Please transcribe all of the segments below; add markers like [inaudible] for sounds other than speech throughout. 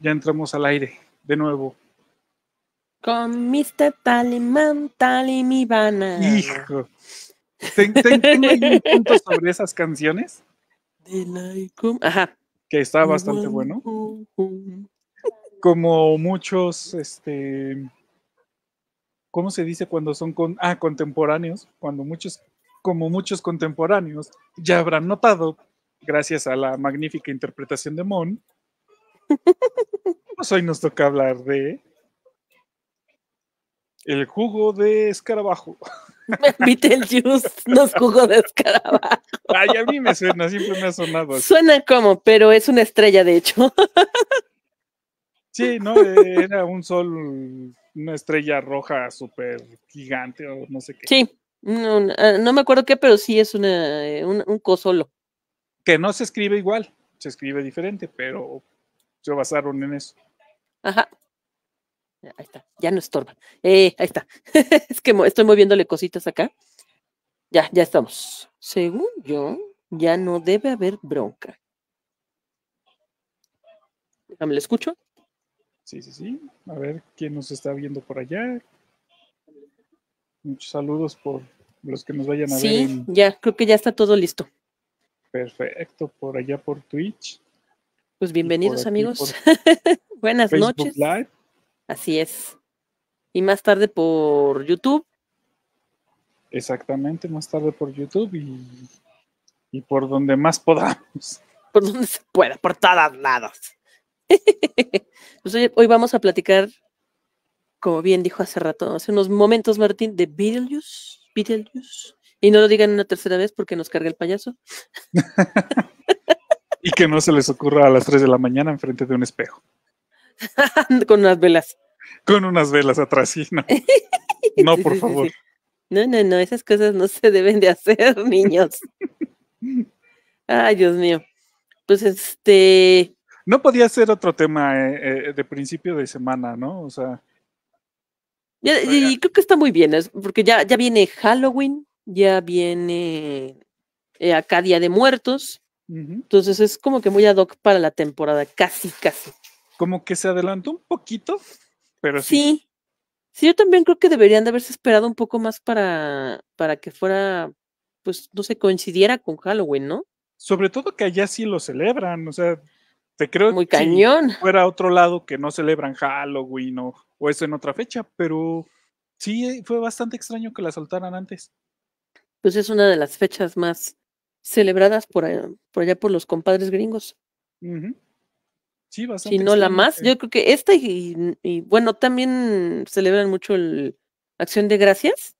ya entramos al aire, de nuevo. Comiste talimán, Talimibana. Hijo. ¿Ten, tengo un punto sobre esas canciones. Que está bastante bueno. Como muchos, este. ¿Cómo se dice cuando son con, ah, contemporáneos? Cuando muchos, como muchos contemporáneos, ya habrán notado, gracias a la magnífica interpretación de Mon, pues hoy nos toca hablar de el jugo de escarabajo. [laughs] Beetlejuice los jugó de escarabajo. Ay, a mí me suena, siempre me ha sonado. Así. Suena como, pero es una estrella, de hecho. [laughs] Sí, no, era un sol, una estrella roja súper gigante o no sé qué. Sí, no, ah, me acuerdo qué, pero sí es eh, un, un cosolo. Que no se escribe igual, se escribe diferente, pero se basaron en eso. Ajá. Ahí está, ya no estorba. Eh, ahí está. [laughs] es que estoy moviéndole cositas acá. Ya, ya estamos. Según yo, ya no debe haber bronca. ¿me lo escucho? Sí, sí, sí. A ver quién nos está viendo por allá. Muchos saludos por los que nos vayan a ver. Sí, ya, creo que ya está todo listo. Perfecto, por allá por Twitch. Pues bienvenidos amigos. [laughs] Buenas noches. Así es. Y más tarde por YouTube. Exactamente, más tarde por YouTube y, por donde más podamos. [laughs] Por donde se pueda, por todas lados. [laughs] pues hoy, vamos a platicar, como bien dijo hace rato, hace unos momentos Martín, de Beetlejuice. Beetlejuice. Y no lo digan una tercera vez porque nos carga el payaso. [laughs] Y que no se les ocurra a las 3 de la mañana enfrente de un espejo. [laughs] Con unas velas. Con unas velas atrás, sí, no. [laughs] No, por favor. No, no, no, esas cosas no se deben de hacer, niños. Ay, Dios mío. Pues este. No podía ser otro tema eh, eh, de principio de semana, ¿no? O sea. Y, creo que está muy bien, es porque ya, ya viene Halloween, ya viene eh, acá Día de Muertos, entonces es como que muy ad hoc para la temporada, casi, casi. Como que se adelantó un poquito, pero sí. sí. yo también creo que deberían de haberse esperado un poco más para, para que fuera, pues, no se coincidiera con Halloween, ¿no? Sobre todo que allá sí lo celebran, o sea, te creo Muy que cañón. fuera otro lado que no celebran Halloween o, o eso en otra fecha, pero sí fue bastante extraño que la soltaran antes. Pues es una de las fechas más celebradas por allá, por allá por los compadres gringos. Sí, bastante. Si no la más, yo creo que esta y, bueno, también celebran mucho el Acción de Gracias,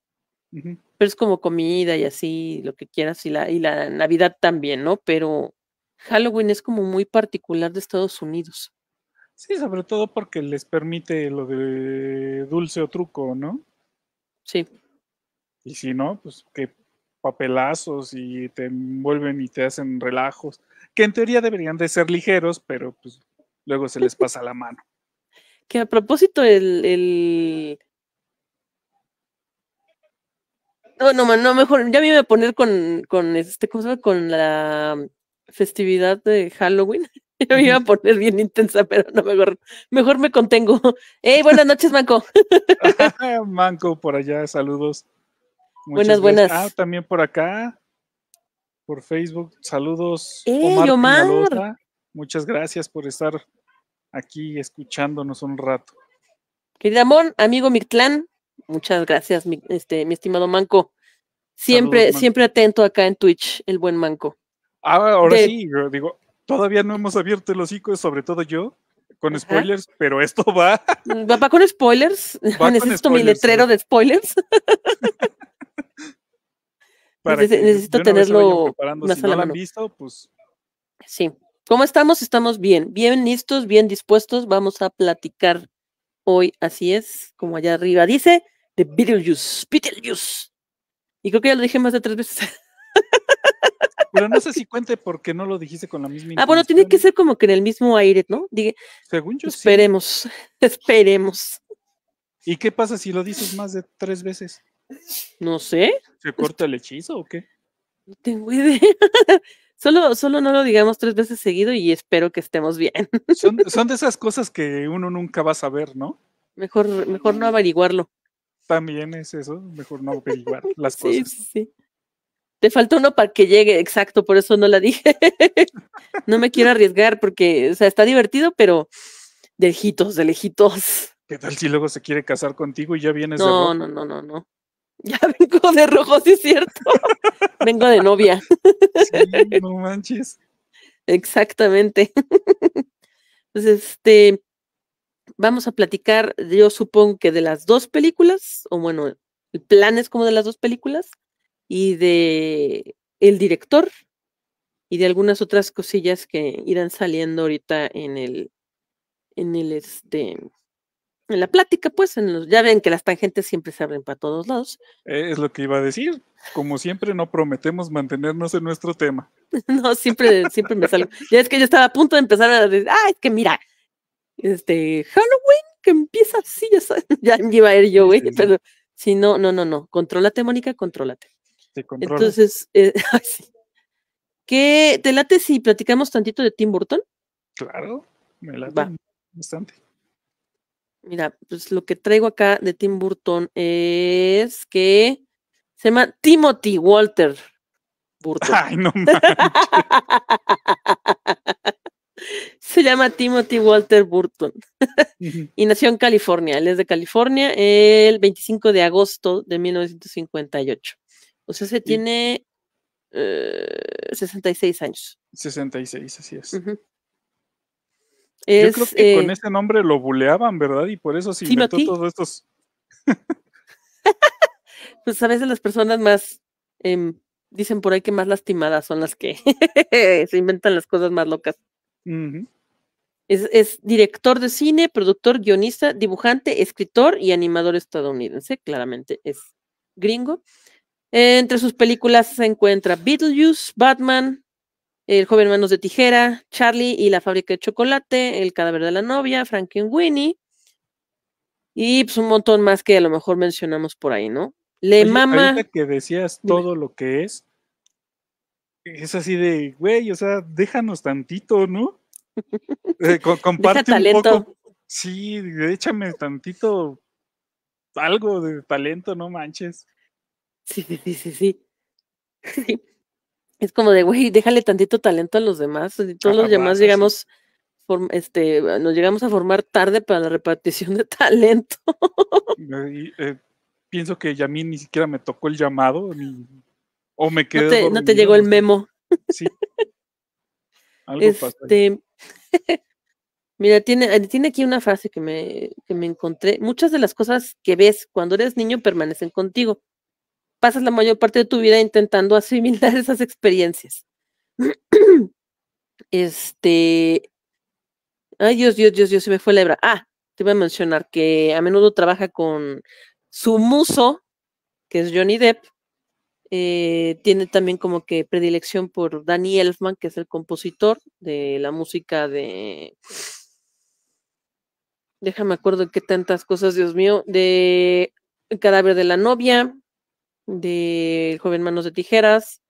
pero es como comida y así, lo que quieras, y la, y la Navidad también, ¿no? Pero Halloween es como muy particular de Estados Unidos. Sí, sobre todo porque les permite lo de dulce o truco, ¿no? Sí. Y si no, pues que papelazos y te envuelven y te hacen relajos, que en teoría deberían de ser ligeros, pero pues luego se les pasa la mano. Que a propósito, el, el... No, no, no, mejor, ya me iba a poner con, con este cosa, con la festividad de Halloween. [laughs] Yo me iba a poner bien intensa, pero no, mejor, mejor me contengo. ¡Ey, buenas noches, Manco! [laughs] [laughs] Manco, por allá, saludos buenas, buenas. Ah, también por acá, por Facebook. Saludos, ¡Eh, Omar. Muchas gracias por estar aquí escuchándonos un rato. Querida amor, amigo Mictlán, muchas gracias, mi, este, mi estimado Manco. Siempre, siempre atento acá en Twitch, el buen Manco. Ah, ahora sí, digo, todavía no hemos abierto los hocico, sobre todo yo, con spoilers, pero esto va. ¿Va, mm, con spoilers? [laughs] Necesito mi letrero de spoilers. [laughs] necesito tenerlo más la Han visto, pues... Sí. ¿Cómo estamos? Estamos bien, bien listos, bien dispuestos. Vamos a platicar hoy, así es, como allá arriba dice, de Beetlejuice, Beetlejuice. Y creo que ya lo dije más de tres veces. [laughs] Pero no sé si cuente porque no lo dijiste con la misma. Ah, bueno, tiene que ser como que en el mismo aire, ¿no? Según yo. Esperemos, [laughs] esperemos. ¿Y qué pasa si lo dices más de tres veces? No sé. ¿Se corta el hechizo o qué? No tengo idea. [laughs] Solo, solo no lo digamos tres veces seguido y espero que estemos bien. [laughs] Son, de esas cosas que uno nunca va a saber, ¿no? Mejor, mejor no averiguarlo. También es eso, mejor no averiguar [laughs] las cosas. Sí, sí. Te falta uno para que llegue, exacto, por eso no la dije. no me quiero arriesgar porque, o sea, está divertido, pero de lejitos, de lejitos. ¿Qué tal si luego se quiere casar contigo y ya vienes No, no, no, no, no. Ya [laughs] vengo de rojo, sí es cierto. [laughs] vengo de novia. no [laughs] manches. Exactamente. Entonces, pues, este, vamos a platicar, yo supongo que de las dos películas, o bueno, el plan es como de las dos películas, y de el director, y de algunas otras cosillas que irán saliendo ahorita en el, en el este, en la plática, pues ya ven que las tangentes siempre se abren para todos lados. Es lo que iba a decir. Como siempre, no prometemos mantenernos en nuestro tema. [laughs] no, siempre, siempre me salgo. Ya es que yo estaba a punto de empezar a decir, ay, ah, es que mira, este Halloween que empieza así, ya, [laughs] iba a ir yo, güey, sí, sí, pero si no, no, no, no, contrólate, Mónica, contrólate. Entonces, eh, [laughs] ¿qué te late si platicamos tantito de Tim Burton? Claro, me late bastante. Mira, pues lo que traigo acá de Tim Burton es que se llama Timothy Walter Burton. Ay, no [laughs] Se llama Timothy Walter Burton y nació en California. Él es de California el 25 de agosto de 1958. O sea, se tiene 66 eh, años. 66, así es. Yo creo que con eh ese nombre lo buleaban, ¿verdad? Y por eso se inventó todos estos. [laughs] pues a veces las personas más, em, dicen por ahí que más lastimadas son las que [laughs] se inventan las cosas más locas. es, director de cine, productor, guionista, dibujante, escritor y animador estadounidense, claramente es gringo. entre sus películas se encuentra Beetlejuice, Batman, el joven Manos de Tijera, Charlie y la fábrica de chocolate, El cadáver de la novia, Franklin Winnie y pues un montón más que a lo mejor mencionamos por ahí, ¿no? Le Oye, mama. que decías todo lo que es, es así de, güey, o sea, déjanos tantito, ¿no? [laughs] Eh, comparte un poco. Sí, échame tantito algo de talento, no manches. Sí, sí, sí, sí. sí. [laughs] es como de, güey, déjale tantito talento a los demás. Todos los demás digamos llegamos, este, eh, nos llegamos a formar tarde para la repartición de [laughs] talento. Eh, pienso que ya a mí ni siquiera me tocó el llamado, o me quedé. No te, llegó el memo. Sí. Este, [laughs] mira, tiene, eh, tiene aquí una frase que me, que me encontré. Muchas de las cosas que ves cuando eres niño permanecen contigo pasas la mayor parte de tu vida intentando asimilar [laughs] esas experiencias. este. Ay, Dios, Dios, Dios, Dios, se me fue la hebra. Ah, te iba a mencionar que a menudo trabaja con su muso, que es Johnny Depp. Eh, tiene también como que predilección por Danny Elfman, que es el compositor de la música de. Déjame acuerdo qué tantas cosas, Dios mío, de el cadáver de la novia, de joven Manos de Tijeras.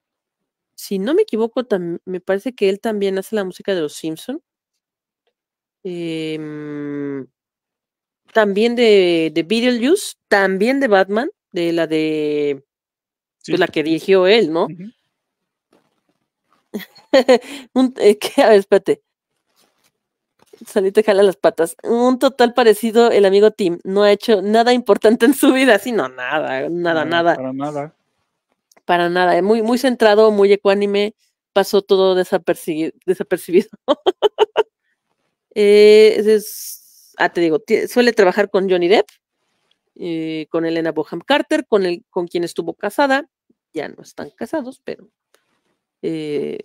Si no me equivoco, me parece que él también hace la música de Los Simpson. Em, también de, de Beetlejuice, también de Batman, de la de pues, la que dirigió él, ¿no? [laughs] Eh, [laughs] a espérate. Sandita jala las patas. Un total parecido, el amigo Tim. No ha hecho nada importante en su vida, no nada, nada, nada. Para nada. Para nada. Muy, muy centrado, muy ecuánime. Pasó todo desapercibido. desapercibido. [laughs] Eh, ah, te digo, suele trabajar con Johnny Depp, eh, con Elena Boham Carter, con, el, con quien estuvo casada. Ya no están casados, pero eh,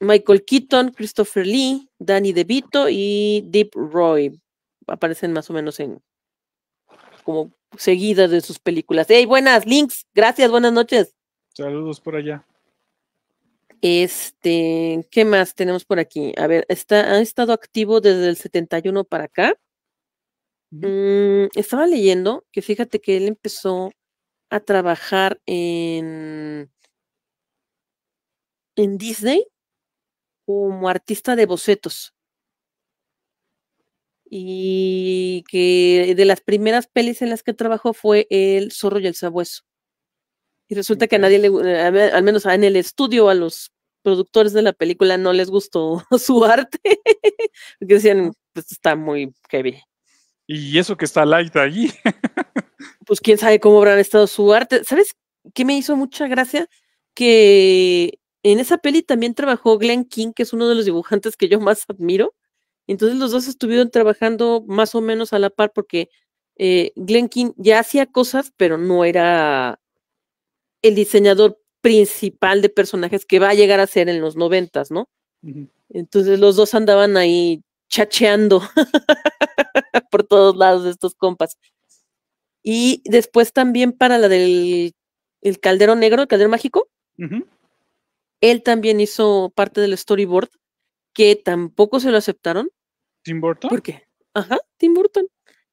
Michael Keaton, Christopher Lee, Danny DeVito y Deep Roy. Aparecen más o menos en como seguidas de sus películas. ¡Hey, buenas, Links! Gracias, buenas noches. Saludos por allá. Este, ¿qué más tenemos por aquí? A ver, está, ha estado activo desde el 71 para acá. Mm, estaba leyendo que fíjate que él empezó a trabajar en en Disney como artista de bocetos. Y que de las primeras pelis en las que trabajó fue El zorro y el sabueso. Y resulta que a nadie eh, al menos en el estudio, a los productores de la película no les gustó [laughs] su arte, [laughs] porque decían, pues está muy heavy. Y eso que está light allí. [laughs] pues quién sabe cómo habrán estado su arte. ¿Sabes qué me hizo mucha gracia? Que en esa peli también trabajó Glenn King, que es uno de los dibujantes que yo más [laughs] admiro. Entonces los dos estuvieron trabajando más o menos a la par porque eh, Glenn King ya hacía cosas, pero no era el diseñador principal de personajes que va a llegar a ser en los noventas, ¿no? Entonces los dos andaban ahí chacheando [laughs] por todos lados de estos compas. Y después también para la del el Caldero Negro, el Caldero Mágico, él también hizo parte del storyboard que tampoco se lo aceptaron. ¿Tim Burton? ¿Por qué? Ajá, Tim Burton.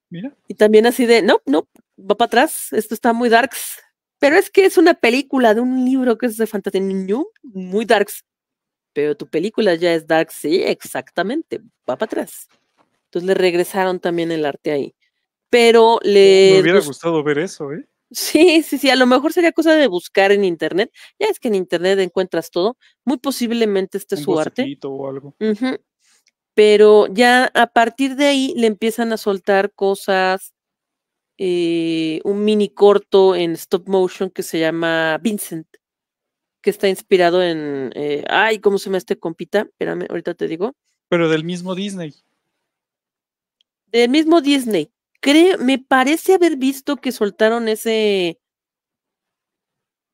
Mira. Y también así de, no, no, va para atrás, esto está muy darks. Pero es que es una película de un libro que es de fantasía, muy darks. Pero tu película ya es darks, sí, exactamente, va para atrás. Entonces le regresaron también el arte ahí. Pero le. Me hubiera gustado ver eso, ¿eh? Sí, sí, sí, a lo mejor sería cosa de buscar en internet. Ya es que en internet encuentras todo. Muy posiblemente este su arte. O algo. Pero ya a partir de ahí le empiezan a soltar cosas, eh, un mini corto en stop motion que se llama Vincent, que está inspirado en. Eh, ay, ¿cómo se llama este compita? Espérame, ahorita te digo. Pero del mismo Disney. Del mismo Disney me parece haber visto que soltaron ese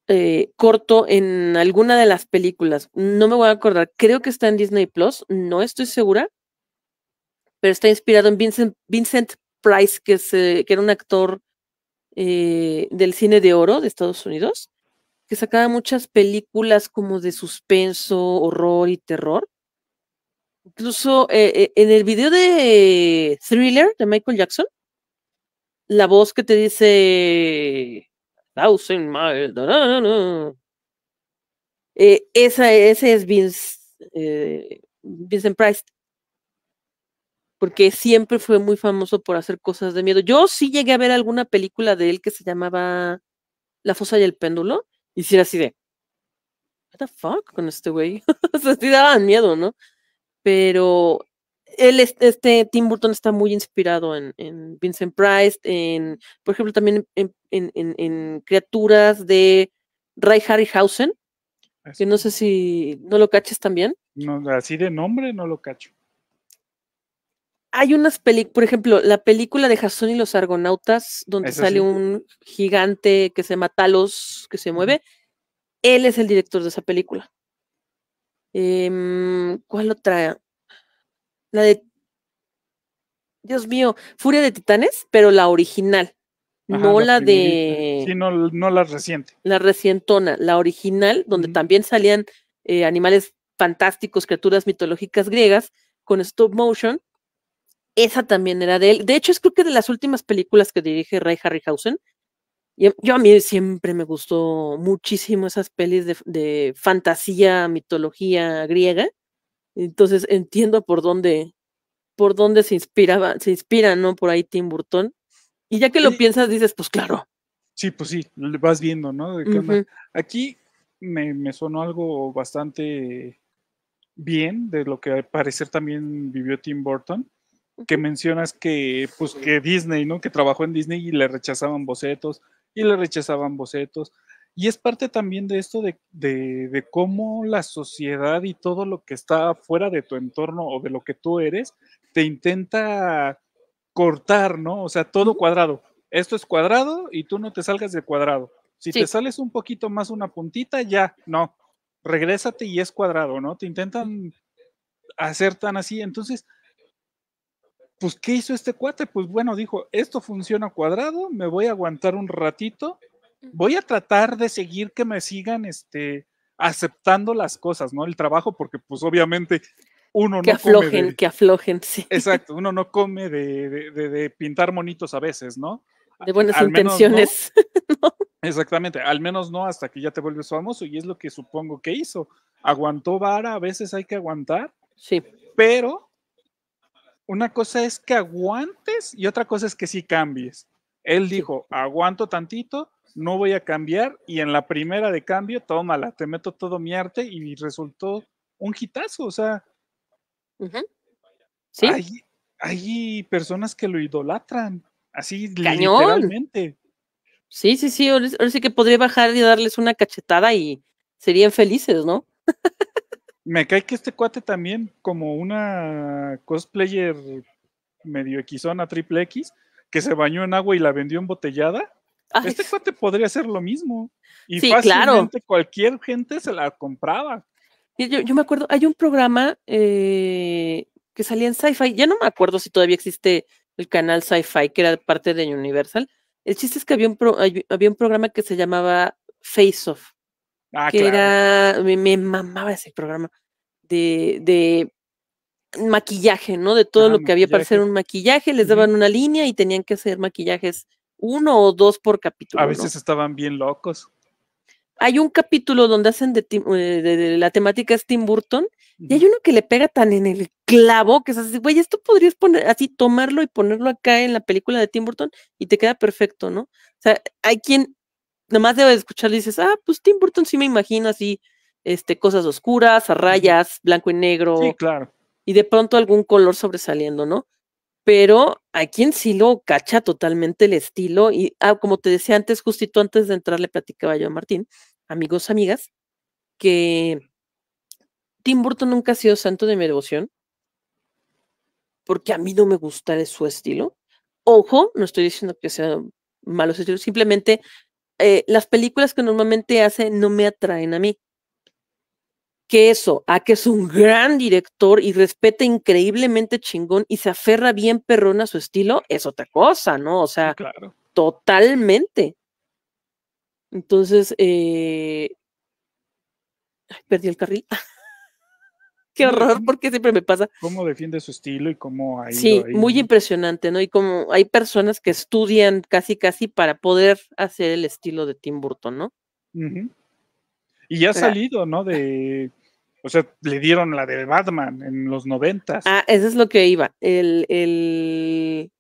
eh, corto en alguna de las películas. No me voy a acordar, creo que está en Disney Plus, no estoy segura, pero está inspirado en Vincent, Price, que, es, eh, era un actor eh, del cine de oro de Estados Unidos, que sacaba muchas películas como de suspenso, horror y terror. Incluso en el video de thriller de Michael Jackson, la voz que te dice Thousand Miles, eh, esa, ese es Vince, eh, Vincent Price. Porque siempre fue muy famoso por hacer cosas de miedo. Yo sí llegué a ver alguna película de él que se llamaba La fosa y el péndulo. Y si era así de, ¿What the fuck con este güey? [laughs] o sea, daban miedo, ¿no? Pero este Tim Burton está muy inspirado en, Vincent Price, en, por ejemplo, también en, criaturas de Ray Harryhausen, que no sé si no lo caches también. así de nombre no lo cacho. Hay unas películas, por ejemplo, la película de Jason y los Argonautas, donde sale un gigante que se mata a los que se mueve. Él es el director de esa película. Em, ¿Cuál otra? La de. Dios mío, Furia de Titanes, pero la original. no la, de. Sí, no, la reciente. La recientona, la original, donde también salían eh, animales fantásticos, criaturas mitológicas griegas, con stop motion. Esa también era de él. De hecho, es creo que de las últimas películas que dirige Ray Harryhausen. Yo, yo a mí siempre me gustó muchísimo esas pelis de fantasía, mitología griega. Entonces entiendo por dónde, por dónde se inspiraba, se inspira, ¿no? Por ahí Tim Burton. Y ya que lo piensas, dices, pues claro. Sí, pues sí, lo vas viendo, ¿no? Aquí me, me, sonó algo bastante bien de lo que al parecer también vivió Tim Burton, que mencionas que, pues, que Disney, ¿no? Que trabajó en Disney y le rechazaban bocetos, y le rechazaban bocetos, y es parte también de esto de, cómo la sociedad y todo lo que está fuera de tu entorno o de lo que tú eres, te intenta cortar, ¿no? O sea, todo cuadrado. Esto es cuadrado y tú no te salgas de cuadrado. Si te sales un poquito más una puntita, ya, no. Regrésate y es cuadrado, ¿no? Te intentan hacer tan así. Entonces, pues, ¿qué hizo este cuate? Pues bueno, dijo, esto funciona cuadrado, me voy a aguantar un ratito voy a tratar de seguir que me sigan este, aceptando las cosas, ¿no? El trabajo, porque pues obviamente uno no aflojen, come que aflojen, [laughs] sí. Exacto, uno no come de, pintar monitos a veces, ¿no? De buenas intenciones. [laughs] exactamente, al menos no hasta que ya te vuelves famoso y es lo que supongo que hizo. Aguantó vara, a veces hay que aguantar. Sí. Pero una cosa es que aguantes y otra cosa es que sí cambies. Él dijo, aguanto tantito, no voy a cambiar y en la primera de cambio, la, te meto todo mi arte y resultó un hitazo, o sea. Hay, personas que lo idolatran, así literalmente. Sí, sí, sí, ahora, sí que podría bajar y darles una cachetada y serían felices, ¿no? Me cae que este cuate también, como una cosplayer medio Xona triple X, que se bañó en agua y la vendió embotellada. Este cuate podría ser lo mismo. Y fácilmente cualquier gente se la compraba. Yo, me acuerdo, hay un programa eh, que salía en Sci-Fi, ya no me acuerdo si todavía existe el canal Sci-Fi, que era parte de Universal. El chiste es que había un, programa que se llamaba Face Off, ah, que era, me, mamaba ese programa, de, maquillaje, ¿no? De todo ah, lo que había para hacer un maquillaje, les daban una línea y tenían que hacer maquillajes uno o dos por capítulo. A veces estaban bien locos. Hay un capítulo donde hacen de, eh, la temática es Tim Burton y hay uno que le pega tan en el clavo que es así, güey, esto podrías poner así, tomarlo y ponerlo acá en la película de Tim Burton y te queda perfecto, ¿no? O sea, hay quien nomás debe escuchar y dices, ah, pues Tim Burton sí me imagino así, este, cosas oscuras, a rayas, blanco y negro. Sí, claro. Y de pronto algún color sobresaliendo, ¿no? pero aquí quien sí lo cacha totalmente el estilo. Y ah, como te decía antes, justito antes de entrar, le platicaba yo a Martín, amigos, amigas, que Tim Burton nunca ha sido santo de mi devoción, porque a mí no me gusta su estilo. Ojo, no estoy diciendo que sea malos estilo, simplemente eh, las películas que normalmente hace no me atraen a mí que eso, a que es un gran director y respeta increíblemente chingón y se aferra bien perrón a su estilo, es otra cosa, ¿no? O sea, totalmente. Entonces, eh, perdí el carril. [laughs] Qué horror, porque siempre me pasa. Cómo defiende su estilo y cómo hay. Sí, muy impresionante, ¿no? Y como hay personas que estudian casi, casi para poder hacer el estilo de Tim Burton, ¿no? Y ya ha salido, ¿no? De, o sea, le dieron la de Batman en los noventas. Ah, eso es lo que iba. El, el,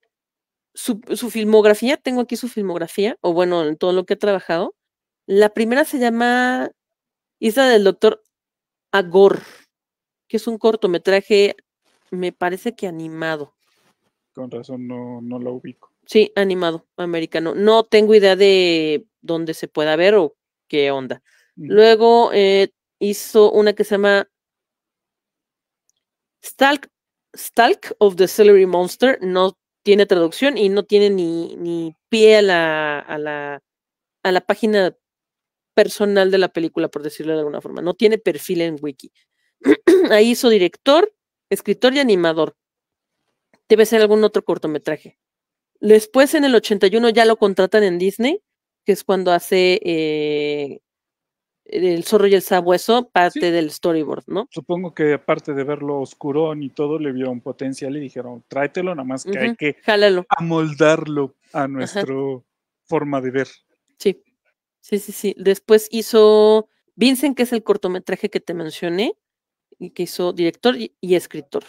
su, filmografía, tengo aquí su filmografía, o bueno, en todo lo que ha trabajado. La primera se llama Isla del Doctor Agor, que es un cortometraje, me parece que animado. Con razón no, no lo ubico. Sí, animado, americano. No tengo idea de dónde se pueda ver o qué onda. Luego eh, hizo una que se llama Stalk, of the Celery Monster. No tiene traducción y no tiene ni, pie a la, página personal de la película, por decirlo de alguna forma. No tiene perfil en Wiki. [clears throat] Ahí hizo director, escritor y animador. Debe ser algún otro cortometraje. Después, en el 81, ya lo contratan en Disney, que es cuando hace eh, el zorro y el sabueso parte del storyboard, ¿no? Supongo que aparte de verlo oscurón y todo, le vio un potencial y dijeron, tráetelo, nada más que hay que amoldarlo a nuestra forma de ver. Sí, sí, sí, sí. Después hizo Vincent, que es el cortometraje que te mencioné, y que hizo director y, y escritor.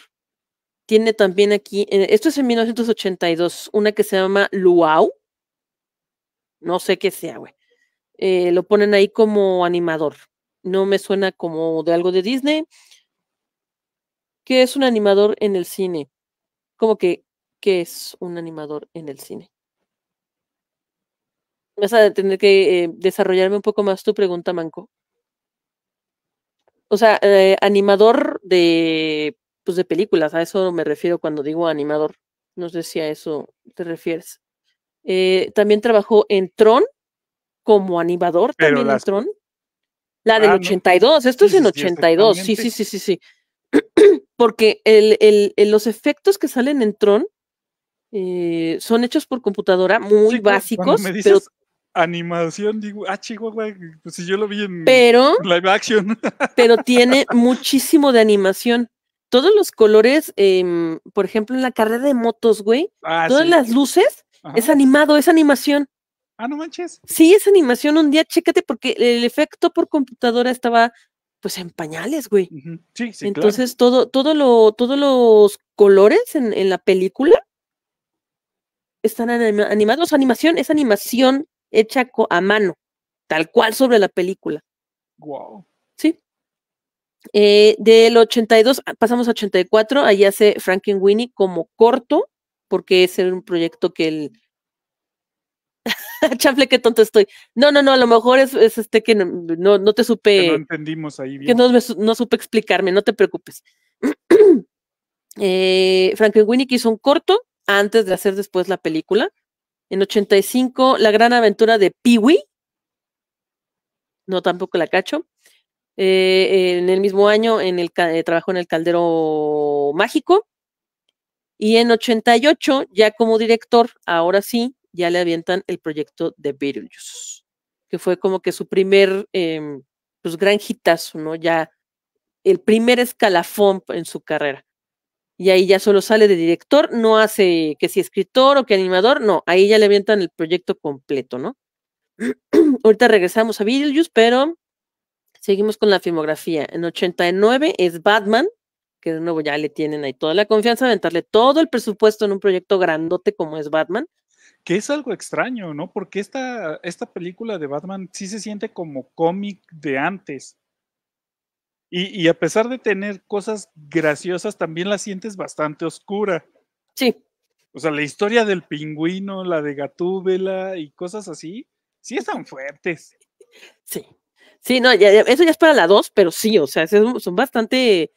Tiene también aquí, eh, esto es en 1982, una que se llama Luau. No sé qué sea, güey eh, lo ponen ahí como animador. No me suena como de algo de Disney, que es un animador en el cine. Como que, ¿qué es un animador en el cine? Vas a tener que eh, desarrollarme un poco más tu pregunta, Manco. O sea, eh, animador de, pues, de películas, a eso me refiero cuando digo animador. No decía a eso te refieres. también trabajó en Tron, como animador también en Tron. La del 82, ah, esto es en 82, sí, sí, sí, sí, sí. [clears throat] Porque los efectos que salen en Tron eh, son hechos por computadora, muy básicos. animación, digo, ah, chihuahua, pues si yo lo vi en live action. [laughs] pero tiene muchísimo de animación. Todos los colores, em, por ejemplo, en la carrera de motos, güey, ah, todas las luces, es animado, es animación. Ah, no manches. Sí, es animación un día, chécate, porque el efecto por computadora estaba pues en pañales, güey. Sí, sí. Entonces todo, todo lo, todos los colores en, la película están animados. Animación es animación hecha a mano, tal cual sobre la película. Wow. Sí. Eh, del 82 ah, pasamos a 84, ahí hace Winnie como corto, porque es un proyecto que él [laughs] Chafle, qué tonto estoy. No, no, no, a lo mejor es, este que no, no, te supe. Que no entendimos ahí bien. Que no, supe explicarme, no te preocupes. Franklin Winnick hizo un corto antes de hacer después la película. En 85, La gran aventura de pee No, tampoco la cacho. Eh, en el mismo año en el, eh, trabajó en El Caldero Mágico. Y en 88, ya como director, ahora sí, ya le avientan el proyecto de Beetlejuice, que fue como que su primer, em, pues, gran hitazo, ¿no? Ya el primer escalafón en su carrera. Y ahí ya solo sale de director, no hace que si escritor o que animador, no, ahí ya le avientan el proyecto completo, ¿no? [clears throat] Ahorita regresamos a Beetlejuice, pero seguimos con la filmografía. En 89 es Batman, que de nuevo ya le tienen ahí toda la confianza aventarle todo el presupuesto en un proyecto grandote como es Batman, que es algo extraño, ¿no? Porque esta, esta película de Batman sí se siente como cómic de antes. Y, a pesar de tener cosas graciosas, también la sientes bastante oscura. Sí. O sea, la historia del pingüino, la de Gatúbela y cosas así, sí están fuertes. Sí. Sí, no, eso ya es para la 2, pero sí, o sea, son bastante,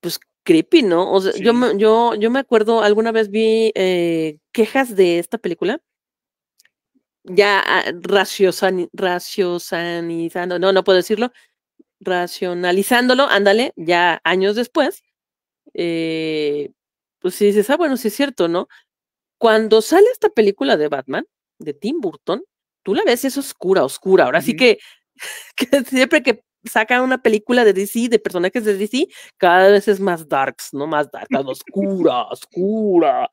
pues, creepy, ¿no? O sea, yo, yo, yo me acuerdo, alguna vez vi eh, quejas de esta película. Ya ah, racionalizando, no, no puedo decirlo, racionalizándolo, ándale, ya años después, eh, pues si dices, ah, bueno, sí es cierto, ¿no? Cuando sale esta película de Batman, de Tim Burton, tú la ves, es oscura, oscura. Ahora sí que, [laughs] que, siempre que saca una película de DC, de personajes de DC, cada vez es más darks, ¿no? Más darks, oscura, oscura.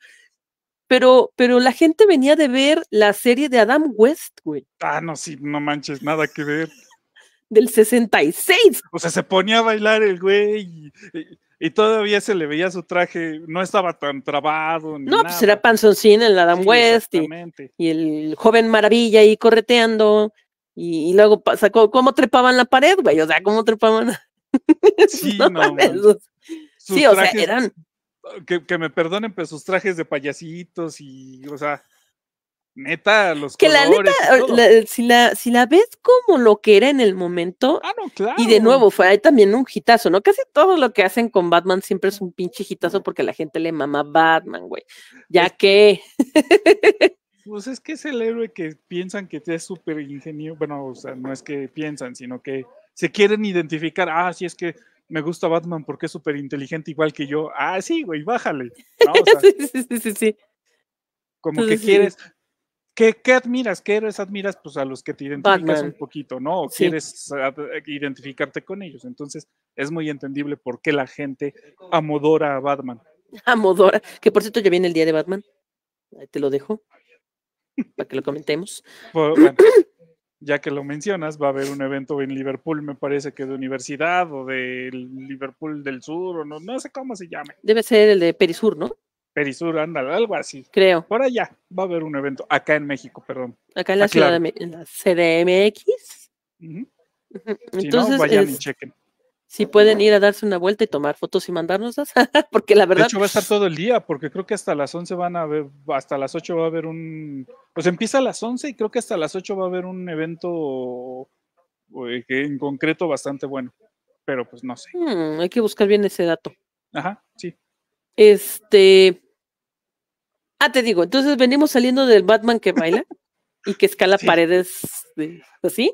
Pero, pero la gente venía de ver la serie de Adam West, güey. Ah, no, sí, no manches, nada que ver. Del 66. O sea, se ponía a bailar el güey. Y todavía se le veía su traje, no estaba tan trabado. no, pues era Sin el Adam West y, y, el joven maravilla ahí correteando y, luego pasa, ¿cómo, trepaban la pared, güey? O sea, ¿cómo trepaban? [laughs] Sí, no, Sí, o sea, eran. Ah, que, me perdonen, pero sus trajes de payasitos y, o sea, neta, los que la neta, eh, si, la, si la ves como lo que era en el momento. Ah, y de nuevo, fue ahí también un hitazo, ¿no? Casi todo lo que hacen con Batman siempre es un pinche hitazo porque la gente le mama Batman, güey. Ya que. [laughs] pues es que es el héroe que piensan que es súper ingenio bueno, o sea, no es que piensan, sino que se quieren identificar, ah, sí es que me gusta Batman porque es súper inteligente igual que yo, ah, sí, güey, bájale. [laughs] sí, sí, sí, sí, Como que quieres, ¿Qué, admiras? ¿Qué héroes admiras? Pues a los que te identificas un poquito, ¿no? O quieres ah, identificarte con ellos. Entonces, es muy entendible por qué la gente amodora a Batman. Amodora, que por cierto ya viene el día de Batman. Ahí te lo dejo para que lo comentemos. Pues, ya que lo mencionas, va a haber un evento en Liverpool, me parece que de universidad o del Liverpool del Sur, o no, sé cómo se llame. Debe ser el de Perisur, ¿no? Perisur, ándale, algo así. Creo. Por allá va a haber un evento, acá en México, perdón. Acá en la ciudad de en la CDMX. Entonces, si y pueden ir a darse una vuelta y tomar fotos y mandárnoslas, [laughs] porque la verdad... De hecho va a estar todo el día, porque creo que hasta las 11 van a ver, hasta las 8 va a haber un, pues empieza a las 11 y creo que hasta las 8 va a haber un evento eh, en concreto bastante bueno, pero pues no sé. Mm, hay que buscar bien ese dato. Ajá, sí. Este. Ah, te digo, entonces venimos saliendo del Batman que baila [laughs] y que escala paredes de, así.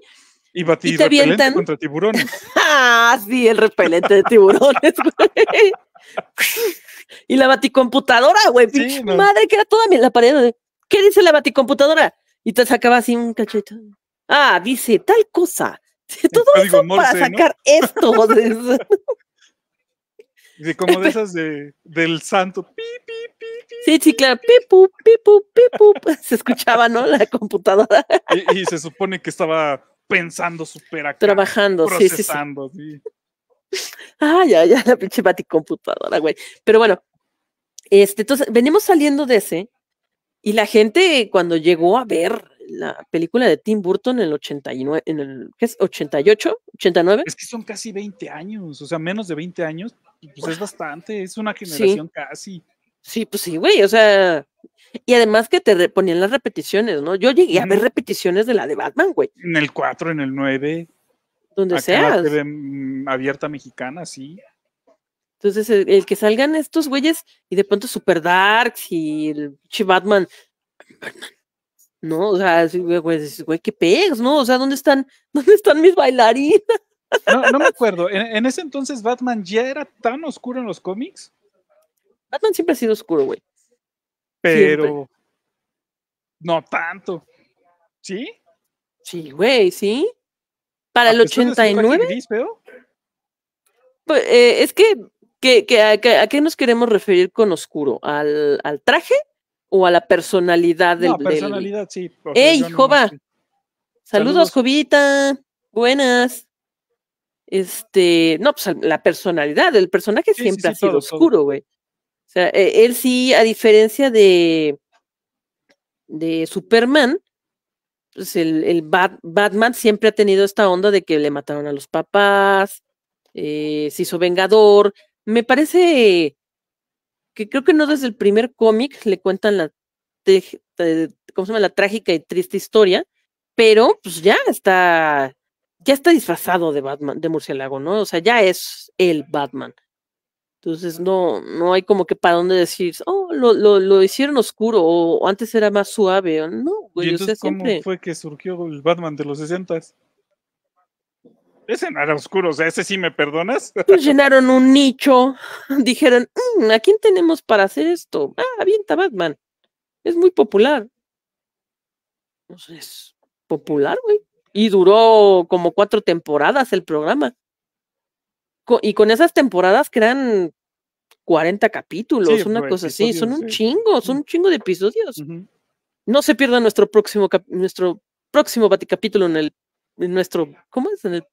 Y batí contra tiburones. [laughs] ah, sí, el repelente de tiburones, [laughs] y la baticomputadora, güey. Madre, que era toda la pared. De... ¿qué dice la baticomputadora? Y te sacaba así un cachito. Ah, dice tal cosa. Todo eso para sacar esto. [laughs] De... como de esas de, del santo. pi, sí, sí, claro. [laughs] Se escuchaba, ¿no? La computadora. [laughs] Y, se supone que estaba pensando súper acá. Trabajando, sí, sí, sí. Ah, ya, ya, la pinche baticomputadora, güey. Pero bueno, este, entonces, venimos saliendo de ese y la gente cuando llegó a ver la película de Tim Burton en el 89, en el 88, 89. Es que son casi 20 años, o sea, menos de 20 años, pues es bastante, es una generación casi. Sí, pues sí, güey, o sea, y además que te ponían las repeticiones, ¿no? Yo llegué a ver repeticiones de la de Batman, güey. En el 4, en el 9. Donde sea. Mm, abierta mexicana, sí. Entonces, el, que salgan estos güeyes y de pronto Super Darks y el Batman, [clears throat] No, o sea, güey, qué pegos ¿no? O sea, ¿dónde están, [laughs] dónde están mis bailarinas? No, me acuerdo. En, ese entonces Batman ya era tan oscuro en los cómics. Batman siempre ha sido oscuro, güey. Pero no tanto. ¿Sí? Sí, güey, sí. Para el 89. pero? Pues, eh, es que a, qué, nos queremos referir con oscuro? ¿Al, traje o a la personalidad del... No, personalidad, sí. ¡Ey, Jova! Saludos, Jovita. Buenas. Este, no, pues la personalidad, el personaje siempre ha sido oscuro, güey. O sea, e, él sí, a diferencia de, de Superman, pues el, Batman siempre ha tenido esta onda de que le mataron a los papás, eh, se hizo vengador, me parece que creo que no desde el primer cómic le cuentan la, eh, ¿cómo la trágica y triste historia, pero pues ya está, ya está disfrazado de Batman, de murciélago, ¿no? O sea, ya es el Batman. Entonces no, no hay como que para dónde decir, oh, lo, lo, lo hicieron oscuro, o, antes era más suave, no, güey. ¿Y entonces, ¿Cómo fue que surgió el Batman de los sesentas? Ese en era oscuro, o sea, ese sí me perdonas. [laughs] Pues llenaron un nicho, dijeron, mm, ¿a quién tenemos para hacer esto? Ah, avienta Batman. Es muy popular. es popular, güey. Y duró como cuatro temporadas el programa. y con esas temporadas crean eran 40 capítulos, una cosa así. Son un chingo, son un chingo de episodios. No se pierda nuestro próximo, nuestro próximo capítulo en el nuestro, ¿cómo es? el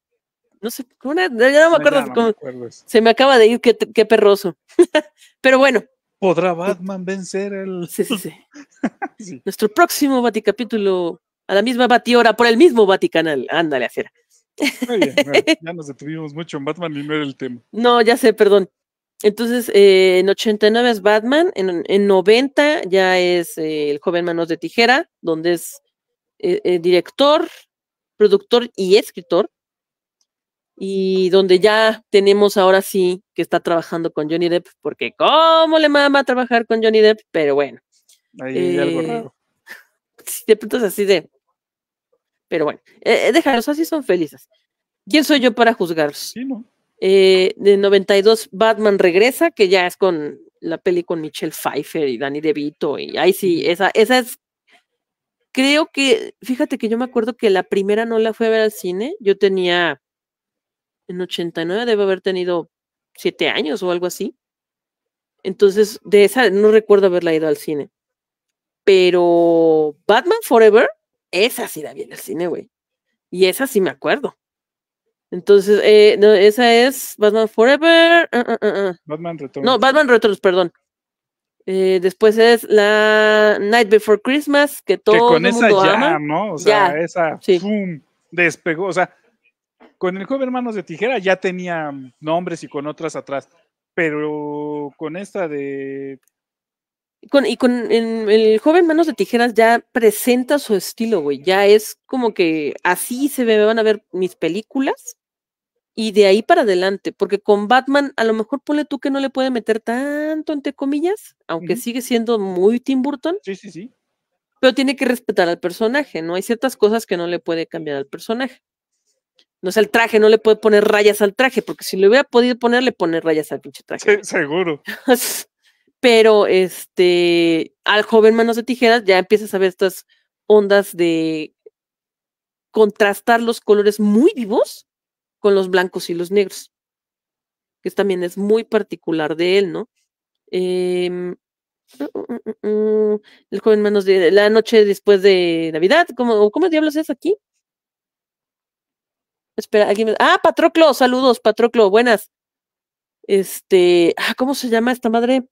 no sé, ya no me acuerdo. cómo, se me acaba de ir, qué, perroso. [laughs] Pero bueno. ¿Podrá Batman vencer el...? [laughs] Nuestro próximo capítulo a la misma Batiora por el mismo Vaticanal. Ándale, afuera. Muy [laughs] ya nos detuvimos mucho en Batman y no era el tema. No, ya sé, perdón. Entonces, eh, en 89 es Batman, en, en 90 ya es eh, El joven Manos de Tijera, donde es eh, director, productor y escritor y donde ya tenemos ahora sí que está trabajando con Johnny Depp, porque cómo le mama trabajar con Johnny Depp, pero bueno. Ahí algo eh, raro. [laughs] De pronto es así de. Pero bueno, eh, así son felices. ¿Quién soy yo para juzgarlos? Sí, ¿no? Eh, de 92, Batman regresa, que ya es con la peli con Michelle Pfeiffer y Danny DeVito, y ahí sí, esa, esa es creo que, fíjate que yo me acuerdo que la primera no la fue a ver al cine, yo tenía en 89 debe haber tenido siete años o algo así. Entonces, de esa no recuerdo haberla ido al cine. Pero Batman Forever, esa sí la vi en el cine, güey. Y esa sí me acuerdo. Entonces, eh, no, esa es Batman Forever. Ah, ah, ah, Batman Returns. No, Batman Returns, perdón. Eh, después es la Night Before Christmas, que todo con el mundo esa llama, ¿no? O sea, esa despegó. O sea, con el joven Manos de Tijera ya tenía nombres y con otras atrás, pero con esta de... y con el, joven Manos de Tijeras ya presenta su estilo, güey. Ya es como que así se me van a ver mis películas y de ahí para adelante, porque con Batman a lo mejor ponle tú que no le puede meter tanto, entre comillas, aunque sigue siendo muy Tim Burton. Sí, sí, sí pero tiene que respetar al personaje, ¿no? Hay ciertas cosas que no le puede cambiar al personaje. No es el traje, no le puede poner rayas al traje, porque si le hubiera podido poner, le pone rayas al pinche traje. Sí, seguro. [laughs] Pero este, al joven manos de tijeras ya empiezas a ver estas ondas de contrastar los colores muy vivos con los blancos y los negros, que también es muy particular de él, ¿no? Em, mm, mm, mm, el joven manos de la noche después de Navidad, ¿cómo, ¿cómo diablos es aquí? Espera, alguien Ah, Patroclo, saludos, Patroclo, buenas. Este, ah, ¿cómo se llama esta madre?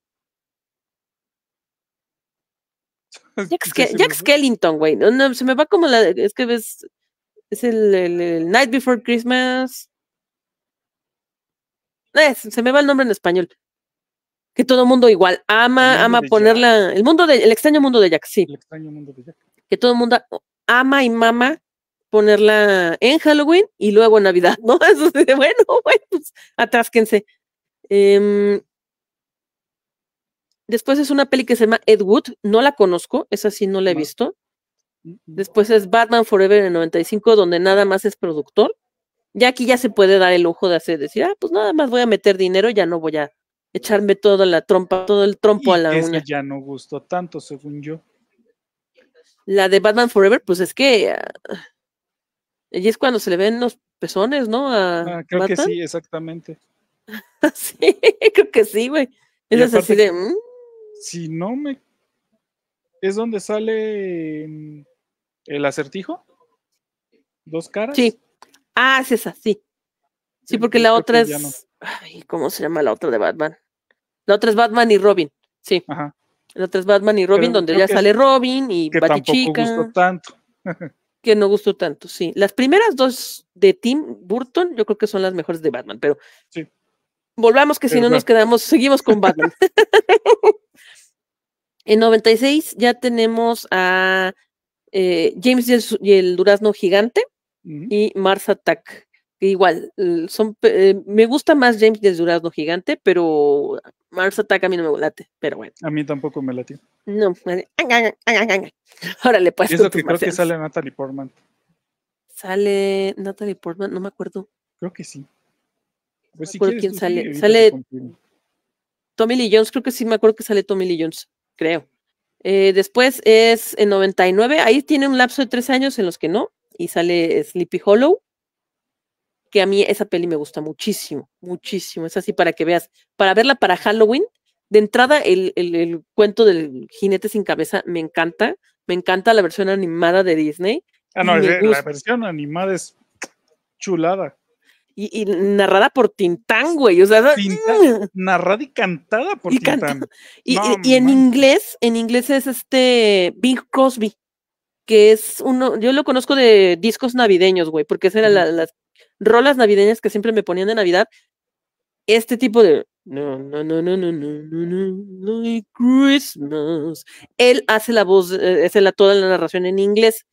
[laughs] Jack, Skellington, güey. se me va como la. Es que ves. Es el, Night Before Christmas. Eh, se me va el nombre en español. Que todo mundo igual ama, ama ponerla. El mundo extraño mundo de Jack, sí. El extraño mundo de Jack. Que todo mundo ama y mama ponerla en Halloween y luego en Navidad, ¿no? [laughs] Eso de, bueno, bueno, pues atrásquense. Em, después es una peli que se llama Ed Wood, no la conozco, esa sí no la he visto. Mm, mm. Después es Batman Forever en 95, donde nada más es productor. Ya aquí ya se puede dar el ojo de hacer, decir, ah, pues nada más voy a meter dinero, ya no voy a echarme toda la trompa, todo el trompo a la Ya no gustó tanto, según yo. La de Batman Forever, pues es que ah, y es cuando se le ven los pezones, ¿no? ah, creo que sí, exactamente. [laughs] sí, creo que sí, güey. Es así de. Mm". Si no me. Es donde sale mm, el acertijo. Dos caras. Sí. Ah, es esa, sí. Sí, porque la otra es. ¿Cómo se llama la otra de Batman? La otra es Batman y Robin. Sí. Ajá. La otra es Batman y Robin, donde ya sale Robin y que Batichica. Tampoco gustó tanto. [laughs] que no gustó tanto, sí. Las primeras dos de Tim Burton, yo creo que son las mejores de Batman, pero volvamos que si no, nos quedamos, seguimos con Batman. [laughs] en 96 ya tenemos a eh, James y el, Durazno Gigante y Mars Attack igual, son, eh, me gusta más James del Durazno Gigante, pero Mars Attack a mí no me late, pero bueno. A mí tampoco me late. No, me [laughs] órale pues. Es que creo que sale Natalie Portman. Sale Natalie Portman, no me acuerdo. Creo que sí. Pues quién sale. Sale Tommy Lee Jones, creo que sí me acuerdo que sale Tommy Lee Jones, creo. Eh, después es en 99, ahí tiene un lapso de tres años en los que no, y sale Sleepy Hollow que a mí esa peli me gusta muchísimo, muchísimo. Es así para que veas, para verla para Halloween, de entrada el, cuento del jinete sin cabeza me encanta, me encanta la versión animada de Disney. Ah, no, la versión animada es chulada. Y, narrada por Tintán, güey. O sea, [laughs] narrada y cantada por Tintán. Y, en inglés, en inglés es este Big Crosby, que es uno, yo lo conozco de discos navideños, güey, porque esa era la, rolas navideñas que siempre me ponían de Navidad, este tipo de no, no, no, no, no, no, no, no, Christmas. Él hace la voz, eh, hace la, toda la narración en inglés.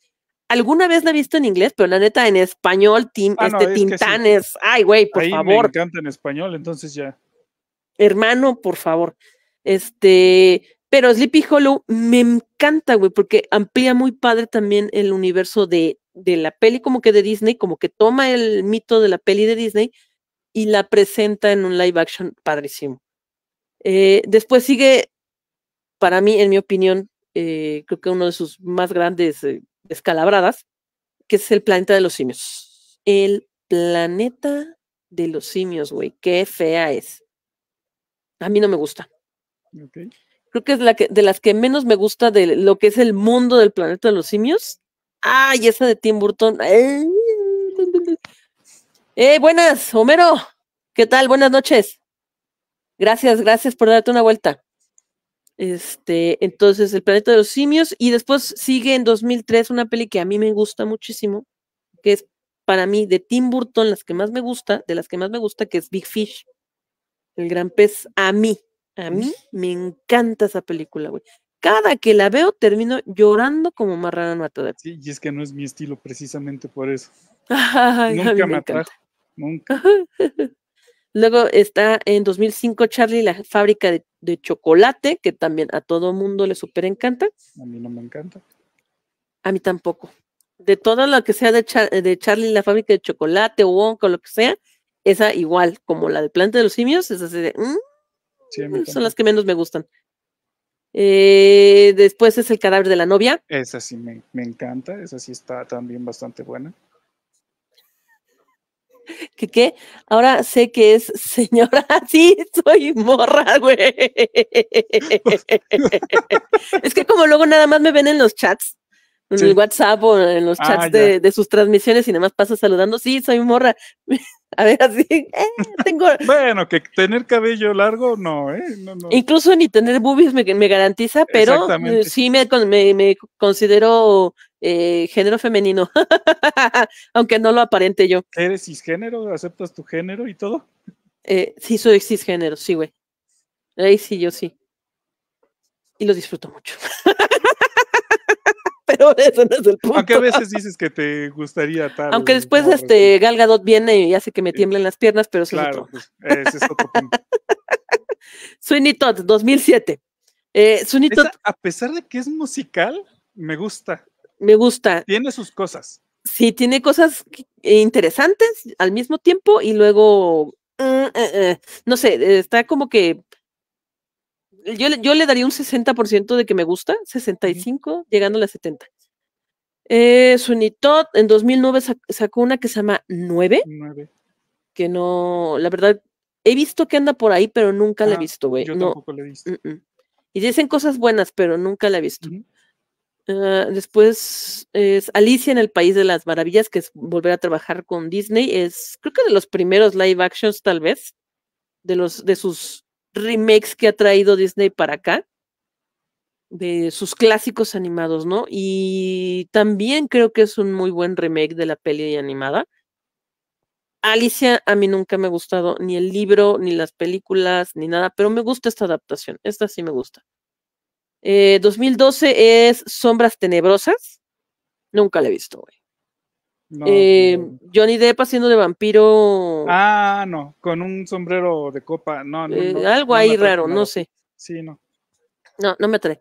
Alguna vez la he visto en inglés, pero la neta en español, Tim, ah, este Tintanes. Ay, güey, por favor. Me encanta en español, entonces ya. Hermano, por favor. Este, pero Sleepy Hollow me encanta, güey, porque amplía muy padre también el universo de de la peli como que de Disney, como que toma el mito de la peli de Disney y la presenta en un live action padrísimo. Eh, después sigue, para mí, en mi opinión, eh, creo que uno de sus más grandes eh, escalabradas, que es el planeta de los simios. El planeta de los simios, güey, qué fea es. A mí no me gusta. Creo que es la que, de las que menos me gusta de lo que es el mundo del planeta de los simios Ay, esa de Tim Burton. Eh, buenas, Homero. ¿Qué tal? Buenas noches. Gracias, gracias por darte una vuelta. Este, entonces, El planeta de los simios y después sigue en 2003 una peli que a mí me gusta muchísimo, que es para mí de Tim Burton las que más me gusta, de las que más me gusta que es Big Fish. El gran pez a mí, a mí me encanta esa película, güey. Cada que la veo termino llorando como a a Sí, y es que no es mi estilo precisamente por eso. [laughs] nunca me, [laughs] Luego está en 2005 Charlie, la fábrica de, chocolate, que también a todo mundo le super encanta. A mí no me encanta. A mí tampoco. De todo lo que sea de, Charlie, la fábrica de chocolate, Wonka o lo que sea, esa igual como la de Planta de los Simios, es así de... Mm, son las que menos me gustan. Eh, después es El cadáver de la novia. Esa sí me, encanta, esa sí está también bastante buena. ¿Qué qué? Ahora sé que es señora, [laughs] sí, soy morra, güey. [laughs] es que como luego nada más me ven en los chats, en el WhatsApp o en los ah, chats de, sus transmisiones y nada más pasa saludando, sí, soy morra. [laughs] A ver, así, eh, tengo... [laughs] bueno, que tener cabello largo, no, ¿eh? No, no. Incluso ni tener boobies me, me garantiza, pero eh, sí me, considero eh, género femenino, [laughs] aunque no lo aparente yo. ¿Eres cisgénero? ¿Aceptas tu género y todo? sí, soy cisgénero, sí, güey. Ahí sí, yo sí. Y lo disfruto mucho. [laughs] pero [laughs] eso no es el punto. Aunque a veces dices que te gustaría tal. Aunque después este Gal Gadot viene y hace que me tiemblen las piernas, pero claro, es otro. Pues, es otro punto. [laughs] Sweeney Todd, 2007. Eh, Sweeney Todd, a pesar de que es musical, me gusta. Me gusta. Tiene sus cosas. Sí, tiene cosas eh, interesantes al mismo tiempo y luego, mm, eh, no sé, está como que yo, le daría un 60% de que me gusta, 65, llegando a la 70. Eh, Sunitot en 2009 sacó una que se llama 9, que no, la verdad, he visto que anda por ahí, pero nunca la he ah, visto, güey. Yo tampoco la he visto. Mm, mm. Y dicen cosas buenas, pero nunca la he visto. Ah, después es Alicia en el País de las Maravillas, que es volver a trabajar con Disney. Es, creo que de los primeros live actions, tal vez, de los, de sus remakes que ha traído Disney para acá, de sus clásicos animados, ¿no? Y también creo que es un muy buen remake de la peli animada. Alicia a mí nunca me ha gustado ni el libro, ni las películas, ni nada, pero me gusta esta adaptación, esta sí me gusta. 2012 eh, es Sombras Tenebrosas, nunca la he visto, güey. Pues, eh, Johnny Depp haciendo de vampiro. Ah, no, con un sombrero de copa, no, eh, algo ahí raro, no sé. Sí, no. No, no me atrae.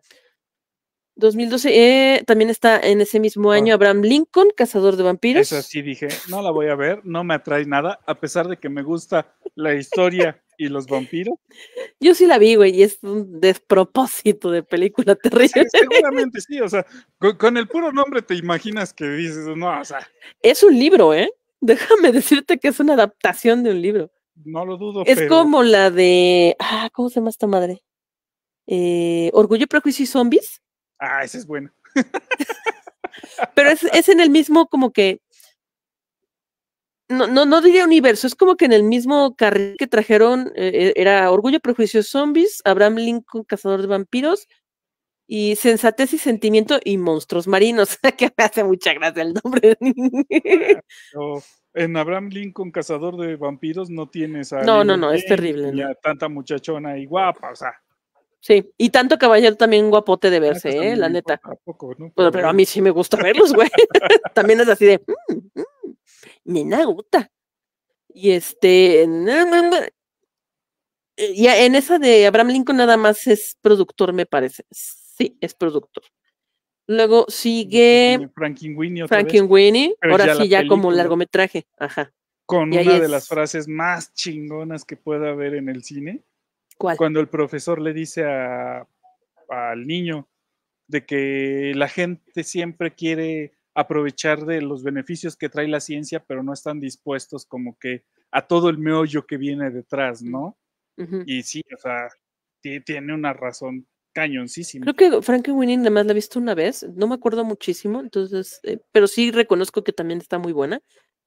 2012, eh, también está en ese mismo ah. año Abraham Lincoln, Cazador de Vampiros. Esa sí dije, no la voy a ver, no me atrae nada, a pesar de que me gusta la historia y los vampiros. [laughs] Yo sí la vi, güey, y es un despropósito de película terrible. [laughs] seguramente sí, o sea, con, el puro nombre te imaginas que dices, no, o sea. Es un libro, ¿eh? Déjame decirte que es una adaptación de un libro. No lo dudo. Es como la de, ah, ¿cómo se llama esta madre? Eh, Orgullo, Prejuicio y Zombies ah, ese es bueno. Pero es, en el mismo como que, no, no, no diría universo, es como que en el mismo carril que trajeron, eh, era Orgullo, Prejuicio, Zombies, Abraham Lincoln, Cazador de Vampiros, y Sensatez y Sentimiento y Monstruos Marinos, [laughs] que me hace mucha gracia el nombre. en Abraham Lincoln, Cazador de Vampiros, no tienes a... No, no, no, es terrible. tanta muchachona y guapa, o sea. Sí, y tanto caballero también guapote de verse, ¿eh? La neta. Pues, pero, a mí sí me gusta [laughs] verlos, güey. [laughs] también es así de, mm, mm, me nena Y este, Ya e, en esa de Abraham Lincoln nada más es productor, me parece. Sí, es productor. Luego sigue franklin Winnie ahora sí ya como largometraje, ajá. Con una de las frases más chingonas que pueda haber en el cine, cuando el profesor le dice al niño de que la gente siempre quiere aprovechar de los beneficios que trae la ciencia, pero no están dispuestos como que a todo el meollo que viene detrás, ¿no? Y sí, o sea, tiene una razón cañoncísima. Creo que Frankie Winning además la he visto una vez, no me acuerdo muchísimo, entonces, eh, pero sí reconozco que también está muy buena,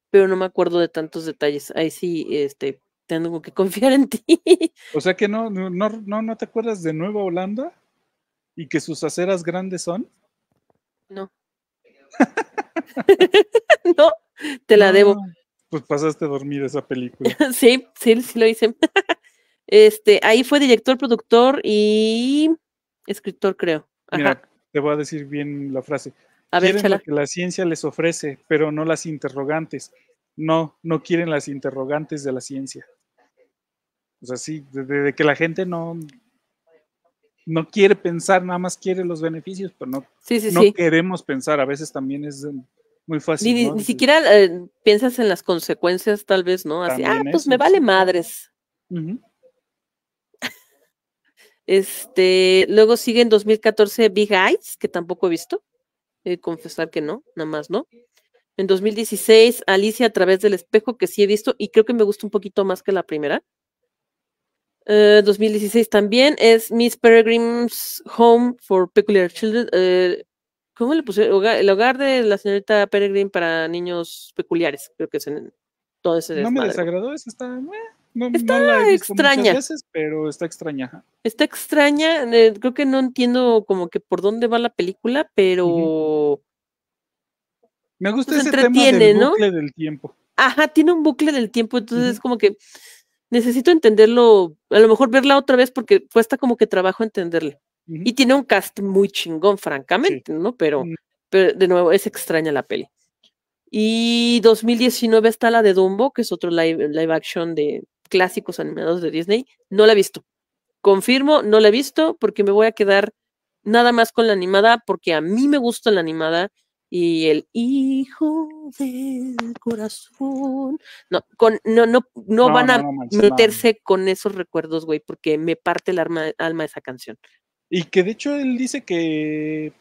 pero no me acuerdo de tantos detalles. Ahí sí, este, tengo que confiar en ti. O sea que no, no, no, no te acuerdas de Nueva Holanda y que sus aceras grandes son. No. [laughs] no, te la debo. Pues pasaste a dormir esa película. [laughs] sí, sí, sí lo hice. [laughs] este, ahí fue director, productor y escritor, creo. Mira, te voy a decir bien la frase. A quieren que la ciencia les ofrece, pero no las interrogantes. No, no quieren las interrogantes de la ciencia. O sea, sí, desde que la gente no, no quiere pensar, nada más quiere los beneficios, pero no, queremos pensar. A veces también es eh, muy fácil. Ni, siquiera eh, piensas en las consecuencias, tal vez, ¿no? Así, ah, pues me vale madres. este, luego sigue en 2014 Big Eyes, que tampoco he visto. Eh, confesar que no, nada más, ¿no? En 2016, Alicia a través del espejo, que sí he visto y creo que me gusta un poquito más que la primera. 2016 eh, también es Miss Peregrine's Home for Peculiar Children. Eh, ¿Cómo le puse? el hogar de la señorita Peregrine para niños peculiares. Creo que es en todo ese. No me desagradó, es está. Eh, está extraña. pero está extraña. Está extraña. creo que no entiendo como que por dónde va la película, pero. Me gusta pues ese tema del bucle del tiempo. Ajá, tiene un bucle del tiempo, entonces es como que necesito entenderlo, a lo mejor verla otra vez porque cuesta como que trabajo entenderle. Y tiene un cast muy chingón, francamente, ¿no? Pero, mm. pero de nuevo, es extraña la peli. Y 2019 está la de Dumbo, que es otro live, live action de clásicos animados de Disney. No la he visto. Confirmo, no la he visto porque me voy a quedar nada más con la animada porque a mí me gusta la animada y el hijo del corazón. No, con, no, no, no, van a meterse con esos recuerdos, güey, porque me parte el alma, esa canción. Y que de hecho él dice que,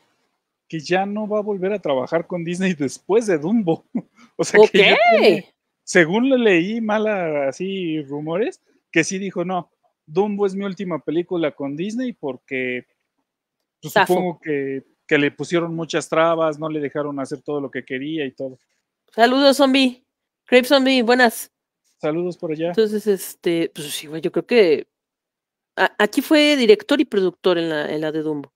que ya no va a volver a trabajar con Disney después de Dumbo. [laughs] o sea que según le leí mal así rumores, que sí dijo, no, Dumbo es mi última película con Disney porque pues, supongo que que le pusieron muchas trabas, no le dejaron hacer todo lo que quería y todo. Saludos, zombie. Creep zombie, buenas. Saludos por allá. Entonces, este, pues sí, güey, yo creo que aquí fue director y productor en la, en la de Dumbo.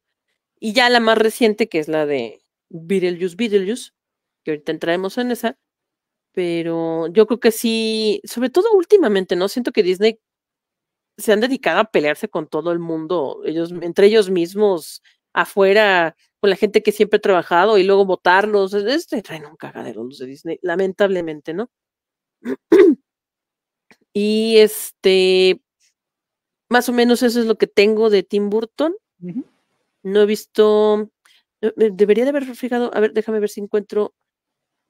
Y ya la más reciente, que es la de Beetlejuice, Beetlejuice, que ahorita entraremos en esa, pero yo creo que sí, sobre todo últimamente, ¿no? Siento que Disney se han dedicado a pelearse con todo el mundo, ellos, entre ellos mismos, afuera, con la gente que siempre ha trabajado y luego votarlos. este traen un cagadero de Disney, lamentablemente, ¿no? [clears throat] y este, más o menos eso es lo que tengo de Tim Burton. No he visto, debería de haber fijado, a ver, déjame ver si encuentro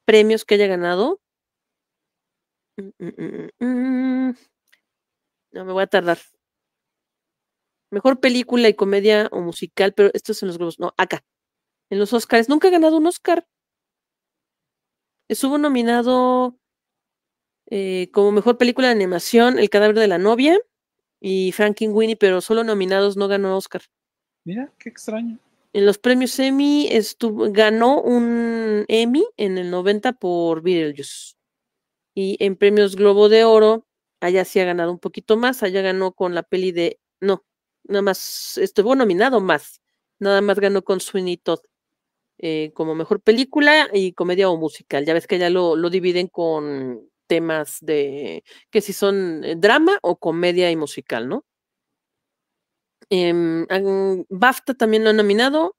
premios que haya ganado. Mm, mm, mm, no, me voy a tardar. Mejor película y comedia o musical, pero esto son en los globos. No, acá en los Oscars. Nunca ha ganado un Oscar. Estuvo nominado eh, como mejor película de animación El cadáver de la novia y Winnie, pero solo nominados no ganó Oscar. Mira, qué extraño. En los premios Emmy estuvo, ganó un Emmy en el 90 por Beetlejuice. Y en premios Globo de Oro, allá sí ha ganado un poquito más, allá ganó con la peli de, no, nada más, estuvo nominado más, nada más ganó con Sweeney Todd. Eh, como mejor película y comedia o musical. Ya ves que ya lo, dividen con temas de que si son eh, drama o comedia y musical, ¿no? Em, BAFTA también lo ha nominado,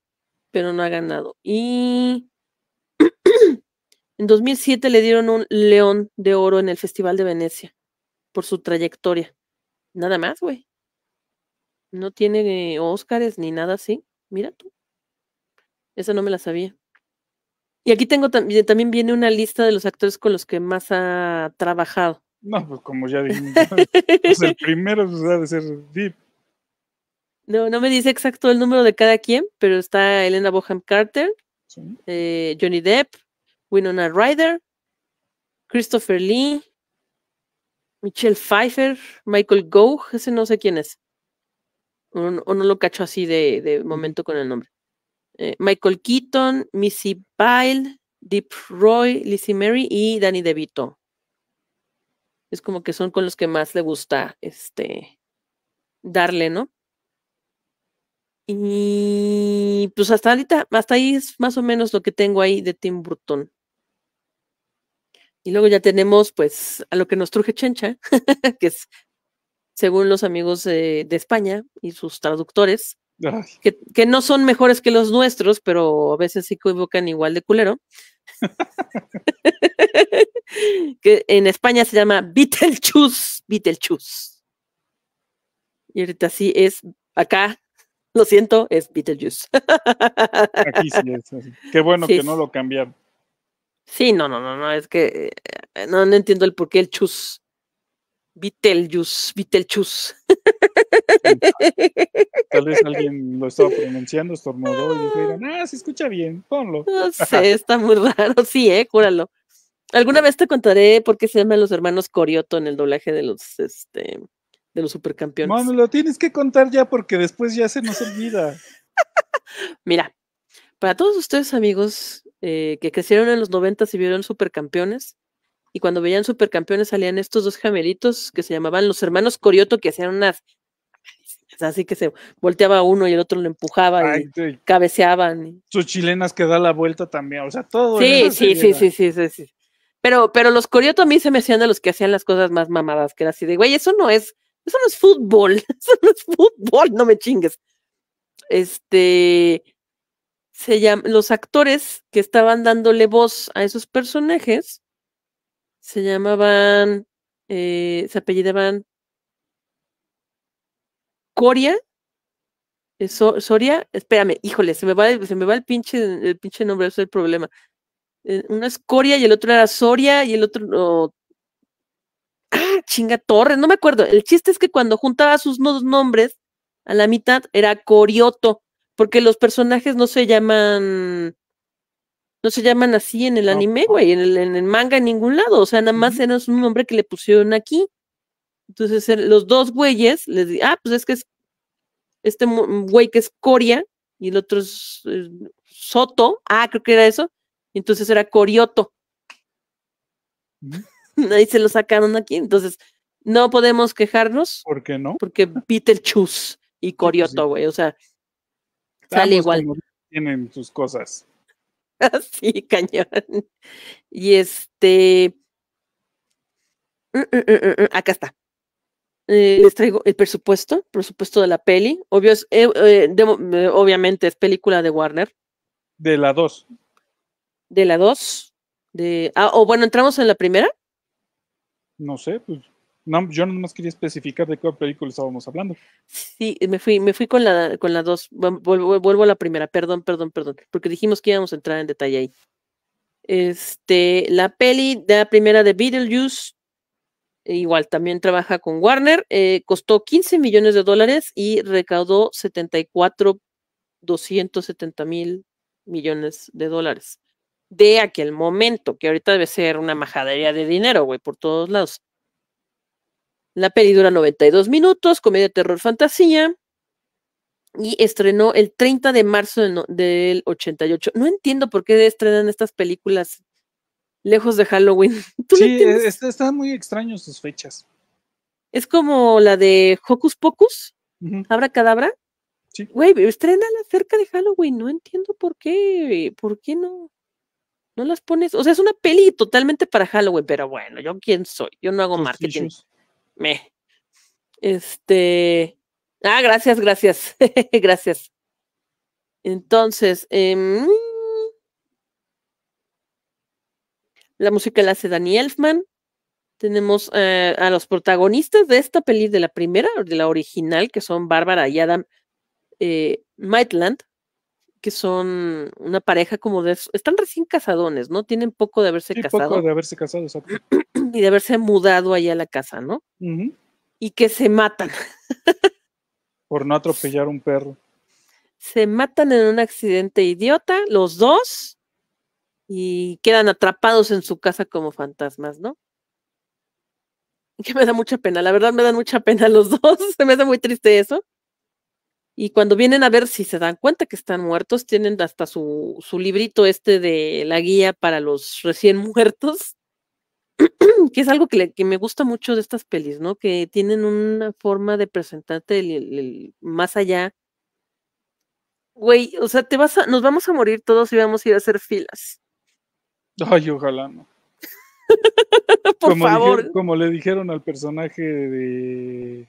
pero no ha ganado. Y [clears throat] en 2007 le dieron un león de oro en el Festival de Venecia por su trayectoria. Nada más, güey. No tiene eh, Óscares ni nada así. Mira tú. Esa no me la sabía. Y aquí tengo también viene una lista de los actores con los que más ha trabajado. No, pues como ya dije, es [laughs] el primero pues, ser Deep. No, no me dice exacto el número de cada quien, pero está Elena Boham Carter, eh, Johnny Depp, Winona Ryder, Christopher Lee, Michelle Pfeiffer, Michael Gough, ese no sé quién es. O, no lo cacho así de momento con el nombre. Eh, Michael Keaton, Missy Pyle, Deep Roy, Lizzie Mary y Danny DeVito. Es como que son con los que más le gusta este darle, ¿no? Y pues hasta ahorita, hasta ahí es más o menos lo que tengo ahí de Tim Burton. Y luego ya tenemos pues a lo que nos truje Chencha, [laughs] que es según los amigos de España y sus traductores, que, no son mejores que los nuestros, pero a veces sí equivocan igual de culero. [laughs] que en España se llama Beetlejuice, Beetlejuice. Y ahorita sí es acá, lo siento, es Beetlejuice. [laughs] Aquí sí es. Qué bueno que no lo cambiaron. Sí, no, no, no, no, es que eh, no, entiendo el por qué el chus. Beetlejuice, Beetlejuice. [laughs] [laughs] Tal vez [laughs] alguien lo estaba pronunciando, estornudó y dijeron, ah. ah, se escucha bien, ponlo. No sé, está muy raro, sí, eh, cúralo. Alguna vez te contaré por qué se llaman los hermanos Corioto en el doblaje de los este de los supercampeones. Mami, lo tienes que contar ya porque después ya se nos olvida. Mira, para todos ustedes amigos eh, que crecieron en los noventas y vieron supercampeones, y cuando veían supercampeones salían estos dos jameritos que se llamaban los hermanos Corioto que hacían unas así que se volteaba uno y el otro lo empujaba y cabeceaban. Sus chilenas que da la vuelta también, o sea, todo. Sí, sí, sí, sí, sí, sí, Pero, pero los coreotos a mí se me hacían de los que hacían las cosas más mamadas, que era así de, güey, eso no es, eso no es fútbol, [laughs] eso no es fútbol, no me chingues. Este, se llama, los actores que estaban dándole voz a esos personajes se llamaban, eh, se apellidaban Coria, eh, Soria, espérame, híjole, se me va, se me va el, pinche, el pinche nombre, eso es el problema. Una eh, uno es Coria y el otro era Soria y el otro... ah, chinga Torres, no me acuerdo. El chiste es que cuando juntaba sus dos nombres, a la mitad era Corioto, porque los personajes no se llaman no se llaman así en el anime, güey, en el, en el manga en ningún lado, o sea, nada más era un nombre que le pusieron aquí. Entonces los dos güeyes les di, ah, pues es que es este güey que es Coria y el otro es Soto, ah, creo que era eso, entonces era Corioto. Mm. [laughs] Ahí se lo sacaron aquí, entonces no podemos quejarnos. ¿Por qué no? Porque Chus y pues Corioto, güey, o sea, sale igual. Tienen sus cosas. Así, [laughs] cañón. Y este... Mm, mm, acá está. Eh, les traigo el presupuesto, el presupuesto de la peli. Obvio es, eh, eh, obviamente es película de Warner. De la 2. De la 2. De, ah, o bueno, entramos en la primera. No sé, pues no, yo nomás quería especificar de qué película estábamos hablando. Sí, me fui, me fui con la con la dos. Vuelvo, a la primera, perdón, perdón, perdón, porque dijimos que íbamos a entrar en detalle ahí. Este, la peli de la primera de Beetlejuice igual también trabaja con Warner, eh, costó 15 millones de dólares y recaudó 74, 270 mil millones de dólares de aquel momento, que ahorita debe ser una majadería de dinero, güey, por todos lados. La peli dura 92 minutos, comedia, terror, fantasía, y estrenó el 30 de marzo del 88. No entiendo por qué estrenan estas películas lejos de Halloween. [laughs] sí, e, están muy extraños sus fechas. Es como la de Hocus Pocus, abracadabra Abra Cadabra. Sí. Güey, estrenala cerca de Halloween, no entiendo por qué, por qué no, no las pones. O sea, es una peli totalmente para Halloween, pero bueno, yo quién soy, yo no hago marketing. Me. Este. Ah, gracias, gracias, [laughs] gracias. Entonces, eh, La música la hace Danny Elfman. Tenemos eh, a los protagonistas de esta peli de la primera, de la original, que son Bárbara y Adam eh, Maitland, que son una pareja como de... Están recién casadones, ¿no? Tienen poco de haberse casado. de haberse casado, exacto. [clears throat] Y de haberse mudado allá a la casa, ¿no? Y que se matan. [laughs] Por no atropellar un perro. Se matan en un accidente idiota, los dos, y quedan atrapados en su casa como fantasmas, ¿no? Que me da mucha pena, la verdad me dan mucha pena [laughs] los dos, se me hace muy triste eso. Y cuando vienen a ver si se dan cuenta que están muertos, tienen hasta su, librito este de la guía para los recién muertos, [clears throat] que es algo que, me gusta mucho de estas pelis, ¿no? Que tienen una forma de presentarte el, más allá. Güey, o sea, te vas a, nos vamos a morir todos y vamos a ir a hacer filas. Ay, ojalá no. [laughs] Por favor. como le dijeron al personaje de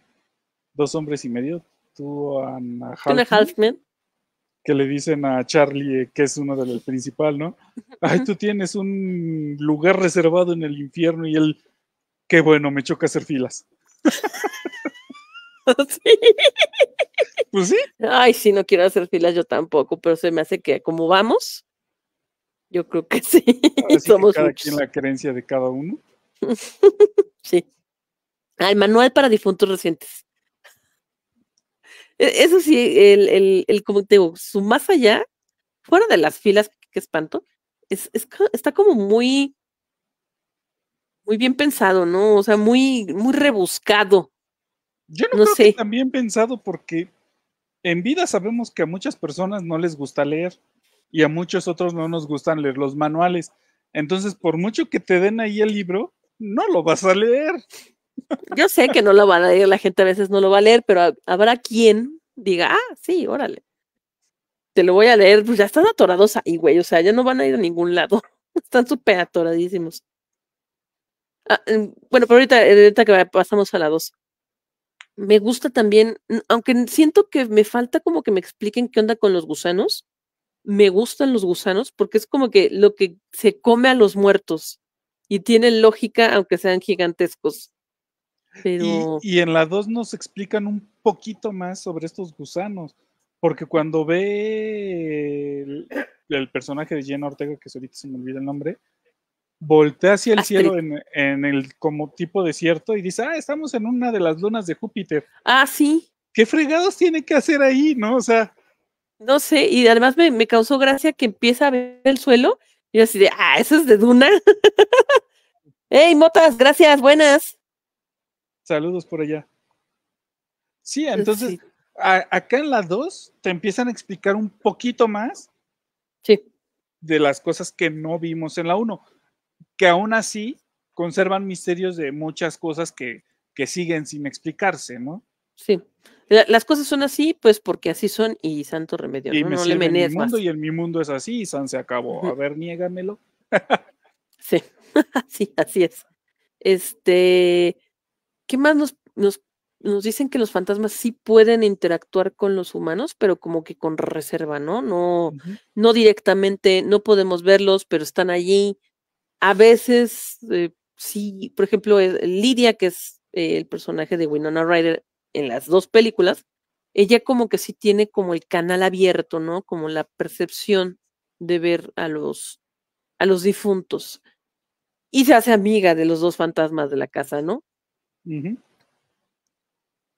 Dos Hombres y Medio, tú Anna Halfman, que le dicen a Charlie eh, que es uno del principal, ¿no? Ay, tú tienes un lugar reservado en el infierno y él, qué bueno, me choca hacer filas. [laughs] sí. Pues sí. Ay, sí, no quiero hacer filas yo tampoco, pero se me hace que como vamos, yo creo que [laughs] sí. la creencia de cada uno. [laughs] sí. el manual para difuntos recientes. E, eso sí, el, el, como te digo, su más allá, fuera de las filas, que espanto, es, está como muy, muy bien pensado, ¿no? O sea, muy, muy rebuscado. Yo no, sé. que bien pensado porque en vida sabemos que a muchas personas no les gusta leer y a muchos otros no nos gustan leer los manuales. Entonces, por mucho que te den ahí el libro, no lo vas a leer. Yo sé que no lo van a leer, la gente a veces no lo va a leer, pero habrá quien diga, ah, sí, órale, te lo voy a leer, pues ya están atorados ahí, güey, o sea, ya no van a ir a ningún lado, [laughs] están súper atoradísimos. Ah, em, bueno, pero ahorita, eh, que pasamos a la dos Me gusta también, aunque siento que me falta como que me expliquen qué onda con los gusanos, me gustan los gusanos porque es como que lo que se come a los muertos y tiene lógica aunque sean gigantescos. Y, en la 2 nos explican un poquito más sobre estos gusanos, porque cuando ve el, personaje de jen Ortega, que ahorita se me olvida el nombre, voltea hacia el cielo en, el como tipo desierto y dice, ah, estamos en una de las lunas de Júpiter. Ah, sí. ¿Qué fregados tiene que hacer ahí, no? O sea, no sé, y además me, causó gracia que empieza a ver el suelo. Y así de, ah, eso es de Duna. [laughs] ¡Ey, motas! Gracias, buenas. Saludos por allá. Sí, pues entonces, acá en la 2 te empiezan a explicar un poquito más sí. de las cosas que no vimos en la 1, que aún así conservan misterios de muchas cosas que, que siguen sin explicarse, ¿no? Sí. Las cosas son así, pues porque así son y santo remedio. ¿no? le en mi mundo Y en mi mundo es así y San se acabó. A ver, niégamelo. [laughs] sí. así es. Este, ¿qué más nos, nos, nos, dicen que los fantasmas sí pueden interactuar con los humanos, pero como que con reserva, ¿no? No, no directamente, no podemos verlos, pero están allí. A veces, eh, sí, por ejemplo, Lidia, que es eh, el personaje de Winona Ryder, en las dos películas, ella como que sí tiene como el canal abierto, ¿no? Como la percepción de ver a los, a los difuntos. Y se hace amiga de los dos fantasmas de la casa, ¿no?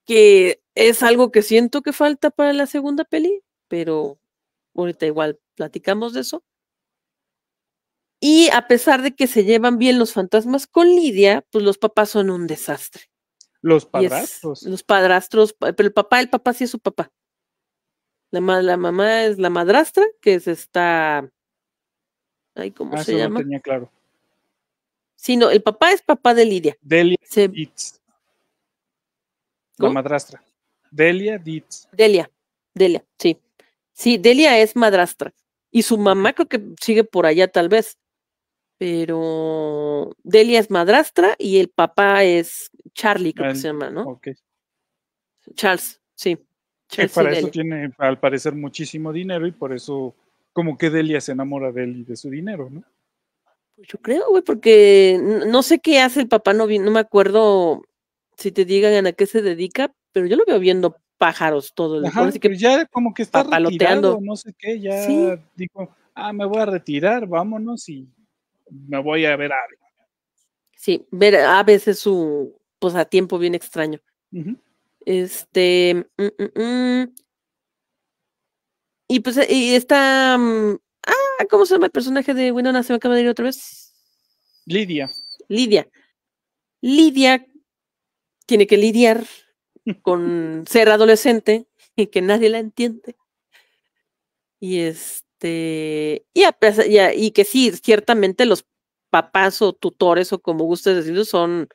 Que es algo que siento que falta para la segunda peli, pero ahorita igual platicamos de eso. Y a pesar de que se llevan bien los fantasmas con Lidia, pues los papás son un desastre. Los padrastros. Los padrastros, pero el papá, el papá sí es su papá. La, la mamá es la madrastra, que es esta. Ay, ¿cómo ah, se llama? No tenía claro. Sí, no, el papá es papá de Lidia. Delia se... La madrastra. Delia Ditz. Delia, Delia, sí. Sí, Delia es madrastra. Y su mamá creo que sigue por allá tal vez. Pero Delia es madrastra y el papá es Charlie, creo que se llama, ¿no? Ok. Charles, sí. para eso tiene, al parecer, muchísimo dinero y por eso, como que Delia se enamora de él y de su dinero, ¿no? Pues yo creo, güey, porque no sé qué hace el papá, no, no me acuerdo si te digan a qué se dedica, pero yo lo veo viendo pájaros todo el Ajá, pues ya como que está retirado, no sé qué, ya dijo, ah, me voy a retirar, vámonos y me voy a ver algo. Sí, ver a veces su, pues a tiempo bien extraño. Este. Mm, mm, mm. Y pues eh, y está. ah, ¿cómo se llama el personaje de Winona? Se me acaba de ir otra vez. Lidia. Lidia. Lidia tiene que lidiar [laughs] con ser adolescente y que nadie la entiende. Y este, y, a, y, que sí, ciertamente los papás o tutores o como gustes decirlo son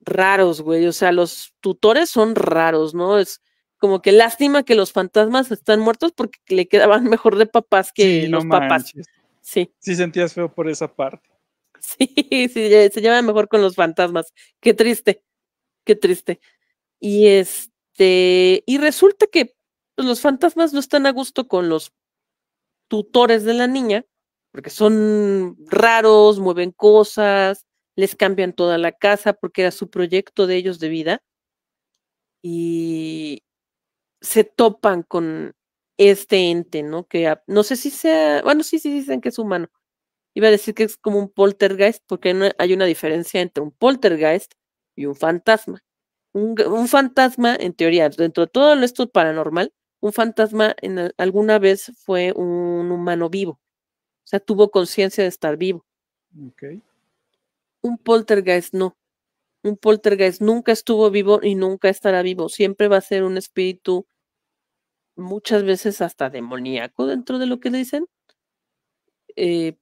raros, güey. O sea, los tutores son raros, ¿no? Es como que lástima que los fantasmas están muertos porque le quedaban [laughs] mejor de papás que los no papás. Sí. Sí sentías feo por esa parte. [laughs] Sí, sí, se llevan mejor con los fantasmas. Qué triste, qué triste. Y este, y resulta que pues, los fantasmas no están a gusto con los tutores de la niña, porque son raros, mueven cosas, les cambian toda la casa porque era su proyecto de ellos de vida y se topan con este ente, ¿no? Que no sé si sea, bueno, sí, sí dicen que es humano. Iba a decir que es como un poltergeist porque hay una diferencia entre un poltergeist y un fantasma. Un, fantasma, en teoría, dentro de todo esto paranormal, un fantasma en, alguna vez fue un humano vivo. O sea, tuvo conciencia de estar vivo. Okay. Un poltergeist no. Un poltergeist nunca estuvo vivo y nunca estará vivo. Siempre va a ser un espíritu muchas veces hasta demoníaco dentro de lo que le dicen, eh,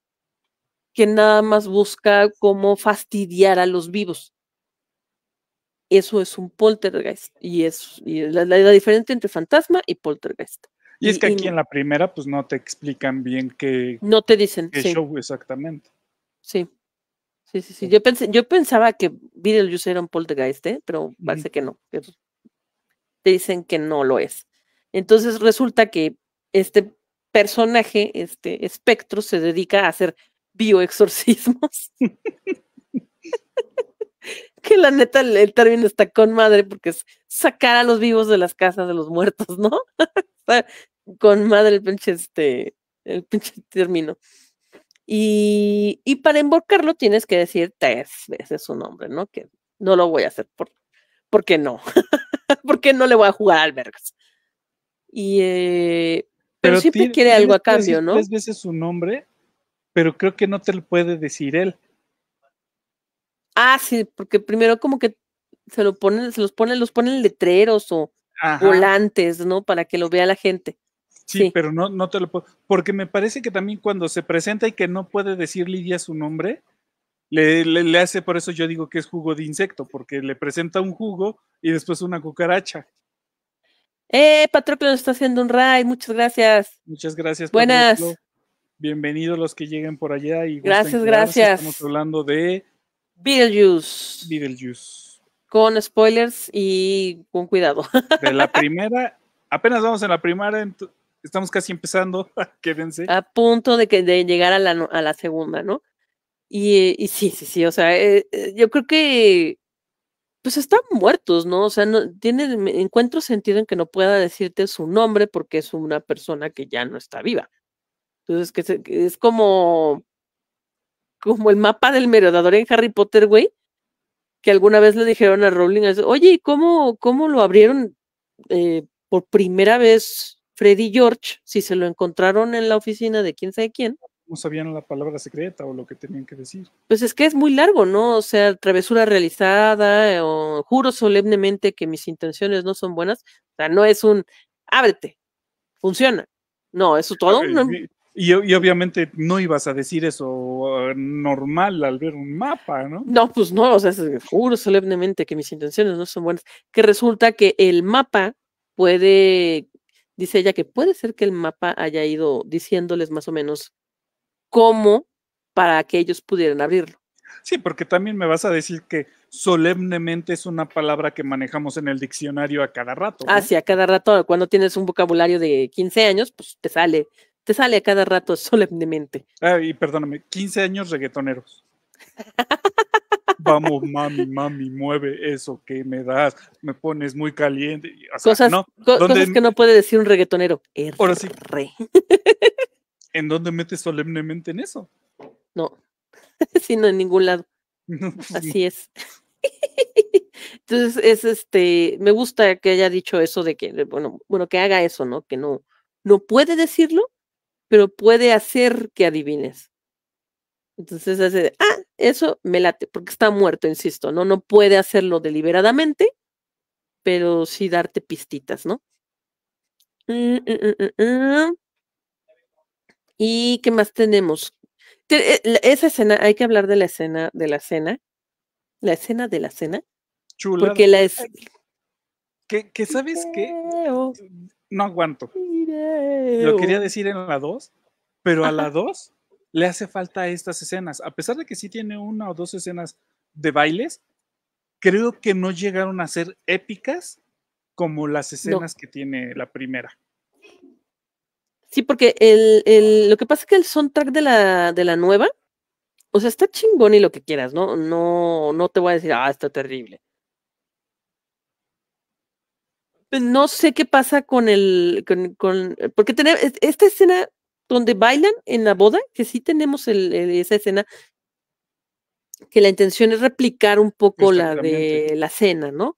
que nada más busca cómo fastidiar a los vivos. Eso es un poltergeist y es, la, diferencia entre fantasma y poltergeist. Y es que aquí en la primera pues no te explican bien qué... No te dicen. show exactamente. Sí. Sí, sí, sí. Yo, pensé, yo pensaba que Beetlejuice era un poltergeist, ¿eh? pero parece que no. te dicen que no lo es. Entonces resulta que este personaje, este espectro, se dedica a hacer bioexorcismos. [laughs] que la neta el, término está con madre porque es sacar a los vivos de las casas de los muertos, ¿no? [laughs] con madre este, el pinche término. Y, para embocarlo tienes que decir tres veces su nombre, ¿no? Que no lo voy a hacer por, qué no, [laughs] porque no le voy a jugar al Vergas. Y, eh, pero, siempre quiere algo a cambio, ¿no? Tres veces su nombre, pero creo que no te lo puede decir él. Ah, sí, porque primero como que se lo ponen, se los ponen, los ponen letreros o volantes, ¿no? Para que lo vea la gente. Sí, pero no, no te lo puedo. Porque me parece que también cuando se presenta y que no puede decir Lidia su nombre, le, hace, por eso yo digo que es jugo de insecto, porque le presenta un jugo y después una cucaracha. Eh, Patropio nos está haciendo un raid, muchas gracias. Muchas gracias. Buenas. Bienvenidos los que lleguen por allá. Y gracias, gracias. Estamos hablando de Beetlejuice. Beetlejuice. Con spoilers y con cuidado. De la [laughs] primera, apenas vamos en la primera, Estamos casi empezando, [laughs] ah, quédense. A punto de, que, de llegar a la, a la segunda, ¿no? Y, sí, sí, sí, o sea, eh, eh, yo creo que pues están muertos, ¿no? O sea, no, tiene, encuentro sentido en que no pueda decirte su nombre porque es una persona que ya no está viva. Entonces, es como, como el mapa del merodador en Harry Potter, güey, que alguna vez le dijeron a Rowling, oye, ¿cómo, cómo lo abrieron eh, por primera vez Freddy George, si se lo encontraron en la oficina de quién sabe quién. No sabían la palabra secreta o lo que tenían que decir. Pues es que es muy largo, ¿no? O sea, travesura realizada, eh, o juro solemnemente que mis intenciones no son buenas. O sea, no es un ábrete, funciona. No, eso todo. y, obviamente no ibas a decir eso eh, normal al ver un mapa, ¿no? No, pues no, o sea, juro solemnemente que mis intenciones no son buenas. Que resulta que el mapa puede dice ella que puede ser que el mapa haya ido diciéndoles más o menos cómo para que ellos pudieran abrirlo. Sí, porque también me vas a decir que solemnemente es una palabra que manejamos en el diccionario a cada rato. Ah, sí, a cada rato. Cuando tienes un vocabulario de 15 años, pues te sale, te sale a cada rato [laughs] solemnemente. Ah, y perdóname, 15 años reggaetoneros. [laughs] vamos, mami, mami, mueve eso que me das, me pones muy caliente. cosas, que no puede decir un reggaetonero. Ahora sí. [laughs] ¿En dónde metes solemnemente en eso? No, sino [laughs] en ningún lado. [laughs] Pues Así es. Entonces, es este, me gusta que haya dicho eso de que, bueno, bueno, que haga eso, ¿no? Que no, no puede decirlo, pero puede hacer que adivines. Entonces hace, ah, eso me late, porque está muerto, insisto, ¿no? No puede hacerlo deliberadamente, pero sí darte pistitas, ¿no? Mm, mm, mm, ¿Y qué más tenemos? Eh, esa escena, hay que hablar de la escena de la cena. La escena de la cena. chulo Porque la es. Que, sabes qué? no aguanto. Lo quería decir en la 2, pero a la 2 le hace falta estas escenas. A pesar de que sí tiene una o dos escenas de bailes, creo que no llegaron a ser épicas como las escenas que tiene la primera. Sí, porque lo que pasa es que el soundtrack de la, de la nueva, o sea, está chingón y lo que quieras, ¿no? No, no te voy a decir, ah, está terrible. Pues, no sé qué pasa con el. con porque tener, esta escena donde bailan en la boda, que sí tenemos esa escena, que la intención es replicar un poco la de la escena, ¿no?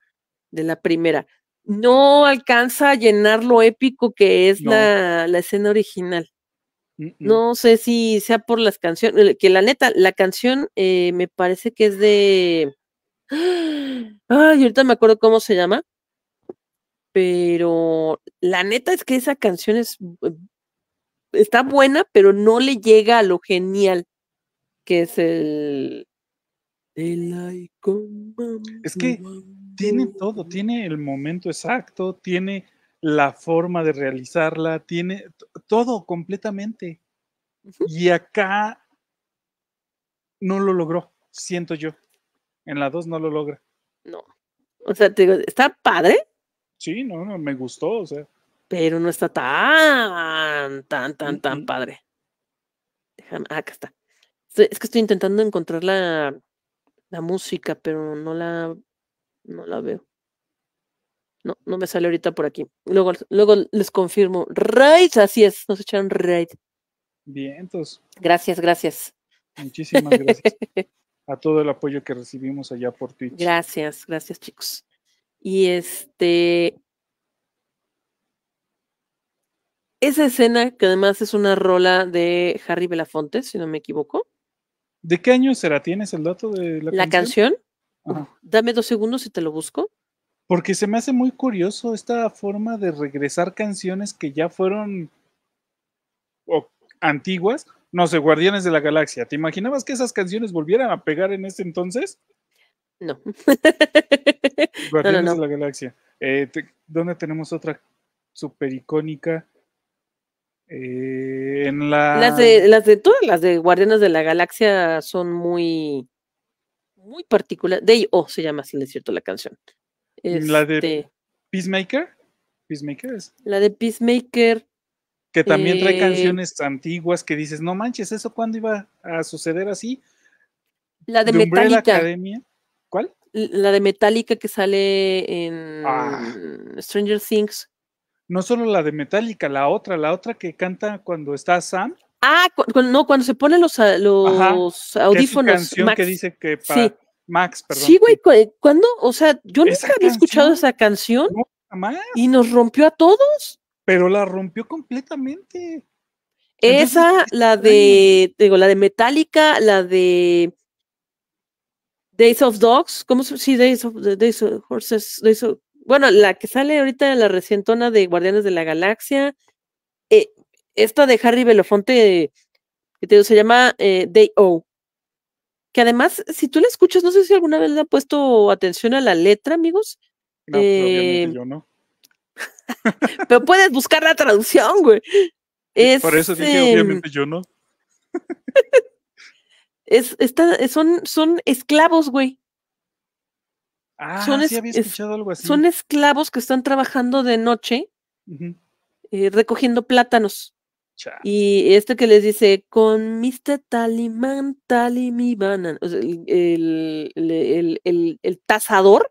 De la primera. No alcanza a llenar lo épico que es la, escena original. No sé si sea por las canciones, eh, que la neta, la canción eh, me parece que es de... Ay, ¡ah! ahorita me acuerdo cómo se llama, pero la neta es que esa canción es eh, está buena, pero no le llega a lo genial que es el. el es que tiene todo, tiene el momento exacto, tiene la forma de realizarla, tiene todo completamente. Y acá no lo logró, siento yo. En la 2 no lo logra. No. O sea, te digo, está padre. Sí, no, no, me gustó, o sea pero no está tan, tan, tan, tan padre. Déjame, ah, acá está. Es que estoy intentando encontrar la, música, pero no la, la veo. No, no me sale ahorita por aquí. Luego, luego les confirmo. Raid, así es, nos echaron raid. Bien, entonces. Gracias, gracias. Muchísimas gracias [laughs] a todo el apoyo que recibimos allá por Twitch. Gracias, gracias, chicos. Y este, Esa escena, que además es una rola de Harry Belafonte, si no me equivoco. ¿De qué año será? ¿Tienes el dato de la, ¿La canción? dame dos segundos y te lo busco. Porque se me hace muy curioso esta forma de regresar canciones que ya fueron antiguas. No sé, Guardianes de la Galaxia. ¿Te imaginabas que esas canciones volvieran a pegar en ese entonces? No. [laughs] Guardianes de la Galaxia. Eh, ¿Dónde tenemos otra super icónica? Eh, las, de, las de todas las de guardianas de la Galaxia son muy, muy particulares. Day O se llama así, es cierto, la canción. la de este Peacemaker. Peacemaker La de Peacemaker. Que también trae eh, canciones antiguas que dices, no manches, ¿eso cuándo iba a suceder así? La de, Metallica. ¿Cuál? La de Metallica que sale en ah. Stranger Things no solo la de Metallica, la otra, la otra que canta cuando está Sam. Ah, no, cuando se ponen los, ah, los audífonos. Que canción que dice que para Max, perdón. Sí, güey, ¿cuándo? O sea, yo nunca había escuchado esa canción. No, jamás. Y nos rompió a todos. Pero la rompió completamente. Esa, la de, digo, la de Metallica, la de Days of Dogs, ¿cómo se Sí, Days of, Days of Horses, Days of, bueno, la que sale ahorita la recientona de Guardianes de la Galaxia, eh, esta de Harry Belofonte, que te se llama eh, Day O. Que además, si tú la escuchas, no sé si alguna vez le ha puesto atención a la letra, amigos. No, obviamente eh, yo no. [laughs] pero puedes buscar la traducción, güey. Es, Por eso dije, eh, obviamente yo no. [laughs] es, son, son esclavos, güey. Ah, son sí, había escuchado algo así. Son esclavos que están trabajando de noche eh, recogiendo plátanos. Y este que les dice, con Mr. Talimán, Talimi banana. o sea, el, el, el, el, tasador,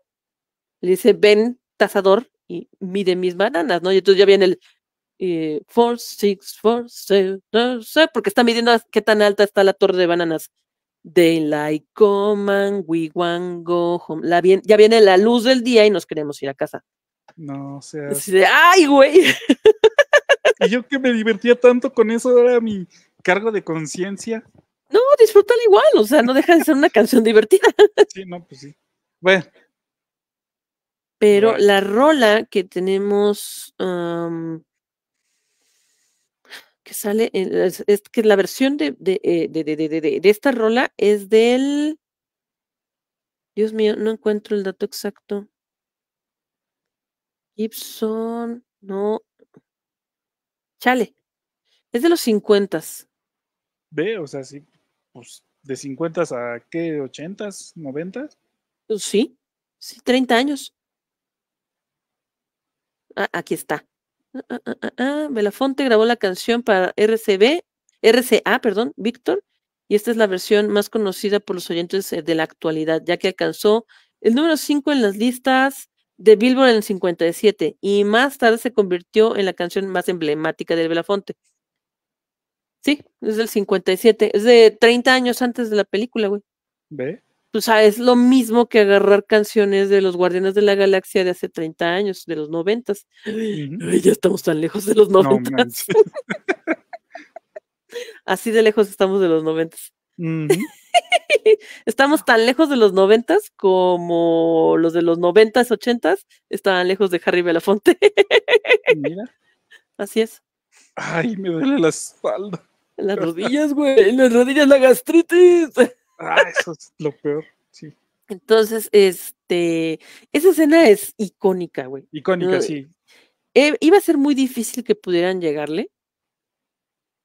le dice, ven, tasador, y mide mis bananas, ¿no? Y entonces ya viene el, eh, four, six, four, seven, porque está midiendo qué tan alta está la torre de bananas. They like come we go home. La bien, ya viene la luz del día y nos queremos ir a casa. No, sea. ¡Ay, güey! y yo que me divertía tanto con eso, era mi cargo de conciencia. No, disfrutan igual, o sea, no deja de ser una canción divertida. sí, no, pues sí. Bueno. Pero la rola que tenemos que sale, es, que la versión eh, de, esta rola es del... Dios mío, no encuentro el dato exacto. Gibson, no. Chale, es de los 50. Ve, o sea, sí, pues de 50 a qué, 80, 90. Pues, sí, sí, 30 años. Ah, aquí está. Ah, ah, ah, Belafonte grabó la canción para RCB, RCA, perdón, Víctor, y esta es la versión más conocida por los oyentes eh, de la actualidad, ya que alcanzó el número 5 en las listas de Billboard en el 57 y más tarde se convirtió en la canción más emblemática de Belafonte. Sí, es del 57, es de 30 años antes de la película, güey. ¿Ve? o sea, es lo mismo que agarrar canciones de los Guardianes de la Galaxia de hace 30 años, de los 90. Ya estamos tan lejos de los 90. [laughs] Así de lejos estamos de los 90. [laughs] estamos tan lejos de los 90 como los de los 90, 80 estaban lejos de Harry Belafonte. Mira. [laughs] Así es. Ay, me duele la espalda. Las rodillas, güey. en Las rodillas, la gastritis. Ah, eso es lo peor, sí. Entonces, este, esa escena es icónica, güey. Icónica, sí. Eh, iba a ser muy difícil que pudieran llegarle.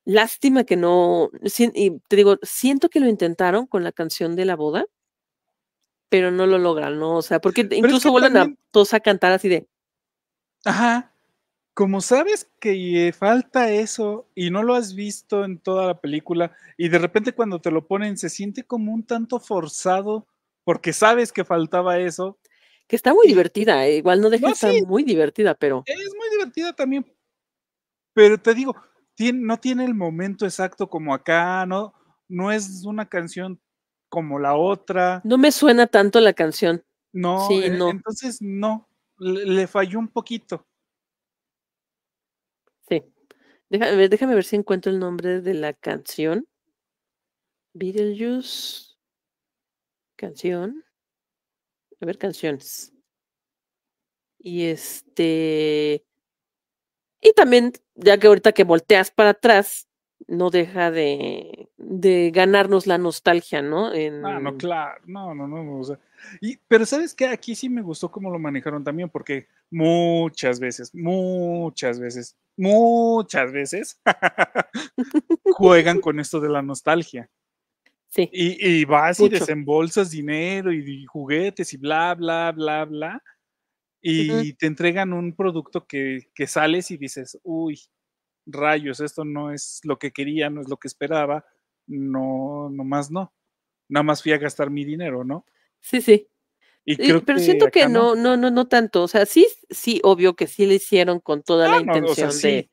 Lástima que no, y te digo, siento que lo intentaron con la canción de la boda, pero no lo logran, ¿no? O sea, porque incluso vuelven a todos a cantar así de. Ajá como sabes que falta eso y no lo has visto en toda la película y de repente cuando te lo ponen se siente como un tanto forzado porque sabes que faltaba eso. Que está muy divertida, eh, igual no deja ser de muy divertida, pero... Es muy divertida también, pero te digo, no tiene el momento exacto como acá, no, no es una canción como la otra. No me suena tanto la canción. No, e, entonces no, le falló un poquito. Déjame ver, si encuentro el nombre de la canción. Beetlejuice. Canción. A ver, canciones. Y este. Y también, ya que ahorita que volteas para atrás, no deja de, ganarnos la nostalgia, ¿no? Ah, no, claro, no, no, no, o sea, pero sabes que aquí sí me gustó cómo lo manejaron también, porque muchas veces, muchas veces, muchas veces [laughs] juegan con esto de la nostalgia. Sí. Y, vas y desembolsas dinero y, juguetes y bla, bla, bla, bla. Y te entregan un producto que, que sales y dices, uy, rayos, esto no es lo que quería, no es lo que esperaba, no, nomás no. Nada más fui a gastar mi dinero, ¿no? sí, sí. pero siento que no, no, no, no tanto. O sea, sí, sí, obvio que sí le hicieron con toda la ah, intención de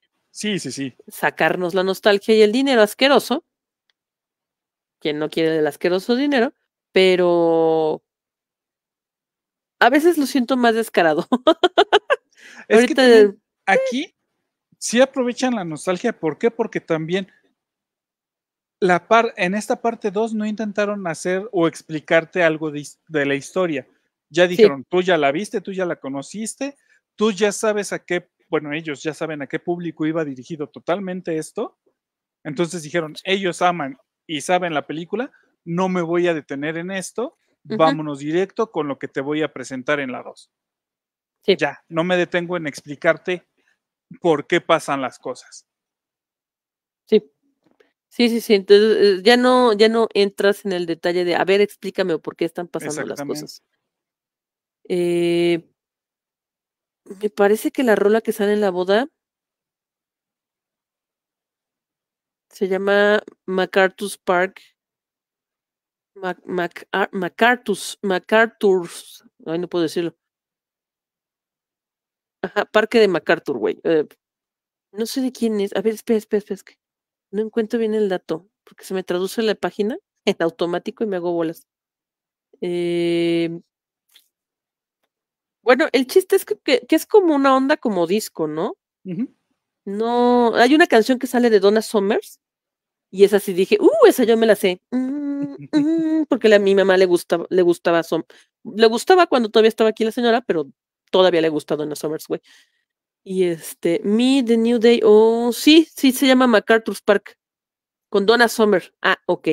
sacarnos la nostalgia y el dinero asqueroso. Quien no quiere el asqueroso dinero, pero a veces lo siento más descarado. [laughs] Ahorita aquí sí aprovechan la nostalgia. ¿Por qué? Porque también en esta parte 2 no intentaron hacer o explicarte algo de, la historia. Ya dijeron, tú ya la viste, tú ya la conociste, tú ya sabes a qué, bueno, ellos ya saben a qué público iba dirigido totalmente esto. Entonces dijeron, ellos aman y saben la película, no me voy a detener en esto, vámonos directo con lo que te voy a presentar en la 2. Ya, no me detengo en explicarte por qué pasan las cosas. Sí, sí, sí. Entonces eh, ya no, ya no entras en el detalle de, a ver, explícame por qué están pasando las cosas. Eh, me parece que la rola que sale en la boda se llama MacArthur's Park. Ah, MacArthur's, MacArthur's, ay, no puedo decirlo. Ajá, Parque de MacArthur, güey. Eh, no sé de quién es. A ver, espera, espera, espera no encuentro bien el dato, porque se me traduce la página [laughs] en automático y me hago bolas. Em, bueno, el chiste es que, es como una onda como disco, ¿no? No, hay una canción que sale de Donna Summers y esa sí dije, uh, esa yo me la sé, mm, [laughs] mm, porque a mi mamá le gustaba, le gustaba, le gustaba cuando todavía estaba aquí la señora, pero todavía le gusta Donna Summers, güey. Y este, Me, The New Day, oh, sí, sí, se llama MacArthur's Park, con Donna Summer. Ah, ok.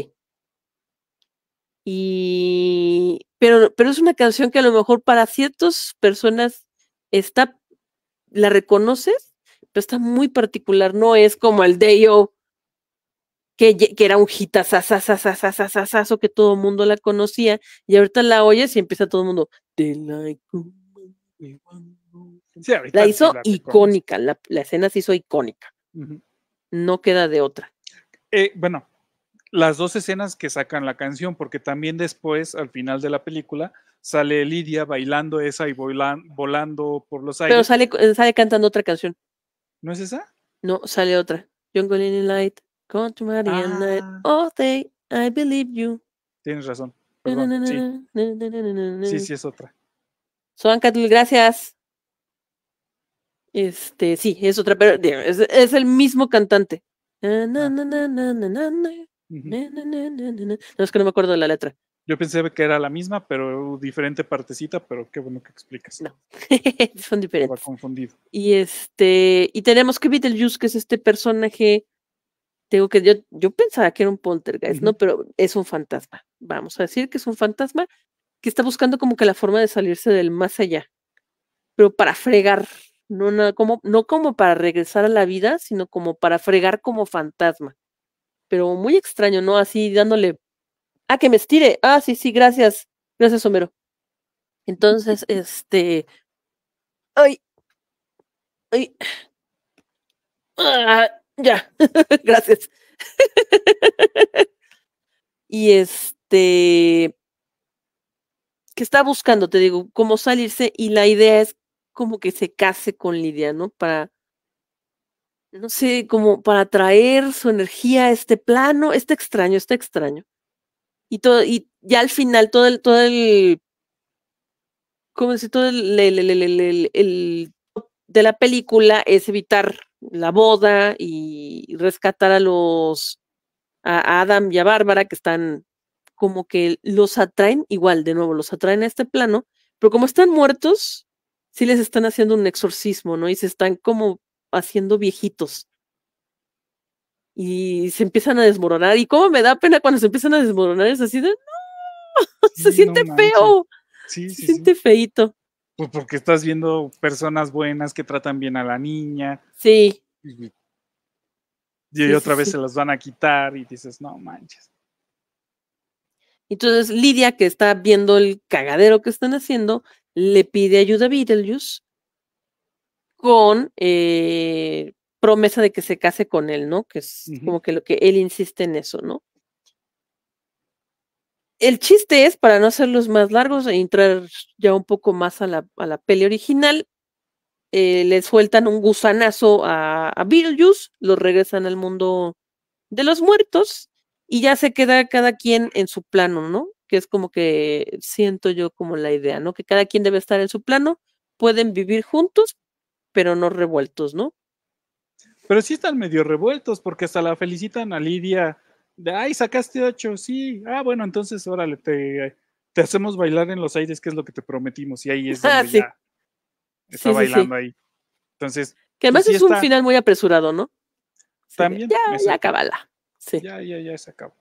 Y, pero, pero es una canción que a lo mejor para ciertas personas está, la reconoces, pero está muy particular, no es como el Dayo, que, que era un o que todo mundo la conocía, y ahorita la oyes y empieza todo el mundo, la hizo icónica, la, escena se hizo icónica. No queda de otra. bueno, las dos escenas que sacan la canción, porque también después, al final de la película, sale Lidia bailando esa y volando por los aires. Pero sale, sale cantando otra canción. ¿No es esa? No, sale otra. Jungle in Light, Come to All Day, I Believe You. Tienes razón. sí, sí es otra. Katil, gracias. Este, sí, es otra, pero es, el mismo cantante. No es que no me acuerdo de la letra. Yo pensé que era la misma, pero diferente partecita, pero qué bueno que explicas. No, son diferentes. confundido. Y este, y tenemos que Beetlejuice, que es este personaje, tengo que, yo, yo pensaba que era un poltergeist, ¿no? Pero es un fantasma. Vamos a decir que es un fantasma que está buscando como que la forma de salirse del más allá, pero para fregar, no, como, no como para regresar a la vida, sino como para fregar como fantasma. Pero muy extraño, ¿no? Así dándole, ah, que me estire, ah, sí, sí, gracias, gracias, Homero. Entonces, este, ay, ay, ah, ya, [laughs] gracias. [laughs] y este, que está buscando, te digo, cómo salirse y la idea es como que se case con Lidia, ¿no? Para, no sé, como para traer su energía a este plano, está extraño, está extraño. Y, todo, y ya al final todo el, todo el, ¿cómo decir? Todo el, el de la película es evitar la boda y rescatar a los, a Adam y a Bárbara que están como que los atraen, igual, de nuevo, los atraen a este plano, pero como están muertos, sí les están haciendo un exorcismo, ¿no? Y se están como haciendo viejitos. Y se empiezan a desmoronar. Y cómo me da pena cuando se empiezan a desmoronar, es así de, no, [laughs] se siente feo. se siente feito. Pues porque estás viendo personas buenas que tratan bien a la niña. Sí. Y, y otra vez se las van a quitar y dices, no manches. Entonces Lidia, que está viendo el cagadero que están haciendo, le pide ayuda a Beetlejuice con eh, promesa de que se case con él, ¿no? Que es como que lo que él insiste en eso, ¿no? El chiste es, para no hacerlos más largos e entrar ya un poco más a la, a peli original, eh, le sueltan un gusanazo a, a Beetlejuice, lo regresan al mundo de los muertos y ya se queda cada quien en su plano, ¿no? Que es como que siento yo como la idea, ¿no? Que cada quien debe estar en su plano, pueden vivir juntos, pero no revueltos, ¿no? Pero sí están medio revueltos, porque hasta la felicitan a Lidia de, ay, sacaste ocho, sí, ah, bueno, entonces, órale, te, te hacemos bailar en los aires, que es lo que te prometimos, y ahí es [laughs] ah, donde está bailando ahí. Entonces. Que pues además es un final muy apresurado, ¿no? También. Ya, ya ya, ya, ya se acabó.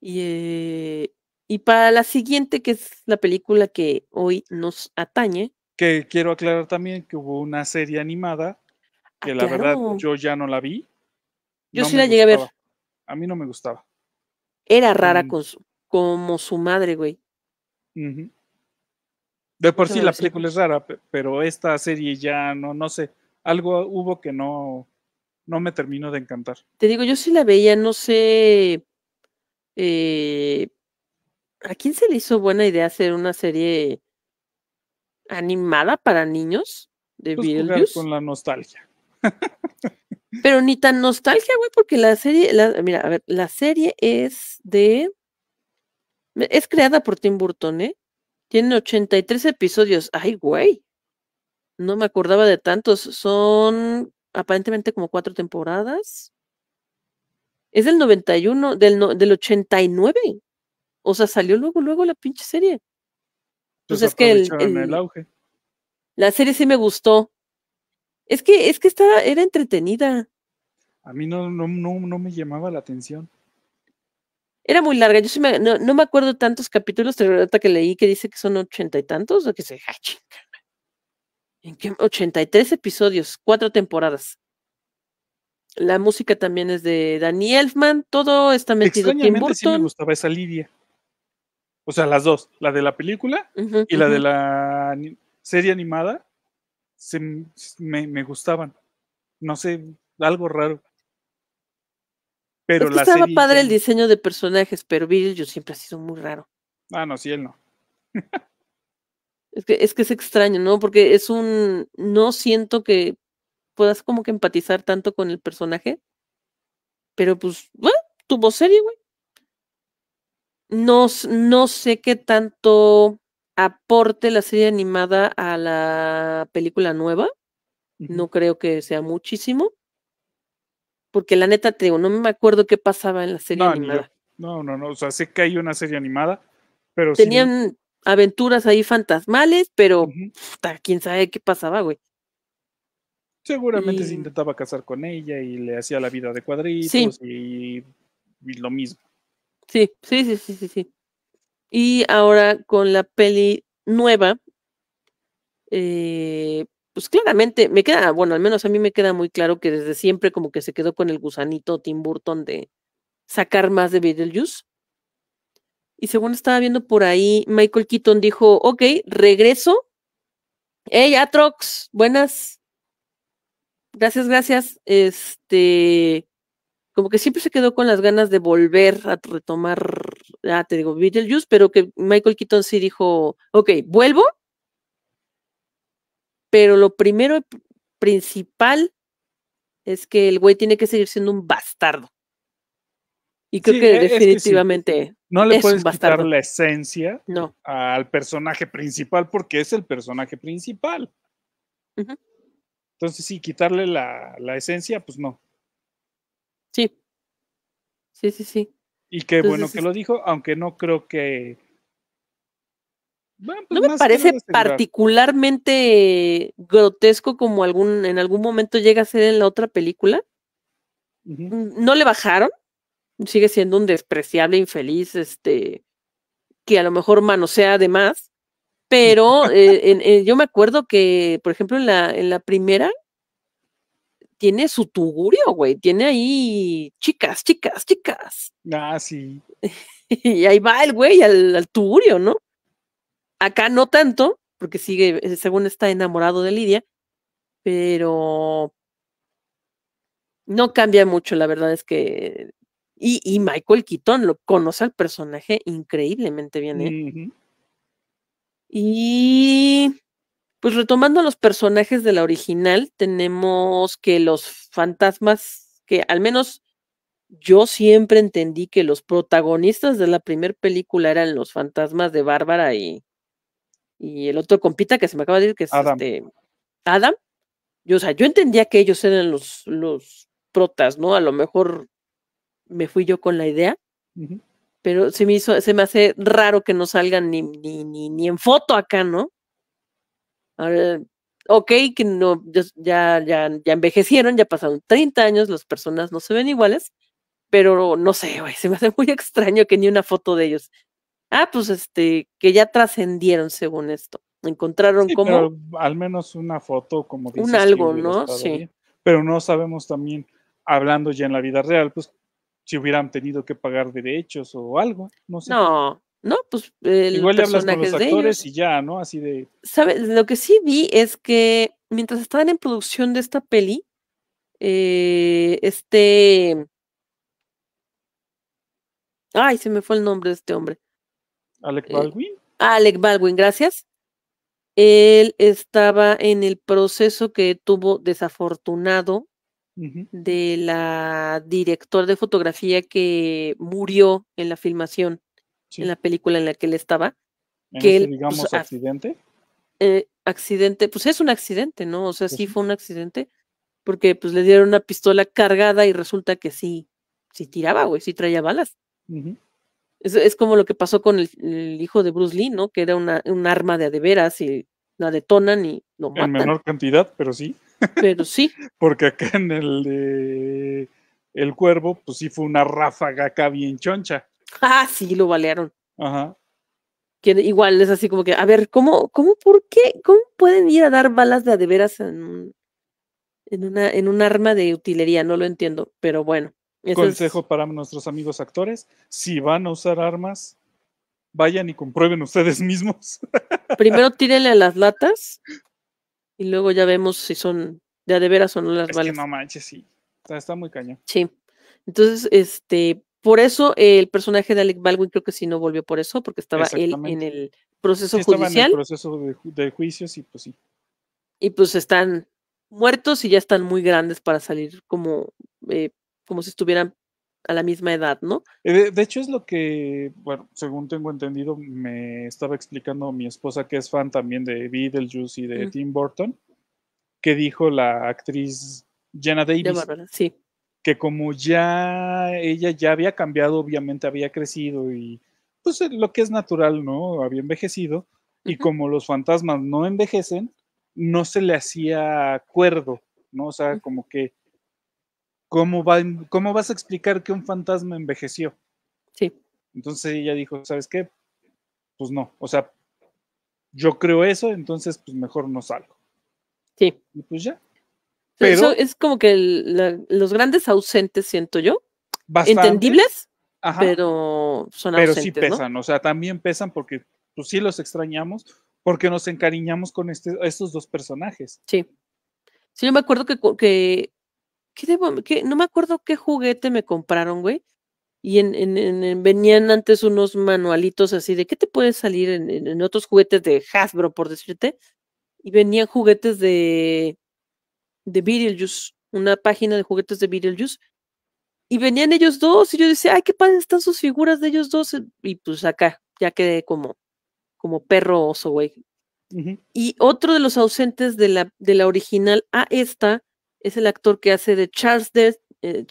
Eh, y, para la siguiente, que es la película que hoy nos atañe. Que quiero aclarar también que hubo una serie animada, ah, que la verdad yo ya no la vi. Yo sí la llegué a ver. A mí no me gustaba. Era rara mm. como su madre, güey. De por sí la película es rara, pero esta serie ya no, no sé, algo hubo que no, no me termino de encantar. Te digo, yo sí la veía, no sé eh, a quién se le hizo buena idea hacer una serie animada para niños de pues Con la nostalgia. Pero ni tan nostalgia, güey, porque la serie, la, mira, a ver, la serie es de, es creada por Tim Burton, ¿eh? Tiene 83 episodios. Ay, güey. No me acordaba de tantos. Son aparentemente como cuatro temporadas. Es del 91, del, del 89. O sea, salió luego, luego la pinche serie. Entonces pues es que el, auge. La serie sí me gustó. Es que, es que estaba, era entretenida. A mí no, no, no, me llamaba la atención. Era muy larga, yo no, me acuerdo tantos capítulos, pero que leí que dice que son ochenta y tantos, o que se, [laughs] ¡ah, ¿En 83 episodios, cuatro temporadas. La música también es de Danny Elfman, todo está metido en Sí me gustaba esa Lidia. O sea, las dos, la de la película y la de la serie animada, me, gustaban. No sé, algo raro. Pero es estaba padre el diseño de personajes, pero Bill yo siempre ha sido muy raro. Ah, no, sí, él no. [laughs] Es que, es extraño, ¿no? Porque es un. No siento que puedas como que empatizar tanto con el personaje. Pero pues, bueno, tuvo serie, güey. No, sé qué tanto aporte la serie animada a la película nueva. No creo que sea muchísimo. Porque la neta te digo, no me acuerdo qué pasaba en la serie no, animada. No, no, no. O sea, sé que hay una serie animada, pero. Tenían, aventuras ahí fantasmales, pero quién sabe qué pasaba, güey. Seguramente se intentaba casar con ella y le hacía la vida de cuadritos y, lo mismo. Sí, sí, sí, sí, sí, sí. Y ahora con la peli nueva, eh, pues claramente me queda, bueno, al menos a mí me queda muy claro que desde siempre como que se quedó con el gusanito Tim Burton de sacar más de Beetlejuice. Y según estaba viendo por ahí, Michael Keaton dijo, ok, regreso. Hey, Atrox, buenas. Gracias, gracias. Este, como que siempre se quedó con las ganas de volver a retomar, ya te digo, Beetlejuice, pero que Michael Keaton sí dijo, ok, vuelvo, pero lo primero principal es que el güey tiene que seguir siendo un bastardo. Y creo que e, definitivamente. No le puedes quitar la esencia al personaje principal porque es el personaje principal. Entonces, sí, quitarle la, esencia, pues no. Sí. Sí, sí, sí. Y qué bueno que lo dijo, aunque no creo que. Pues, no me parece particularmente grotesco como algún, en algún momento llega a ser en la otra película. Mm, no le bajaron, sigue siendo un despreciable infeliz, este, que a lo mejor manosea de más, pero eh, eh, yo me acuerdo que, por ejemplo, en la, en la primera, tiene su tugurio, güey, tiene ahí chicas, chicas, chicas. Ah, sí. [laughs] y ahí va el güey al, al tugurio, ¿no? Acá no tanto, porque sigue, eh, según está enamorado de Lidia, pero no cambia mucho, la verdad es que y, Michael Keaton lo conoce al personaje increíblemente bien. ¿eh? Y pues retomando los personajes de la original, tenemos que los fantasmas, que al menos yo siempre entendí que los protagonistas de la primera película eran los fantasmas de Bárbara y, y el otro compita que se me acaba de decir que es Adam. Este, Adam. Yo, o sea, yo entendía que ellos eran los, los protas, ¿no? A lo mejor me fui yo con la idea, pero se me hizo, se me hace raro que no salgan ni, ni, en foto acá, ¿no? ok, que no, ya, ya, envejecieron, ya pasaron 30 años, las personas no se ven iguales, pero no sé, se me hace muy [laughs] extraño que ni una foto de ellos. Ah, pues este, que ya trascendieron según esto. Encontraron como. Al menos una foto, como Un algo, ¿no? Sí. Pero no sabemos también, hablando ya en la vida real, pues si hubieran tenido que pagar derechos o algo, no sé. No, no, pues el igual le hablas con los actores y ya, ¿no? Así de. Sabes, lo que sí vi es que mientras estaban en producción de esta peli, eh, este, ay, se me fue el nombre de este hombre. Alec eh, Baldwin. Alec Baldwin, gracias. Él estaba en el proceso que tuvo desafortunado de la director de fotografía que murió en la filmación, en la película en la que él estaba. que pues, digamos, accidente? Eh, accidente, pues es un accidente, ¿no? O sea, sí, fue un accidente, porque pues le dieron una pistola cargada y resulta que sí, sí tiraba, güey, sí traía balas. es, como lo que pasó con el, hijo de Bruce Lee, ¿no? Que era una, un arma de adeveras veras y la detonan y lo matan. En menor cantidad, pero sí. Pero sí. [laughs] Porque acá en el El Cuervo, pues sí fue una ráfaga acá bien choncha. Ah, sí, lo balearon. Ajá. igual es así como que, a ver, ¿cómo, cómo, por qué, cómo pueden ir a dar balas de adeveras de veras en, una, en un arma de utilería? No lo entiendo, pero bueno. Consejo para nuestros amigos actores, si van a usar armas, vayan y comprueben ustedes mismos. [laughs] Primero tírenle a las latas y luego ya vemos si son ya de veras o no las balas. sí. Está, muy cañón. Sí. Entonces, este, por eso el personaje de Alec Baldwin creo que sí no volvió por eso, porque estaba él en el proceso judicial. en el proceso de, juicio, y pues sí. Y pues están muertos y ya están muy grandes para salir como, eh, como si estuvieran a la misma edad, ¿no? Eh, de, hecho es lo que, bueno, según tengo entendido, me estaba explicando mi esposa que es fan también de Beetlejuice y de mm. Tim Burton, que dijo la actriz Jenna Davis. Que como ya ella ya había cambiado, obviamente había crecido y pues eh, lo que es natural, ¿no? Había envejecido. Y como los fantasmas no envejecen, no se le hacía acuerdo, ¿no? O sea, como que ¿cómo, vas a explicar que un fantasma envejeció? Sí. Entonces ella dijo, ¿sabes qué? Pues no, o sea, yo creo eso, entonces pues mejor no salgo. Sí. Y pues ya. Pero eso es como que los grandes ausentes, siento yo. Entendibles, pero son ausentes. Pero sí pesan, o sea, también pesan porque pues, sí los extrañamos, porque nos encariñamos con este, estos dos personajes. Sí. Sí, yo me acuerdo que, que no me acuerdo qué juguete me compraron, güey. Y en, venían antes unos manualitos así de qué te puede salir en, otros juguetes de Hasbro, por decirte. Y venían juguetes de, de Beetlejuice, una página de juguetes de Beetlejuice. Y venían ellos dos, y yo decía, ay, qué padre están sus figuras de ellos dos. Y pues acá, ya quedé como, como perro oso, güey. Y otro de los ausentes de la, de la original a esta es el actor que hace de Charles, de, eh,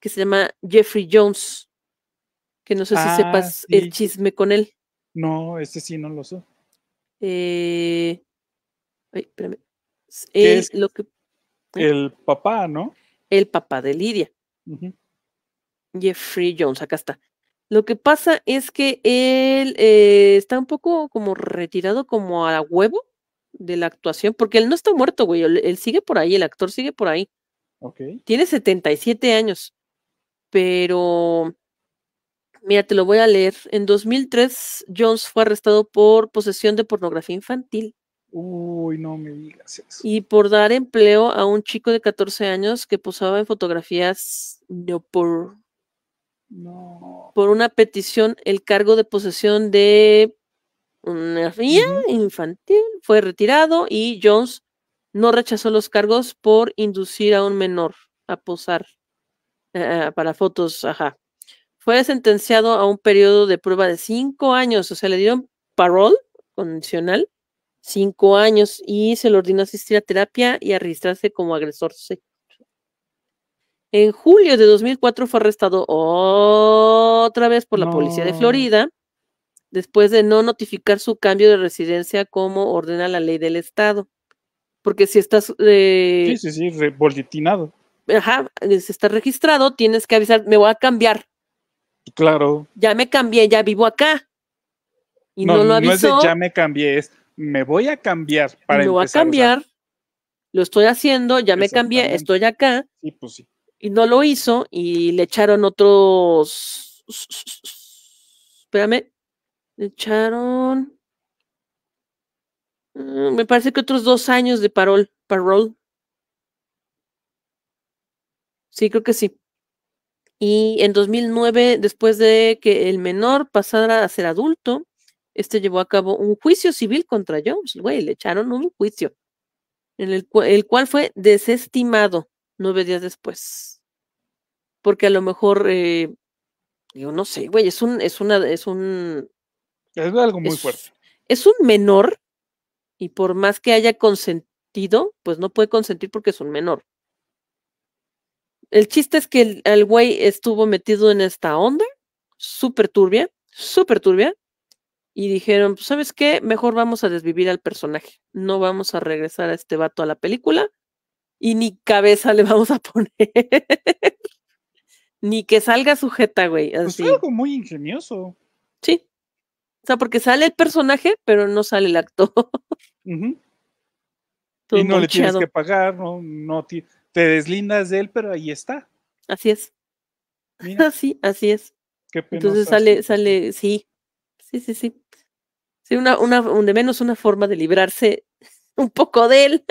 que se llama Jeffrey Jones, que no sé si ah, sepas el chisme con él. No, este sí no lo sé. Eh, es lo que, ¿eh? el papá, ¿no? El papá de Lidia. Jeffrey Jones, acá está. Lo que pasa es que él está un poco como retirado como a huevo de la actuación, porque él no está muerto, güey, él, sigue por ahí, el actor sigue por ahí. Tiene 77 años, pero mira, te lo voy a leer. En 2003, Jones fue arrestado por posesión de pornografía infantil. Uy, no me digas Y por dar empleo a un chico de 14 años que posaba en fotografías no por no. Por una petición, el cargo de posesión de una infantil fue retirado y Jones no rechazó los cargos por inducir a un menor a posar eh, eh, para fotos. Fue sentenciado a un periodo de prueba de cinco años, o sea, le dieron parole condicional, cinco años, y se le ordenó asistir a terapia y a registrarse como agresor En julio de 2004 fue arrestado otra vez por la policía de Florida después de no notificar su cambio de residencia como ordena la ley del Estado. Porque si estás... Eh, sí, sí, sí, boletinado. Ajá, eh, si estás registrado, tienes que avisar, me voy a cambiar. Claro. Ya me cambié, ya vivo acá. Y no, lo avisó. No es de ya me cambié, es me voy a cambiar para Me voy a cambiar, lo estoy haciendo, ya me cambié, estoy acá. Sí, pues sí. Y no lo hizo y le echaron otros... Espérame, le echaron. Ah, me parece que otros dos años de parol, Sí, creo que sí. Y en 2009, después de que el menor pasara a ser adulto, este llevó a cabo un juicio civil contra Jones. Güey, le echaron un juicio, en el, cual fue desestimado nueve días después. Porque a lo mejor, yo eh, no sé, güey, es, es un es algo muy fuerte. Es un menor y por más que haya consentido, pues no puede consentir porque es un menor. El chiste es que el, güey estuvo metido en esta onda, súper turbia, súper turbia, y dijeron, pues, ¿sabes qué? Mejor vamos a desvivir al personaje, no vamos a regresar a este vato a la película y ni cabeza le vamos a [laughs] poner. ni que salga sujeta, güey. es pues, algo muy ingenioso. Sí. O sea, porque sale el personaje, pero no sale el actor. [laughs] Y no le tienes que pagar, no, no te, deslindas de él, pero ahí está. Así es. así [laughs] así es. Entonces sale, sale, sí, sí, sí, sí. Sí, una, una, de menos una forma de librarse [laughs] un poco de él.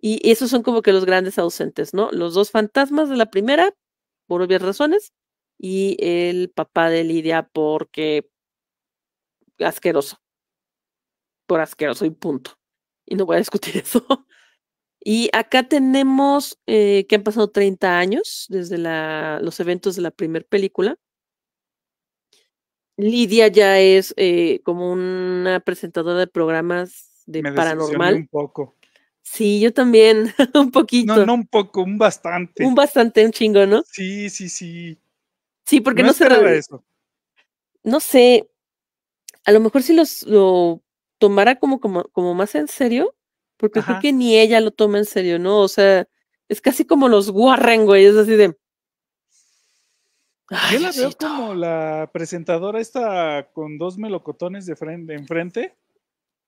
y esos son como que los grandes ausentes, ¿no? Los dos fantasmas de la primera, por obvias razones, y el papá de Lidia, porque asqueroso. Por asqueroso y punto. Y no voy a discutir [laughs] eso. Y acá tenemos eh, que han pasado 30 años desde los eventos de la primera película. Lidia ya es eh, como una presentadora de programas de paranormal. Un poco. Sí, yo también, [laughs] un poquito. No, no un poco, un bastante. Un bastante, un chingo, ¿no? Sí, sí, sí. Sí, porque no, se eso. No sé, a lo mejor si los, lo tomara como, como, como más en serio, porque creo que ni ella lo toma en serio, ¿no? O sea, es casi como los guarren, güey, es así de... Ay, Yo la veo como la presentadora esta con dos melocotones de frente, enfrente.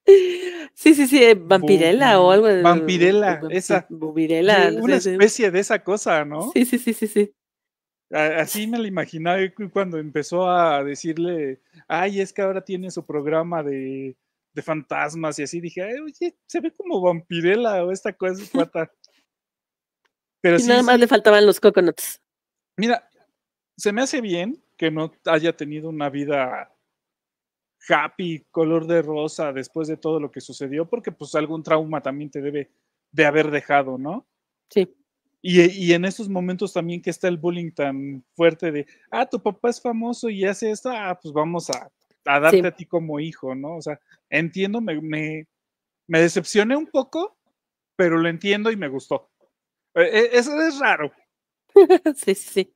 Sí, sí, sí, eh, vampirela o algo. Vampirela, esa. una especie de esa cosa, ¿no? Sí, sí, sí, sí, sí. Así me la imaginaba cuando empezó a decirle ay, es que ahora tiene su programa de, fantasmas y así. Dije, oye, se ve como vampirela o esta cosa, cuata. Pero y nada más le faltaban los coconuts. Mira, se me hace bien que no haya tenido una vida happy, color de rosa, después de todo lo que sucedió, porque pues algún trauma también te debe de haber dejado, ¿no? Sí. Eh, y, en esos momentos también que está el bullying tan fuerte de, ah, tu papá es famoso y hace esto, ah, pues vamos a, darte a ti como hijo, ¿no? O sea, entiendo, me, me, decepcioné un poco, pero lo entiendo y me gustó. Eh, eh, eso es raro. [laughs] sí, sí.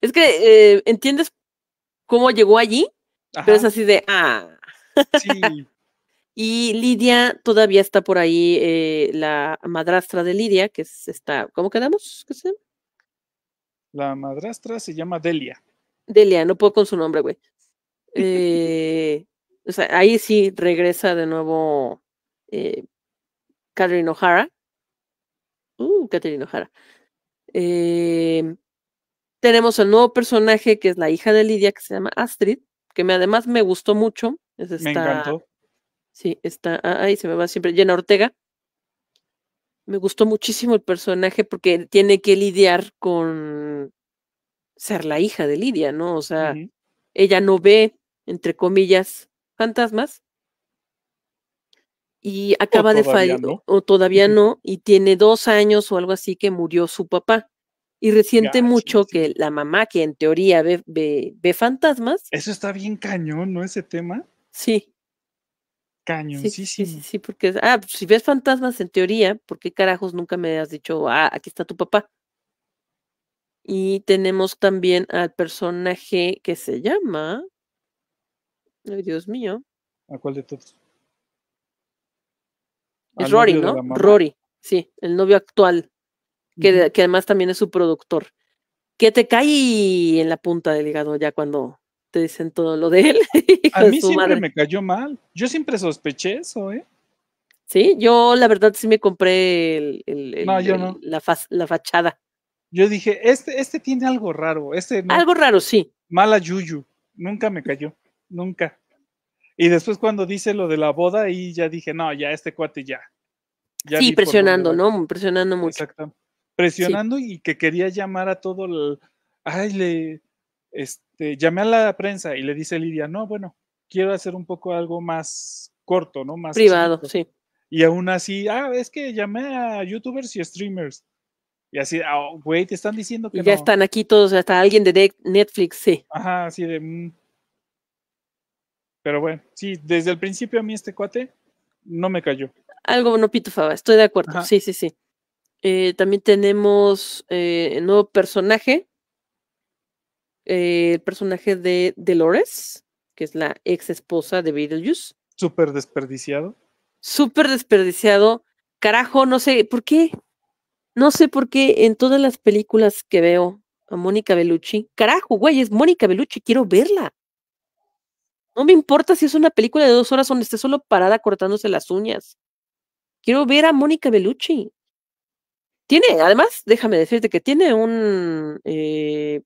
Es que entiendes cómo llegó allí, pero es así de, ah. sí, y Lidia todavía está por ahí, eh, la madrastra de Lidia, que está, ¿cómo quedamos? ¿Qué se La madrastra se llama Delia. Delia, no puedo con su nombre, güey. Eh, o sea, ahí sí regresa de nuevo eh, Catherine O'Hara. Uh, Catherine O'Hara. Em, tenemos el nuevo personaje que es la hija de Lidia, que se llama Astrid, que me, además me gustó mucho. Es esta, me encantó. Sí, está, ah, ahí se me va siempre, Jenna Ortega. Me gustó muchísimo el personaje porque tiene que lidiar con ser la hija de Lidia, ¿no? O sea, ella no ve, entre comillas, fantasmas y acaba de fallar, o todavía no, y tiene dos años o algo así que murió su papá. Y resiente mucho que la mamá, que en teoría ve, ve fantasmas. Eso está bien cañón, ¿no? Ese tema. Sí, Cañón, Sí, sí, sí, porque, ah, pues, si ves fantasmas en teoría, ¿por qué carajos nunca me has dicho, ah, aquí está tu papá? Y tenemos también al personaje que se llama. Ay, Dios mío. ¿A cuál de todos? Es Rory, ¿no? Rory, sí, el novio actual, que, que además también es su productor. Que te cae en la punta del hígado ya cuando dicen todo lo de él. [laughs] A mí siempre me cayó mal. Yo siempre sospeché eso, ¿eh? Sí, yo la verdad sí me compré el, la, fachada. Yo dije, este, este tiene algo raro. Este Algo raro, sí. Mala Yuyu. Nunca me cayó. Nunca. Y después cuando dice lo de la boda, ahí ya dije, no, ya este cuate ya. sí, presionando, ¿no? Presionando mucho. Exacto. Presionando y que quería llamar a todo el... Ay, le, este, llamé a la prensa y le dice Lidia, no, bueno, quiero hacer un poco algo más corto, ¿no? Más privado, sí. Y aún así, ah, es que llamé a youtubers y streamers. Y así, oh, güey, te están diciendo que. ya están aquí todos, hasta alguien de Netflix, sí. Ajá, así de. Mm". Pero bueno, sí, desde el principio a mí este cuate no me cayó. Algo no pitufaba, estoy de acuerdo, sí, sí, sí. Eh, también tenemos eh, nuevo personaje, eh, el personaje de Dolores, que es la ex esposa de Beetlejuice. Súper desperdiciado. Súper desperdiciado. Carajo, no sé por qué. No sé por qué en todas las películas que veo a Mónica Bellucci, carajo, güey, es Mónica Bellucci, quiero verla. No me importa si es una película de dos horas donde esté solo parada cortándose las uñas. Quiero ver a Mónica Bellucci. Tiene, además, déjame decirte que tiene un eh,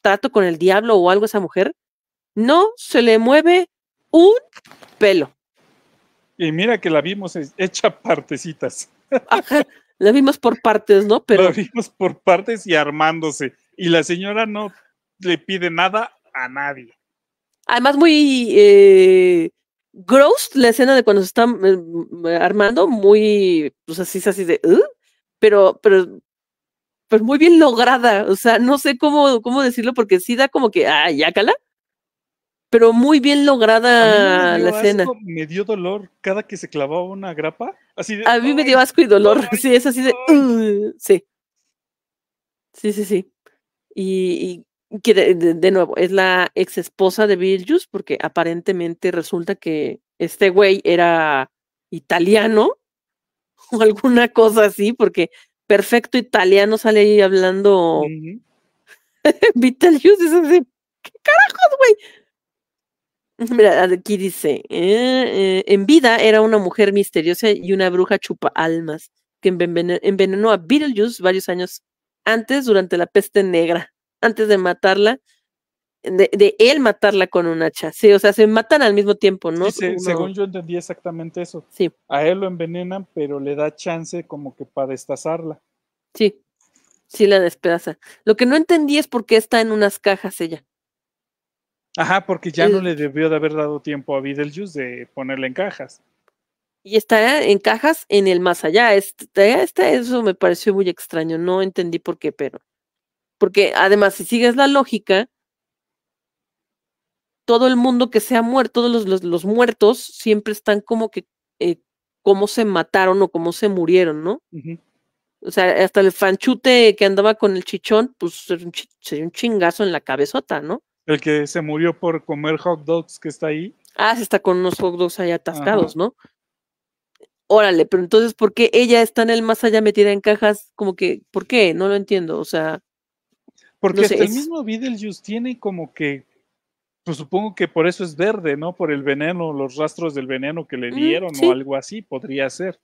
trato con el diablo o algo esa mujer, no se le mueve un pelo. Y mira que la vimos hecha partecitas. la vimos por partes, ¿no? Pero... La vimos por partes y armándose. Y la señora no le pide nada a nadie. Además, muy eh, gross la escena de cuando se están eh, armando, muy, pues así es así de, pero, pero pues muy bien lograda, o sea, no sé cómo, cómo decirlo, porque sí da como que, ah, cala! pero muy bien lograda me la escena. Me dio dolor cada que se clavaba una grapa. Así a mí me dio asco y dolor, [laughs] sí, es así de, sí. Sí, sí, sí. Y, de, nuevo, es la ex esposa de Virgius, porque aparentemente resulta que este güey era italiano [laughs] o alguna cosa así, porque perfecto italiano sale ahí hablando. [laughs] ¿Qué carajos, güey? Mira, aquí dice, eh, eh, en vida era una mujer misteriosa y una bruja chupa almas que envenenó, a Beetlejuice varios años antes durante la peste negra. Antes de matarla, de, él matarla con un hacha. Sí, o sea, se matan al mismo tiempo, ¿no? Sí, Según yo entendí exactamente eso. Sí. A él lo envenenan, pero le da chance como que para destazarla. Sí, sí la despedaza. Lo que no entendí es por qué está en unas cajas ella. Ajá, porque ya no le debió de haber dado tiempo a Videljuice de ponerla en cajas. Y está en cajas en el más allá. está, eh, este, eso me pareció muy extraño. No entendí por qué, pero. Porque además, si sigues la lógica, todo el mundo que se ha muerto, todos los, muertos siempre están como que, eh, cómo se mataron o cómo se murieron, ¿no? O sea, hasta el fanchute que andaba con el chichón, pues se un chingazo en la cabezota, ¿no? El que se murió por comer hot dogs que está ahí. Ah, se está con unos hot dogs ahí atascados, ¿no? Órale, pero entonces, ¿por qué ella está en el más allá metida en cajas? Como que, ¿por qué? No lo entiendo, o sea. Porque hasta el mismo Beetlejuice tiene como que pues supongo que por eso es verde, ¿no? Por el veneno, los rastros del veneno que le dieron o algo así, podría ser.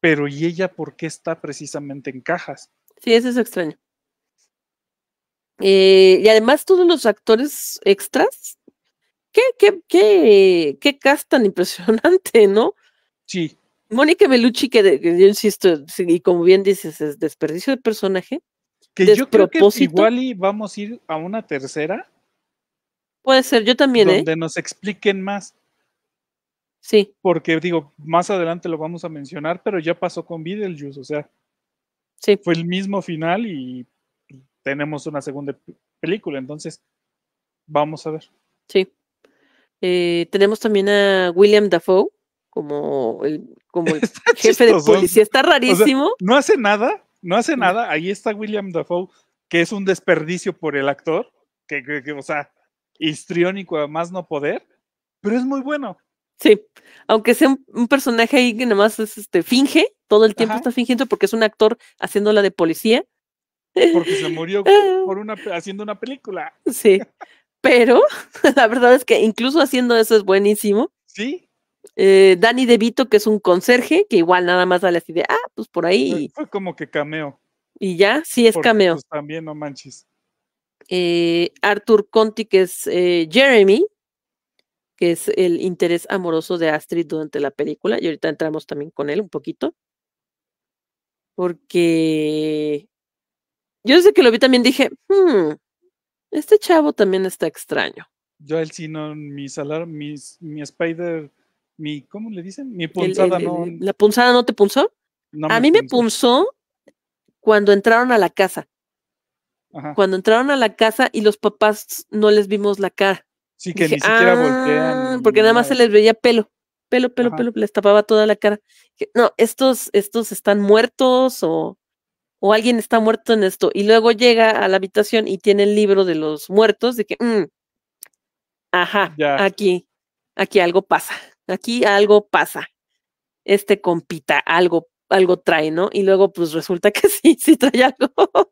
Pero ¿y ella por qué está precisamente en cajas? Sí, eso es extraño. Eh, y además todos los actores extras, qué, qué, qué, tan [laughs] impresionante, ¿no? Sí. Mónica Melucci, que, yo insisto, y como bien dices, es desperdicio de personaje. Que yo creo que igual y vamos a ir a una tercera, Puede ser, yo también. ¿eh? Donde nos expliquen más. Sí. Porque digo, más adelante lo vamos a mencionar, pero ya pasó con Beetlejuice, o sea, sí. fue el mismo final y tenemos una segunda película, entonces vamos a ver. Sí. Eh, tenemos también a William Dafoe como el, [laughs] jefe de policía. Está rarísimo. no hace nada, no hace nada. Ahí está William Dafoe, que es un desperdicio por el actor, que, que o sea, histriónico además no poder, pero es muy bueno. Sí, aunque sea un, personaje ahí que nada más este, finge, todo el tiempo está fingiendo porque es un actor haciéndola de policía. Porque se murió [laughs] ah. una, haciendo una película. Sí, pero [laughs] la verdad es que incluso haciendo eso es buenísimo. Sí. Eh, Danny DeVito, que es un conserje, que igual nada más da la de ah, pues por ahí. Fue, como que cameo. Y ya, sí es cameo. Pues, también, no manches. Eh, Arthur Conti, que es eh, Jeremy, que es el interés amoroso de Astrid durante la película, y ahorita entramos también con él un poquito, porque yo desde que lo vi también dije, hmm, este chavo también está extraño. Yo el sí, no, mi salar, mi spider, mi, ¿cómo le dicen? Mi punzada no. ¿La punzada no te punzó? a mí me punzó cuando entraron a la casa. Cuando entraron a la casa y los papás no les vimos la cara. Sí, que ni siquiera ah", Porque nada más se les veía pelo, pelo, pelo, pelo, les tapaba toda la cara. no, estos, estos están muertos o, o alguien está muerto en esto. Y luego llega a la habitación y tiene el libro de los muertos, de que, mm, ajá, aquí, aquí algo pasa, aquí algo pasa. Este compita, algo, algo trae, ¿no? Y luego, pues resulta [laughs] que sí, sí trae algo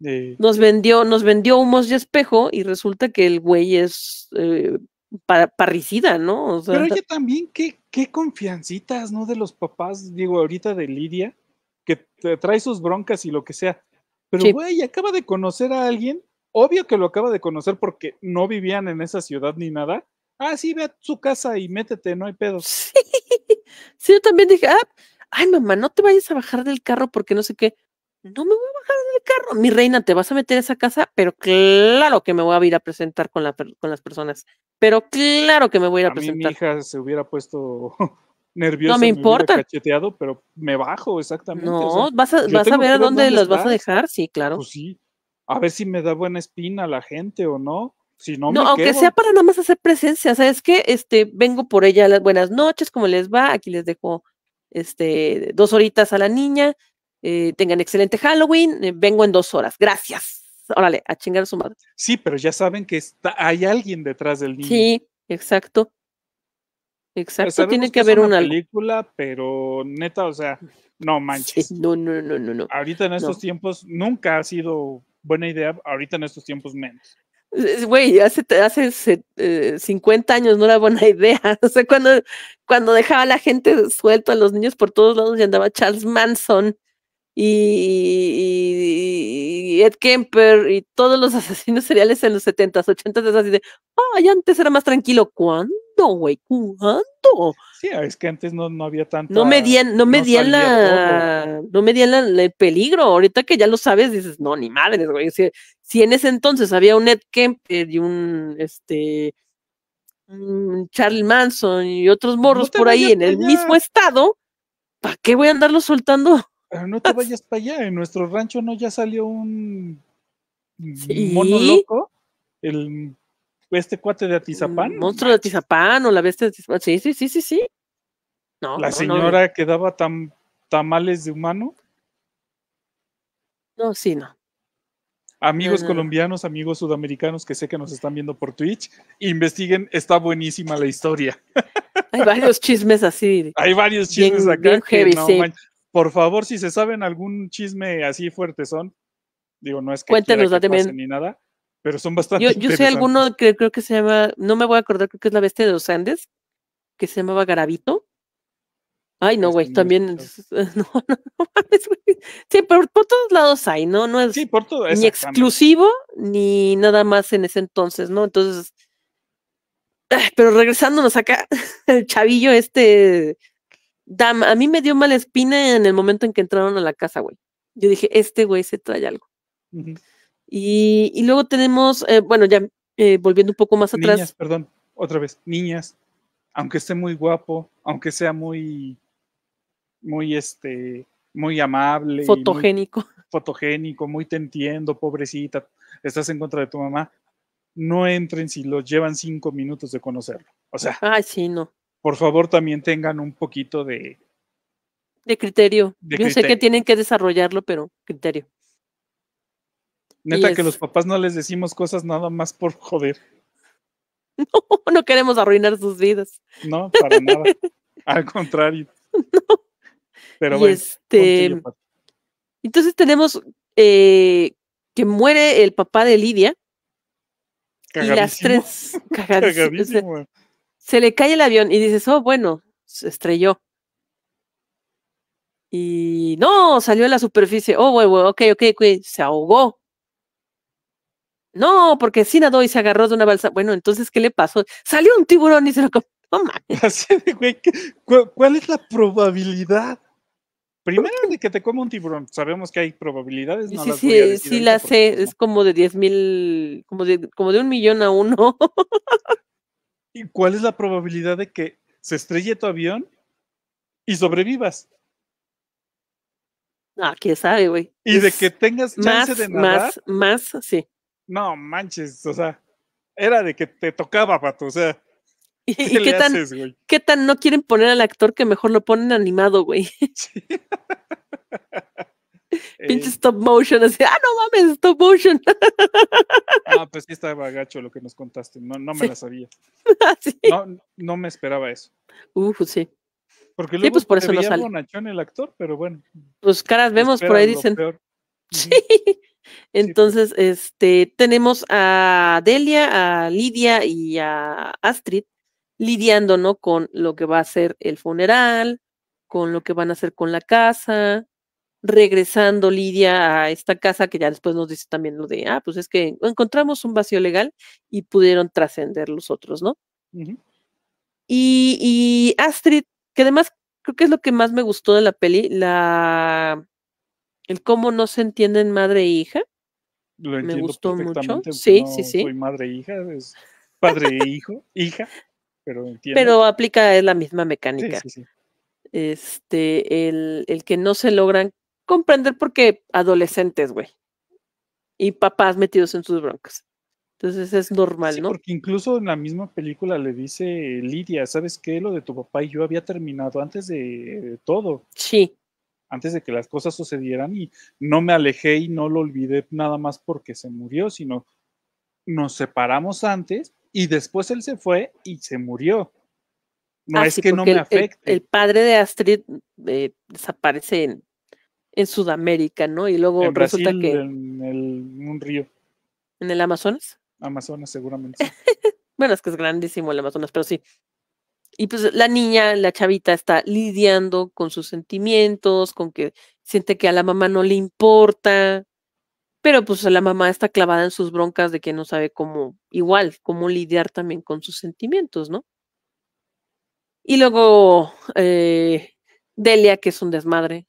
nos vendió, nos vendió humos y espejo y resulta que el güey es eh, parricida, ¿no? pero ella también, ¿qué, qué confiancitas, ¿no? De los papás, digo, ahorita de Lidia, que te trae sus broncas y lo que sea. Pero güey, acaba de conocer a alguien, obvio que lo acaba de conocer porque no vivían en esa ciudad ni nada. Ah, sí, ve a su casa y métete, no hay pedos [laughs] Sí, yo también dije, ah, ay mamá, no te vayas a bajar del carro porque no sé qué no me voy a bajar del carro. Mi reina, te vas a meter a esa casa, pero claro que me voy a ir a presentar con, las personas. Pero claro que me voy a ir a, presentar. mi hija se hubiera puesto [laughs] nerviosa. No me, cacheteado, pero me bajo, exactamente. No, vas a, ver a dónde, las vas a dejar, sí, claro. Pues sí. A ver si me da buena espina la gente o no. Si no, aunque sea para nada más hacer presencia, ¿sabes qué? Este, vengo por ella, las buenas noches, ¿cómo les va? Aquí les dejo este, dos horitas a la niña, eh, tengan excelente Halloween, eh, vengo en dos horas, gracias. Órale, a chingar su madre. Sí, pero ya saben que está, hay alguien detrás del niño. Sí, exacto. Exacto, tiene que, haber una, película, pero neta, o sea, no manches. no, no, no, no, no. Ahorita en estos tiempos nunca ha sido buena idea, ahorita en estos tiempos menos. Güey, hace, hace 50 eh, años no era buena [laughs] idea. O sea, cuando, cuando dejaba a la gente suelta, a los niños por todos lados y andaba Charles Manson y, Ed Kemper y todos los [laughs] asesinos seriales en los 70s, 80s, es así de, ay, antes era más tranquilo. ¿Cuándo, güey? ¿Cuándo? Sí, es que antes no, no había tanto. No medían, no me la, no medían el peligro. Ahorita que ya lo sabes, dices, no, ni madres, güey. Si, si, en ese entonces había un Ed Kemper y un, este, un Charlie Manson y otros morros por ahí en el mismo estado, ¿para qué voy a andarlo soltando Ah, no te [laughs] vayas para allá, en nuestro rancho no ya salió un mono loco, el este cuate de Atizapán. Mm, monstruo de Atizapán o la bestia de Atizapán. Sí, sí, sí, sí, sí. No, la señora que daba tamales de humano. No, sí, no. Amigos colombianos, amigos sudamericanos que sé que nos están viendo por Twitch, investiguen, está buenísima la historia. Hay varios chismes así. Hay varios chismes bien, acá por favor, si se saben algún chisme así fuerte son, digo, no es que, que pasen ni nada, pero son bastante Yo, yo sé alguno que creo que se llama, no me voy a acordar, creo que es la bestia de los Andes, que se llamaba Garabito. Ay, no, güey, también. [laughs] No, no, no Sí, pero por todos lados hay, ¿no? No es sí, por ni exclusivo ni nada más en ese entonces, ¿no? Entonces. Ah, pero regresándonos acá, [laughs] el chavillo este a mí me dio mala espina en el momento en que entraron a la casa, güey. Yo dije, este güey se trae algo. y, luego tenemos, eh, bueno, ya eh, volviendo un poco más atrás. Niñas, perdón, otra vez, niñas, aunque esté muy guapo, aunque sea muy, muy este, muy amable. Fotogénico. fotogénico, muy te entiendo, pobrecita, estás en contra de tu mamá. No entren si los llevan cinco minutos de conocerlo. O sea. Ay, sí, no por favor también tengan un poquito de... De criterio. Yo sé que tienen que desarrollarlo, pero criterio. Neta que los papás no les decimos cosas nada más por joder. [laughs] No, no queremos arruinar sus vidas. No, para nada. Al contrario. [laughs] No. Pero bueno. Este... Entonces tenemos eh, que muere el papá de Lidia. las tres. [laughs] Cagadísimo se le cae el avión y dices, oh, bueno, se estrelló. Y no, salió a la superficie. Oh, wey, ok, ok, se ahogó. No, porque sí nadó y se agarró de una balsa. Bueno, entonces, ¿qué le pasó? Salió un tiburón y se lo comió. Oh, [laughs] ¿Cuál es la probabilidad? Primero de que te coma un tiburón. Sabemos que hay probabilidades. No sí, sí, sí la sé. Es como de 10 mil, como de, como de un millón a uno. [laughs] cuál es la probabilidad de que se estrelle tu avión y sobrevivas? Ah, quién sabe, güey. Y de que tengas chance más, de nadar. Más, más, sí. No manches, o sea, era de que te tocaba, pato, o sea. ¿Y, ¿qué, tan, ¿Qué tan no quieren poner al actor que mejor lo ponen animado, güey? [laughs] Sí. Pinche eh, stop motion, así, ah, no mames, stop motion. Ah, [laughs] pues sí estaba gacho lo que nos contaste, no, no me la sabía. [laughs] Ah, no, no me esperaba eso. Uf, sí. Porque luego sí, pues por eso no sale. Bonachón el actor, pero bueno. Pues caras vemos por ahí dicen. [laughs] Sí. Pues. Entonces, este, tenemos a Delia, a Lidia y a Astrid lidiando, ¿no? Con lo que va a ser el funeral, con lo que van a hacer con la casa, regresando Lidia a esta casa que ya después nos dice también lo de, ah, pues es que encontramos un vacío legal y pudieron trascender los otros, ¿no? y, y, Astrid, que además creo que es lo que más me gustó de la peli, la el cómo no se entienden madre e hija. me gustó mucho. Sí, sí, sí. Soy madre e hija, es padre e hijo, hija, pero entiendo. Pero aplica es la misma mecánica. Este, el, el que no se logran comprender por qué adolescentes, güey. Y papás metidos en sus broncas. Entonces es normal, ¿no? Porque incluso en la misma película le dice Lidia, ¿sabes qué? Lo de tu papá y yo había terminado antes de, todo. Sí. Antes de que las cosas sucedieran y no me alejé y no lo olvidé nada más porque se murió, sino nos separamos antes y después él se fue y se murió. No ah, es que no me afecte. El, padre de Astrid eh, desaparece en en Sudamérica, ¿no? Y luego resulta que. En, un río. ¿En el Amazonas? Amazonas, seguramente. [laughs] bueno, es que es grandísimo el Amazonas, pero sí. Y pues la niña, la chavita, está lidiando con sus sentimientos, con que siente que a la mamá no le importa, pero pues la mamá está clavada en sus broncas de que no sabe cómo, igual, cómo lidiar también con sus sentimientos, ¿no? Y luego eh, Delia, que es un desmadre,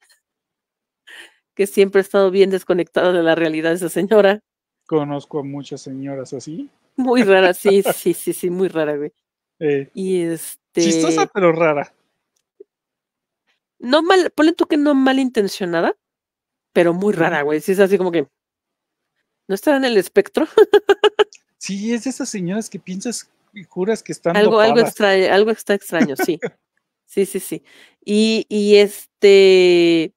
que siempre ha estado bien desconectada de la realidad esa señora. Conozco a muchas señoras así. Muy rara, sí, [laughs] sí, sí, sí, muy rara, güey. Eh, y este. Chistosa, pero rara. No mal, ponle tú que no malintencionada, pero muy rara, güey. Sí, es así como que. ¿No está en el espectro? [laughs] sí, es de esas señoras que piensas y juras que están. Algo, algo extraño, algo está extraño, sí. [laughs] sí, sí, sí. Y, y este.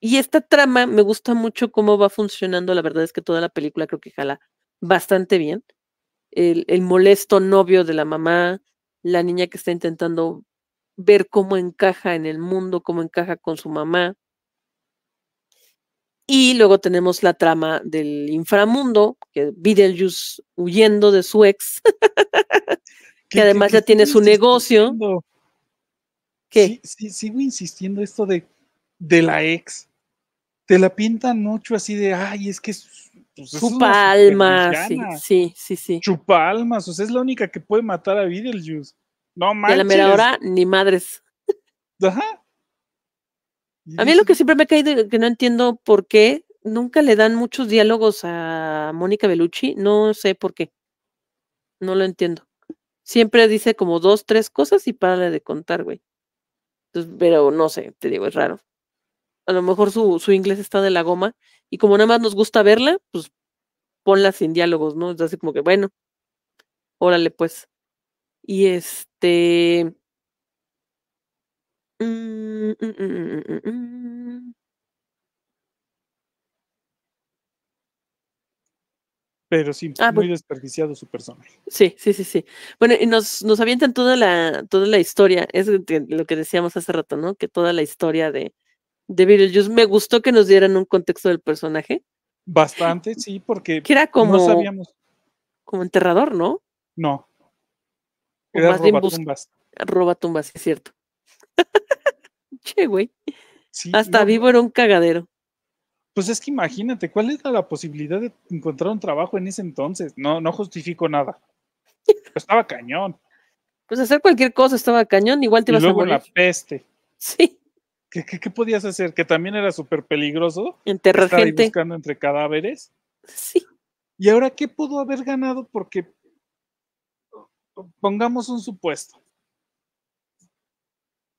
Y esta trama me gusta mucho cómo va funcionando. La verdad es que toda la película creo que jala bastante bien. El, molesto novio de la mamá, la niña que está intentando ver cómo encaja en el mundo, cómo encaja con su mamá. Y luego tenemos la trama del inframundo, que Beetlejuice huyendo de su ex, [laughs] que además ya tiene su negocio. ¿Qué? sigo insistiendo esto de, de la ex te la pintan mucho así de, ay, es que es, chupa pues, sí, sí, sí, Chupa o sea, es la única que puede matar a Beetlejuice. No manches. a la mera hora, ni madres. Ajá. A mí lo que siempre me ha caído, que no entiendo por qué, nunca le dan muchos diálogos a Mónica Bellucci, no sé por qué. No lo entiendo. Siempre dice como dos, tres cosas y para de contar, güey. pero no sé, te digo, es raro a lo mejor su, inglés está de la goma y como nada más nos gusta verla, pues ponla sin diálogos, ¿no? Es así como que, bueno, órale pues. Y este... Mm, mm, mm, pero sí, ah, muy pues desperdiciado su personaje. Sí, sí, sí, sí. Bueno, y nos, nos avientan toda la, toda la historia, es lo que decíamos hace rato, ¿no? Que toda la historia de, de Beetlejuice. Me gustó que nos dieran un contexto del personaje. Bastante, sí, porque era como, no sabíamos. Como enterrador, ¿no? No. Era tumbas Robatumbas, es cierto. [laughs] che, güey. Hasta vivo era un cagadero. Pues es que imagínate, ¿cuál era la posibilidad de encontrar un trabajo en ese entonces? No, no justifico nada. estaba cañón. Pues hacer cualquier cosa estaba cañón, igual te y luego a la peste. [laughs] Sí. ¿Qué, podías hacer? Que también era súper peligroso. Enterrar estar gente. buscando entre cadáveres. Sí. ¿Y ahora qué pudo haber ganado? Porque pongamos un supuesto.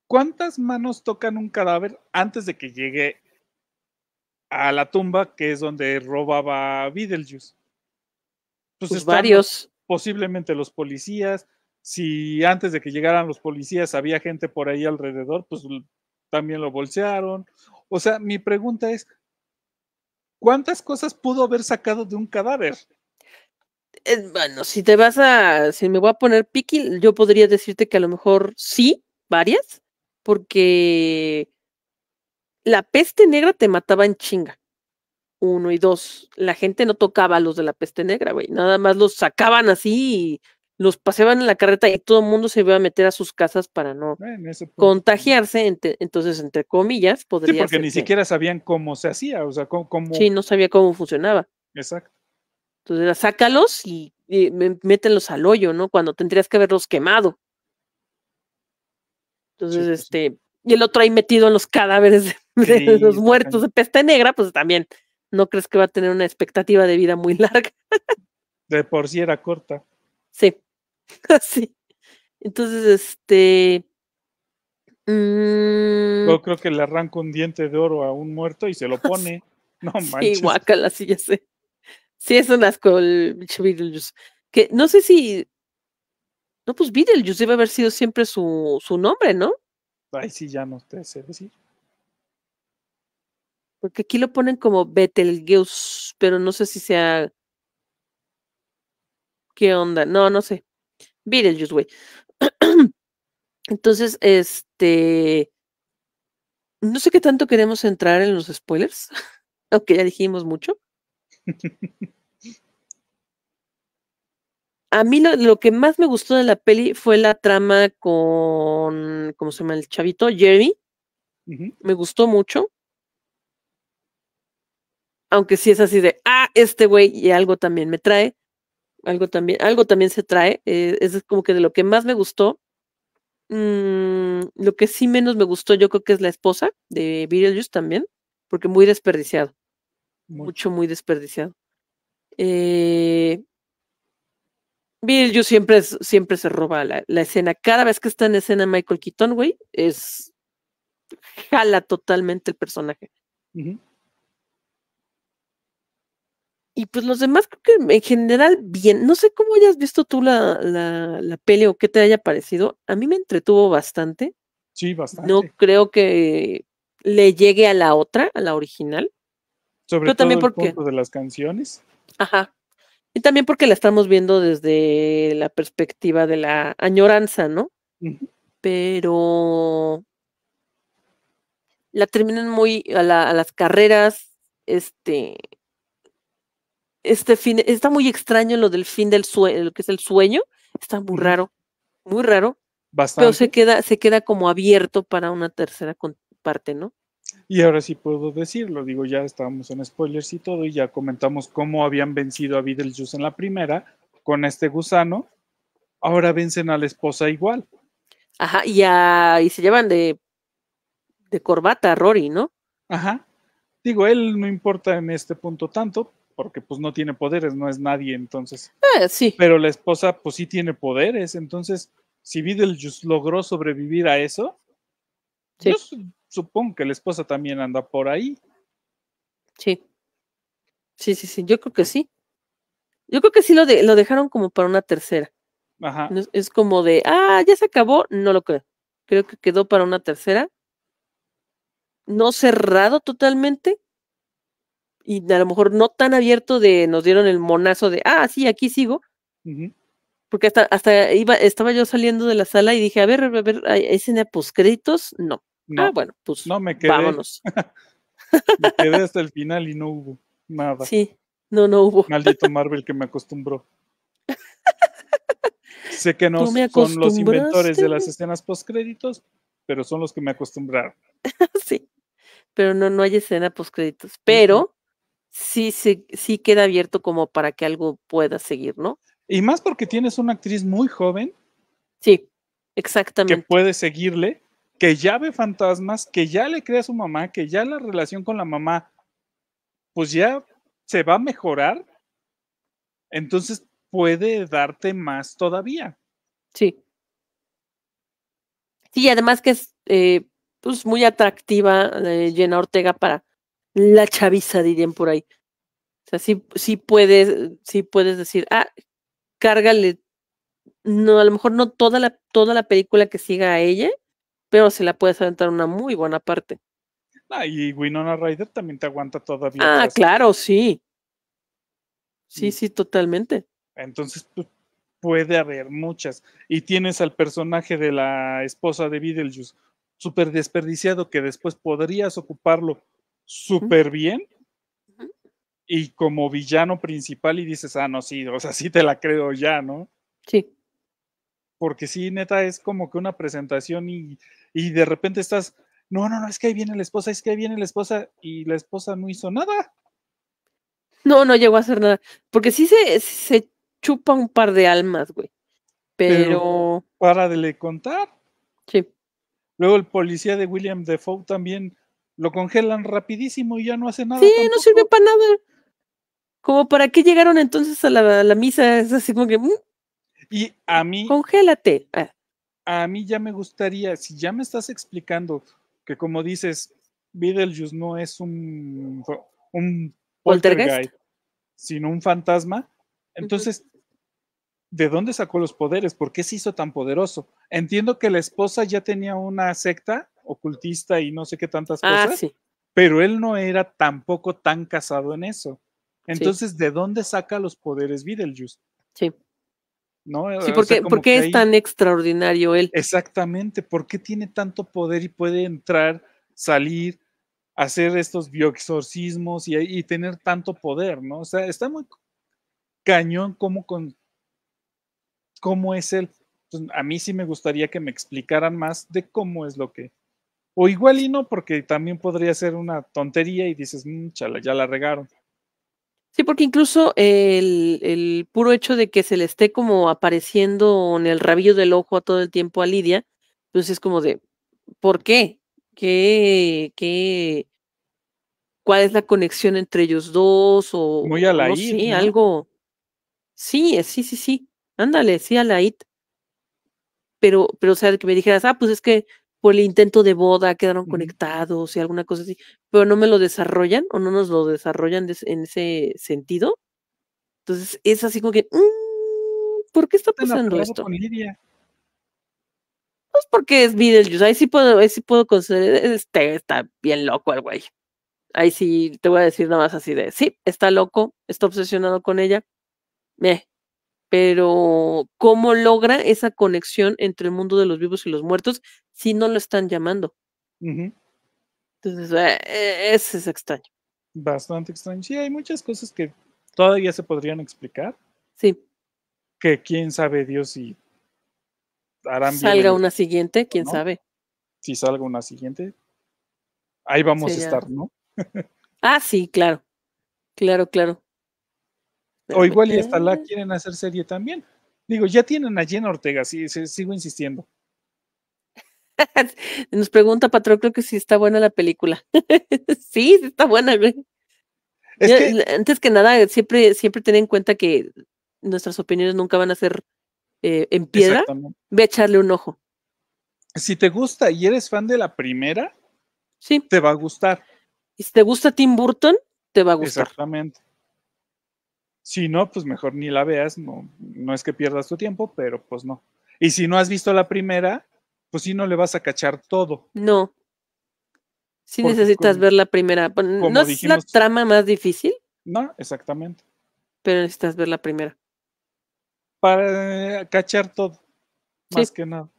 ¿Cuántas manos tocan un cadáver antes de que llegue a la tumba, que es donde robaba Videljuice? pues, pues varios. Posiblemente los policías. Si antes de que llegaran los policías había gente por ahí alrededor, pues también lo bolsearon. O sea, mi pregunta es, ¿cuántas cosas pudo haber sacado de un cadáver? Eh, bueno, si te vas a, si me voy a poner piqui, yo podría decirte que a lo mejor sí, varias, porque la peste negra te mataba en chinga. Uno y dos. La gente no tocaba a los de la peste negra, güey. Nada más los sacaban así y los paseaban en la carreta y todo el mundo se iba a meter a sus casas para no contagiarse. entonces, entre comillas, podría. Sí, porque ni siquiera sabían cómo se hacía, o sea, cómo, Sí, no sabía cómo funcionaba. Exacto. Entonces, sácalos y, y, mételos al hoyo, ¿no? Cuando tendrías que haberlos quemado. Entonces, pues este. Y el otro ahí metido en los cadáveres de, [laughs] de los muertos de peste negra, pues también no crees que va a tener una expectativa de vida muy [laughs] larga. de por sí era corta. Sí. Así. [laughs] Entonces, este. Mm. Yo creo que le arranca un diente de oro a un muerto y se lo [laughs] pone. No manches. Sí, guácala, sí, ya sé. Sí, es un asco el Que no sé si. No, pues Beetlejuice debe haber sido siempre su, nombre, ¿no? Ay, sí, ya no sé decir. Porque aquí lo ponen como Betelgeuse, pero no sé si sea. ¿Qué onda? No, no sé. Beetlejuice, güey. [clears throat] Entonces, este. No sé qué tanto queremos entrar en los spoilers, [laughs] aunque ya dijimos mucho. A mí lo, que más me gustó de la peli fue la trama con, ¿cómo se llama? El chavito, Jerry. Me gustó mucho. Aunque sí es así de, ah, este güey y algo también me trae algo también, algo también se trae, eh, es como que de lo que más me gustó, mm, lo que sí menos me gustó yo creo que es la esposa de Beetlejuice también, porque muy desperdiciado, mucho, muy desperdiciado. Eh, siempre, siempre se roba la, escena, cada vez que está en escena Michael Keaton, güey, es jala totalmente el personaje. Y pues los demás creo que en general bien. No sé cómo hayas visto tú la, la, peli o qué te haya parecido. A mí me entretuvo bastante. Sí, bastante. No creo que le llegue a la otra, a la original. Sobre todo también el porque... de las canciones. Ajá. Y también porque la estamos viendo desde la perspectiva de la añoranza, ¿no? Pero la terminan muy a las carreras, este, este fin, está muy extraño lo del fin del sueño, lo que es el sueño, está muy raro, muy raro. Pero se queda, se queda como abierto para una tercera parte, ¿no? Y ahora sí puedo decirlo, digo, ya estábamos en spoilers y todo, y ya comentamos cómo habían vencido a Beetlejuice en la primera con este gusano. Ahora vencen a la esposa igual. Ajá, y, se llevan de, de corbata a Rory, ¿no? Ajá. Digo, él no importa en este punto tanto, porque pues no tiene poderes, no es nadie entonces. Eh, sí. Pero la esposa pues sí tiene poderes, entonces si Beetlejuice logró sobrevivir a eso, supongo que la esposa también anda por ahí. Sí. Sí, sí, sí, yo creo que sí. Yo creo que sí lo, lo dejaron como para una tercera. Ajá. es como de, ah, ya se acabó, no lo creo. Creo que quedó para una tercera. No cerrado totalmente, y a lo mejor no tan abierto de nos dieron el monazo de, ah, sí, aquí sigo. Porque hasta, hasta iba, estaba yo saliendo de la sala y dije, a ver, a ver, escena poscréditos? No. no. Ah, bueno, pues no me quedé. vámonos. [laughs] me quedé hasta el final y no hubo nada. Sí, no, no hubo. Maldito Marvel que me acostumbró. sé que no son los inventores de las escenas postcréditos, pero son los que me acostumbraron. [laughs] sí, pero no, no hay escena postcréditos. Pero sí, sí, sí queda abierto como para que algo pueda seguir, ¿no? Y más porque tienes una actriz muy joven. Sí, exactamente. Que puede seguirle, que ya ve fantasmas, que ya le crea a su mamá, que ya la relación con la mamá, pues ya se va a mejorar. Entonces puede darte más todavía. Sí. Sí, además que es eh, pues, muy atractiva Llena eh, Ortega para la chaviza, dirían por ahí. O sea, sí, puedes, sí puedes decir, ah, cárgale, no, a lo mejor no toda la, toda la película que siga a ella, pero se la puedes aventar una muy buena parte. Ah, y Winona Ryder también te aguanta todavía. Ah, claro, sí. Sí, sí, totalmente. Entonces puede haber muchas. Y tienes al personaje de la esposa de Videlius súper desperdiciado, que después podrías ocuparlo súper bien y como villano principal y dices, ah, no, sí, o sea, sí te la creo ya, ¿no? Sí. Porque sí, neta, es como que una presentación y, de repente estás, no, no, no, es que ahí viene la esposa, es que ahí viene la esposa y la esposa no hizo nada. No, no llegó a hacer nada, porque sí se, se chupa un par de almas, güey. Pero... para de le contar. Sí. Luego el policía de William Defoe también lo congelan rapidísimo y ya no hace nada. Sí, no sirve para nada. Como para qué llegaron entonces a la, misa, es así como que. Mm, y a mí. Congélate. Ah. A mí ya me gustaría, si ya me estás explicando que, como dices, Beetlejuice no es un, un poltergeist, sino un fantasma, entonces, ¿de dónde sacó los poderes? ¿Por qué se hizo tan poderoso? Entiendo que la esposa ya tenía una secta ocultista y no sé qué tantas ah, cosas, pero él no era tampoco tan casado en eso. Entonces, ¿de dónde saca los poderes Beetlejuice? Sí. ¿No? Sí, porque, ¿por qué es tan extraordinario él? Exactamente, ¿por qué tiene tanto poder y puede entrar, salir, hacer estos bioexorcismos y, tener tanto poder, ¿no? O sea, está muy cañón cómo, con, cómo es él. Pues, a mí sí me gustaría que me explicaran más de cómo es lo que o igual y no, porque también podría ser una tontería y dices, mmm, ya la regaron. Sí, porque incluso el, puro hecho de que se le esté como apareciendo en el rabillo del ojo a todo el tiempo a Lidia, pues es como de, ¿por qué? ¿Qué, qué cuál es la conexión entre ellos dos? O, Muy a la algo. Sí, eh, sí, sí, sí. Ándale, sí, a la IT. Pero, pero, o sea, que me dijeras, ah, pues es que por el intento de boda quedaron conectados y alguna cosa así, pero no me lo desarrollan o no nos lo desarrollan en ese sentido. Entonces es así como que, mm, ¿por qué está pasando esto? Pues porque es Beetlejuice, ahí sí puedo, ahí sí puedo considerar, e, este está bien loco el güey. Ahí sí te voy a decir nada más así de, sí, está loco, está obsesionado con ella, Me. pero cómo logra esa conexión entre el mundo de los vivos y los muertos si no lo están llamando. Entonces, eh, eh, eso es extraño. Bastante extraño. Sí, hay muchas cosas que todavía se podrían explicar. Sí. Que quién sabe Dios si harán Salga una siguiente, quién sabe. Si salga una siguiente, ahí vamos a estar, ¿no? ah, sí, claro. Claro, claro. o igual y hasta la quieren hacer serie también. Digo, ya tienen a en Ortega, sí, sigo insistiendo. [laughs] Nos pregunta Patroclo que si está buena la película. [laughs] sí, está buena, eh, Antes que nada, siempre, siempre ten en cuenta que nuestras opiniones nunca van a ser eh, en piedra. Ve a echarle un ojo. Si te gusta y eres fan de la primera, sí. te va a gustar. Y si te gusta Tim Burton, te va a gustar. Exactamente. Si no, pues mejor ni la veas, no, no es que pierdas tu tiempo, pero pues no. Y si no has visto la primera, pues sí no le vas a cachar todo. No. Sí necesitas ver la primera. ¿No es la trama más difícil? No, exactamente. Pero necesitas ver la primera. Para eh, cachar todo, más que nada.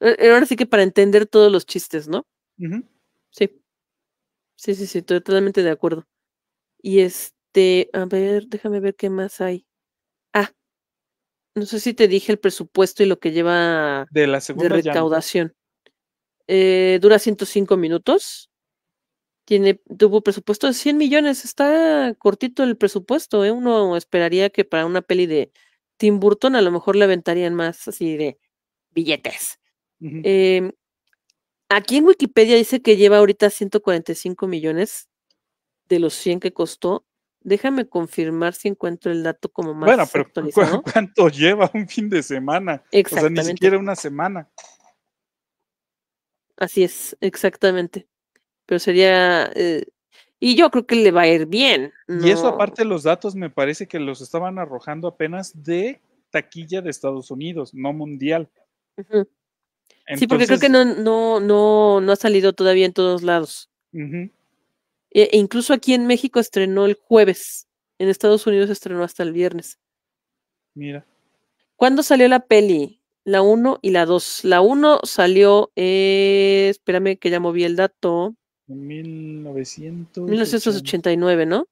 Eh, eh, ahora sí que para entender todos los chistes, ¿no? Sí. Sí, sí, sí, totalmente de acuerdo. Y este, a ver, déjame ver qué más hay. Ah, no sé si te dije el presupuesto y lo que lleva de, la recaudación. Eh, dura 105 minutos. Tiene, tuvo presupuesto de 100 millones. Está cortito el presupuesto. ¿eh? Uno esperaría que para una peli de Tim Burton a lo mejor le aventarían más así de billetes. Em, aquí en Wikipedia dice que lleva ahorita 145 millones de los 100 que costó Déjame confirmar si encuentro el dato como más bueno, pero [laughs] ¿cuánto lleva un fin de semana? Exactamente. O sea, ni siquiera una semana. Así es, exactamente. Pero sería... Eh, y yo creo que le va a ir bien. Y eso aparte los datos me parece que los estaban arrojando apenas de taquilla de Estados Unidos, no mundial. sí, porque creo que no, no, no, ha salido todavía en todos lados. E, e incluso aquí en México estrenó el jueves. En Estados Unidos estrenó hasta el viernes. Mira. ¿Cuándo salió la peli? La 1 y la 2. La 1 salió, eh, espérame que ya moví el dato. En 1989, ¿no?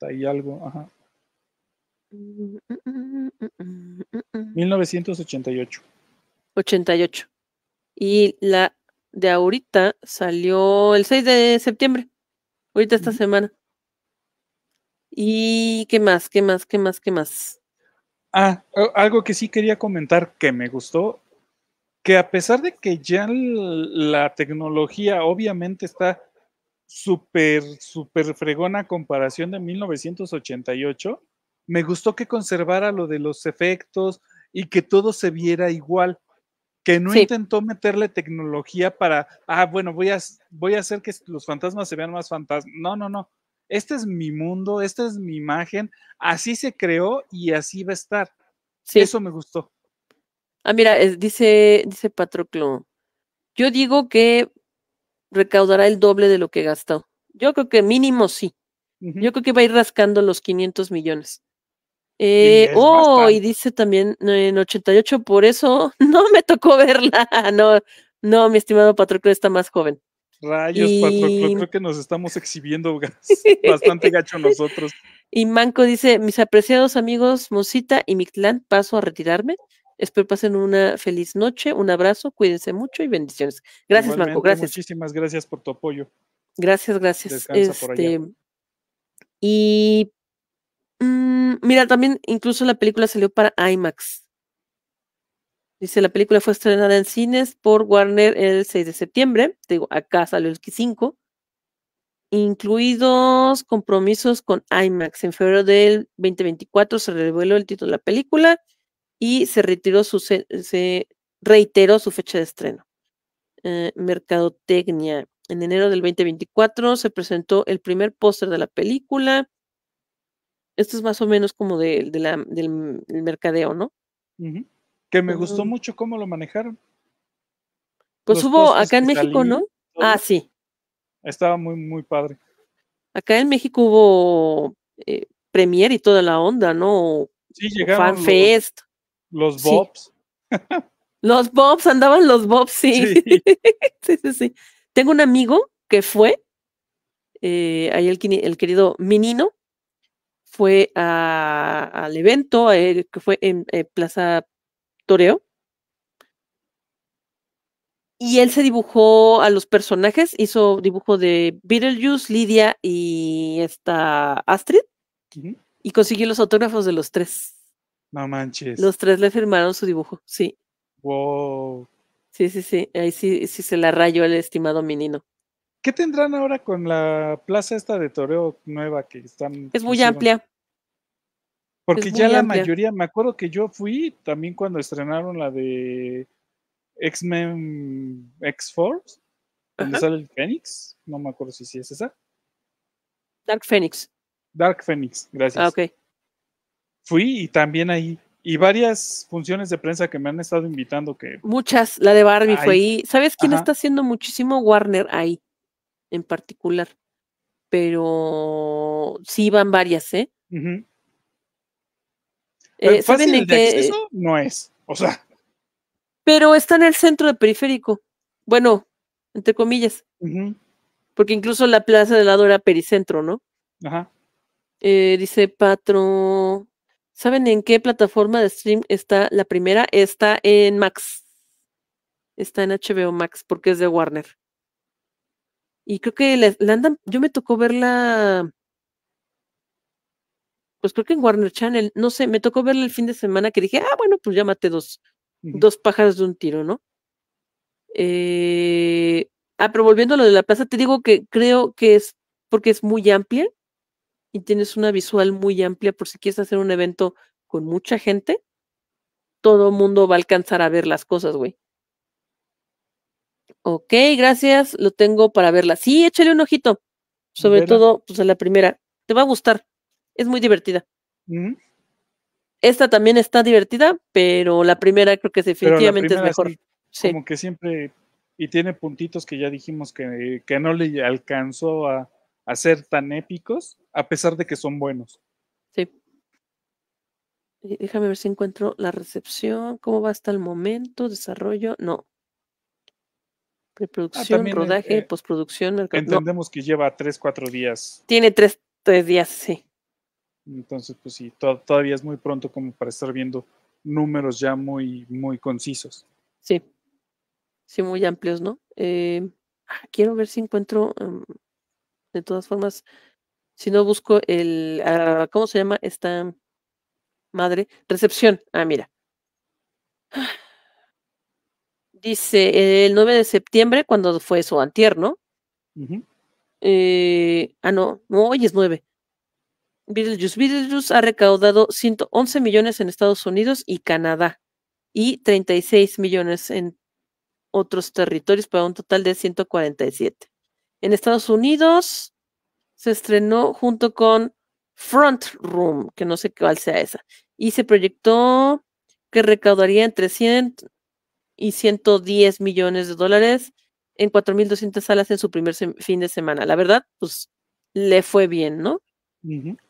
Ahí algo, ajá. 1988. Mm, 88. Mm, mm, y la de ahorita salió el 6 de septiembre ahorita esta semana. ¿Y qué más? ¿Qué más? ¿Qué más? ¿Qué más? Ah, algo que sí quería comentar que me gustó, que a pesar de que ya la tecnología obviamente está súper, súper fregona a comparación de 1988, me gustó que conservara lo de los efectos y que todo se viera igual que no intentó meterle tecnología para, ah, bueno, voy a, voy a hacer que los fantasmas se vean más fantasmas. No, no, no. Este es mi mundo, esta es mi imagen, así se creó y así va a estar. Sí. Eso me gustó. Ah, mira, dice, dice Patroclo, yo digo que recaudará el doble de lo que gastó. Yo creo que mínimo sí. Yo creo que va a ir rascando los 500 millones. Eh, oh, y dice también en 88, por eso [laughs] no me tocó verla. [laughs] No, no, mi estimado Patroclo está más joven. Rayos, Patroclo, creo que nos estamos exhibiendo [laughs] bastante gacho nosotros. Y Manco dice: Mis apreciados amigos Mosita y Mictlán, paso a retirarme. Espero pasen una feliz noche, un abrazo, cuídense mucho y bendiciones. Gracias, Manco, gracias. Muchísimas gracias por tu apoyo. Gracias, gracias. Este, y Mm, mira, también incluso la película salió para IMAX. Dice, la película fue estrenada en cines por Warner el 6 de septiembre. Te digo, acá salió el 5. Incluidos compromisos con IMAX. En febrero del 2024 se reveló el título de la película y se, retiró su, reiteró su fecha de estreno. Eh, mercadotecnia. En enero del 2024 se presentó el primer póster de la película esto es más o menos como del mm, mercadeo, ¿no? Que me gustó mucho cómo lo manejaron. Pues hubo acá en México, ¿no? Ah, sí. Estaba muy, muy padre. Acá en México hubo eh, premier y toda la onda, ¿no? Sí, llegaron. Fanfest. Los, Bobs. [laughs] los Bobs, andaban los Bobs, sí. [laughs] Sí. sí. sí, Tengo un amigo que fue, eh, ahí el querido Menino, fue al evento eh, que fue en eh, Plaza Toreo. Y él se dibujó a los personajes, hizo dibujo de Beetlejuice, Lidia y esta Astrid. Y consiguió los autógrafos de los tres. No manches. Los tres le firmaron su dibujo, sí. Wow. Sí, sí, sí. Ahí sí, sí se la rayó el estimado menino. ¿Qué tendrán ahora con la plaza esta de toreo nueva que están? Es muy amplia. Porque ya la mayoría, me acuerdo que yo fui también cuando estrenaron la de X-Men X-Force, donde sale el Fénix, no me acuerdo si sí es esa. Dark Phoenix. Dark Phoenix, gracias. Ah, fui y también ahí. Y varias funciones de prensa que me han estado invitando que... Muchas, la de Barbie fue ahí. ¿Sabes quién está haciendo muchísimo Warner ahí? en particular, pero sí van varias, ¿eh? eh fácil no es, o sea. Pero está en el centro de periférico, bueno, entre comillas, porque incluso la plaza de lado era pericentro, ¿no? Ajá. Eh, dice Patro, ¿saben en qué plataforma de stream está la primera? Está en Max. Está en HBO Max porque es de Warner. Y creo que la, andan, yo me tocó verla, pues creo que en Warner Channel, no sé, me tocó verla el fin de semana que dije, ah, bueno, pues ya maté dos, dos pájaros de un tiro, ¿no? Eh, ah, pero volviendo a lo de la plaza, te digo que creo que es porque es muy amplia y tienes una visual muy amplia por si quieres hacer un evento con mucha gente, todo mundo va a alcanzar a ver las cosas, güey. Ok, gracias, lo tengo para verla. Sí, échale un ojito, sobre todo pues a la primera. Te va a gustar, es muy divertida. Esta también está divertida, pero la primera creo que definitivamente es mejor. Como que siempre, y tiene puntitos que ya dijimos que, no le alcanzó a, a ser tan épicos, a pesar de que son buenos. Sí. Eh, déjame ver si encuentro la recepción, cómo va hasta el momento, desarrollo. No, Ah, preproducción, eh, rodaje, eh, postproducción. Mercado. Entendemos que lleva tres, cuatro días. Tiene tres tres días, sí. Entonces, pues sí, todavía es muy pronto como para estar viendo números ya muy, muy concisos. Sí, sí, muy amplios, ¿no? Eh, ah, quiero ver si encuentro, em, de todas formas, si no busco el, ah, ¿cómo se llama esta madre? Recepción. Ah, mira. Dice el 9 de septiembre, cuando fue su antierno. Eh, ah, no, hoy es 9. Beetlejuice. Beetlejuice ha recaudado 111 millones en Estados Unidos y Canadá y 36 millones en otros territorios para un total de 147. En Estados Unidos se estrenó junto con Front Room, que no sé cuál sea esa, y se proyectó que recaudaría entre 100, y 110 millones de dólares en 4.200 salas en su primer fin de semana. La verdad, pues le fue bien, ¿no?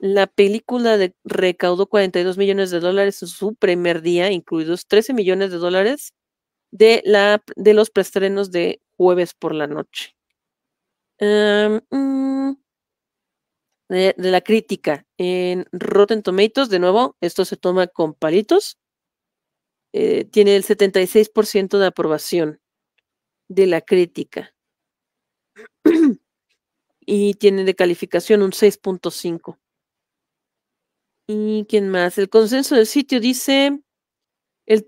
La película de, recaudó 42 millones de dólares en su primer día, incluidos 13 millones de dólares de, la, de los preestrenos de jueves por la noche. Mm. de, de, la crítica en Rotten Tomatoes, de nuevo, esto se toma con palitos. Eh, tiene el 76% de aprobación de la crítica [clears throat] y tiene de calificación un 6.5. ¿Y quién más? El consenso del sitio dice el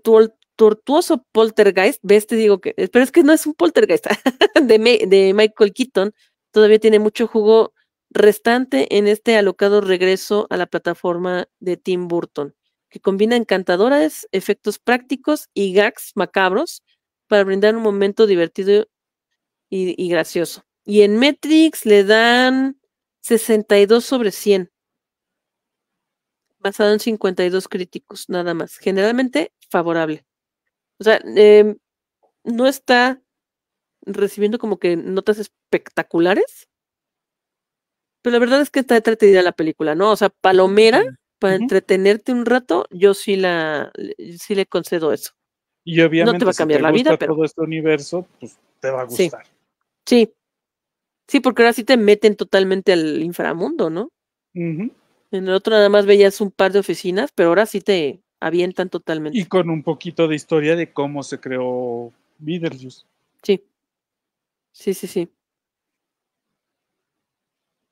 tortuoso poltergeist. Ves, te digo que, pero es que no es un poltergeist [laughs] de, de Michael Keaton. Todavía tiene mucho jugo restante en este alocado regreso a la plataforma de Tim Burton que combina encantadoras, efectos prácticos y gags macabros para brindar un momento divertido y, gracioso. Y en Metrix le dan 62 sobre 100, basado en 52 críticos, nada más. Generalmente favorable. O sea, em, no está recibiendo como que notas espectaculares, pero la verdad es que está entretenida la película, ¿no? O sea, Palomera para entretenerte un rato, yo sí la sí le concedo eso. Y obviamente no te va a cambiar la vida, pero todo este universo, pues te va a gustar. Sí. sí. porque ahora sí te meten totalmente al inframundo, ¿no? En el otro nada más veías un par de oficinas, pero ahora sí te avientan totalmente. Y con un poquito de historia de cómo se creó Beetlejuice. Sí. Sí, sí, sí.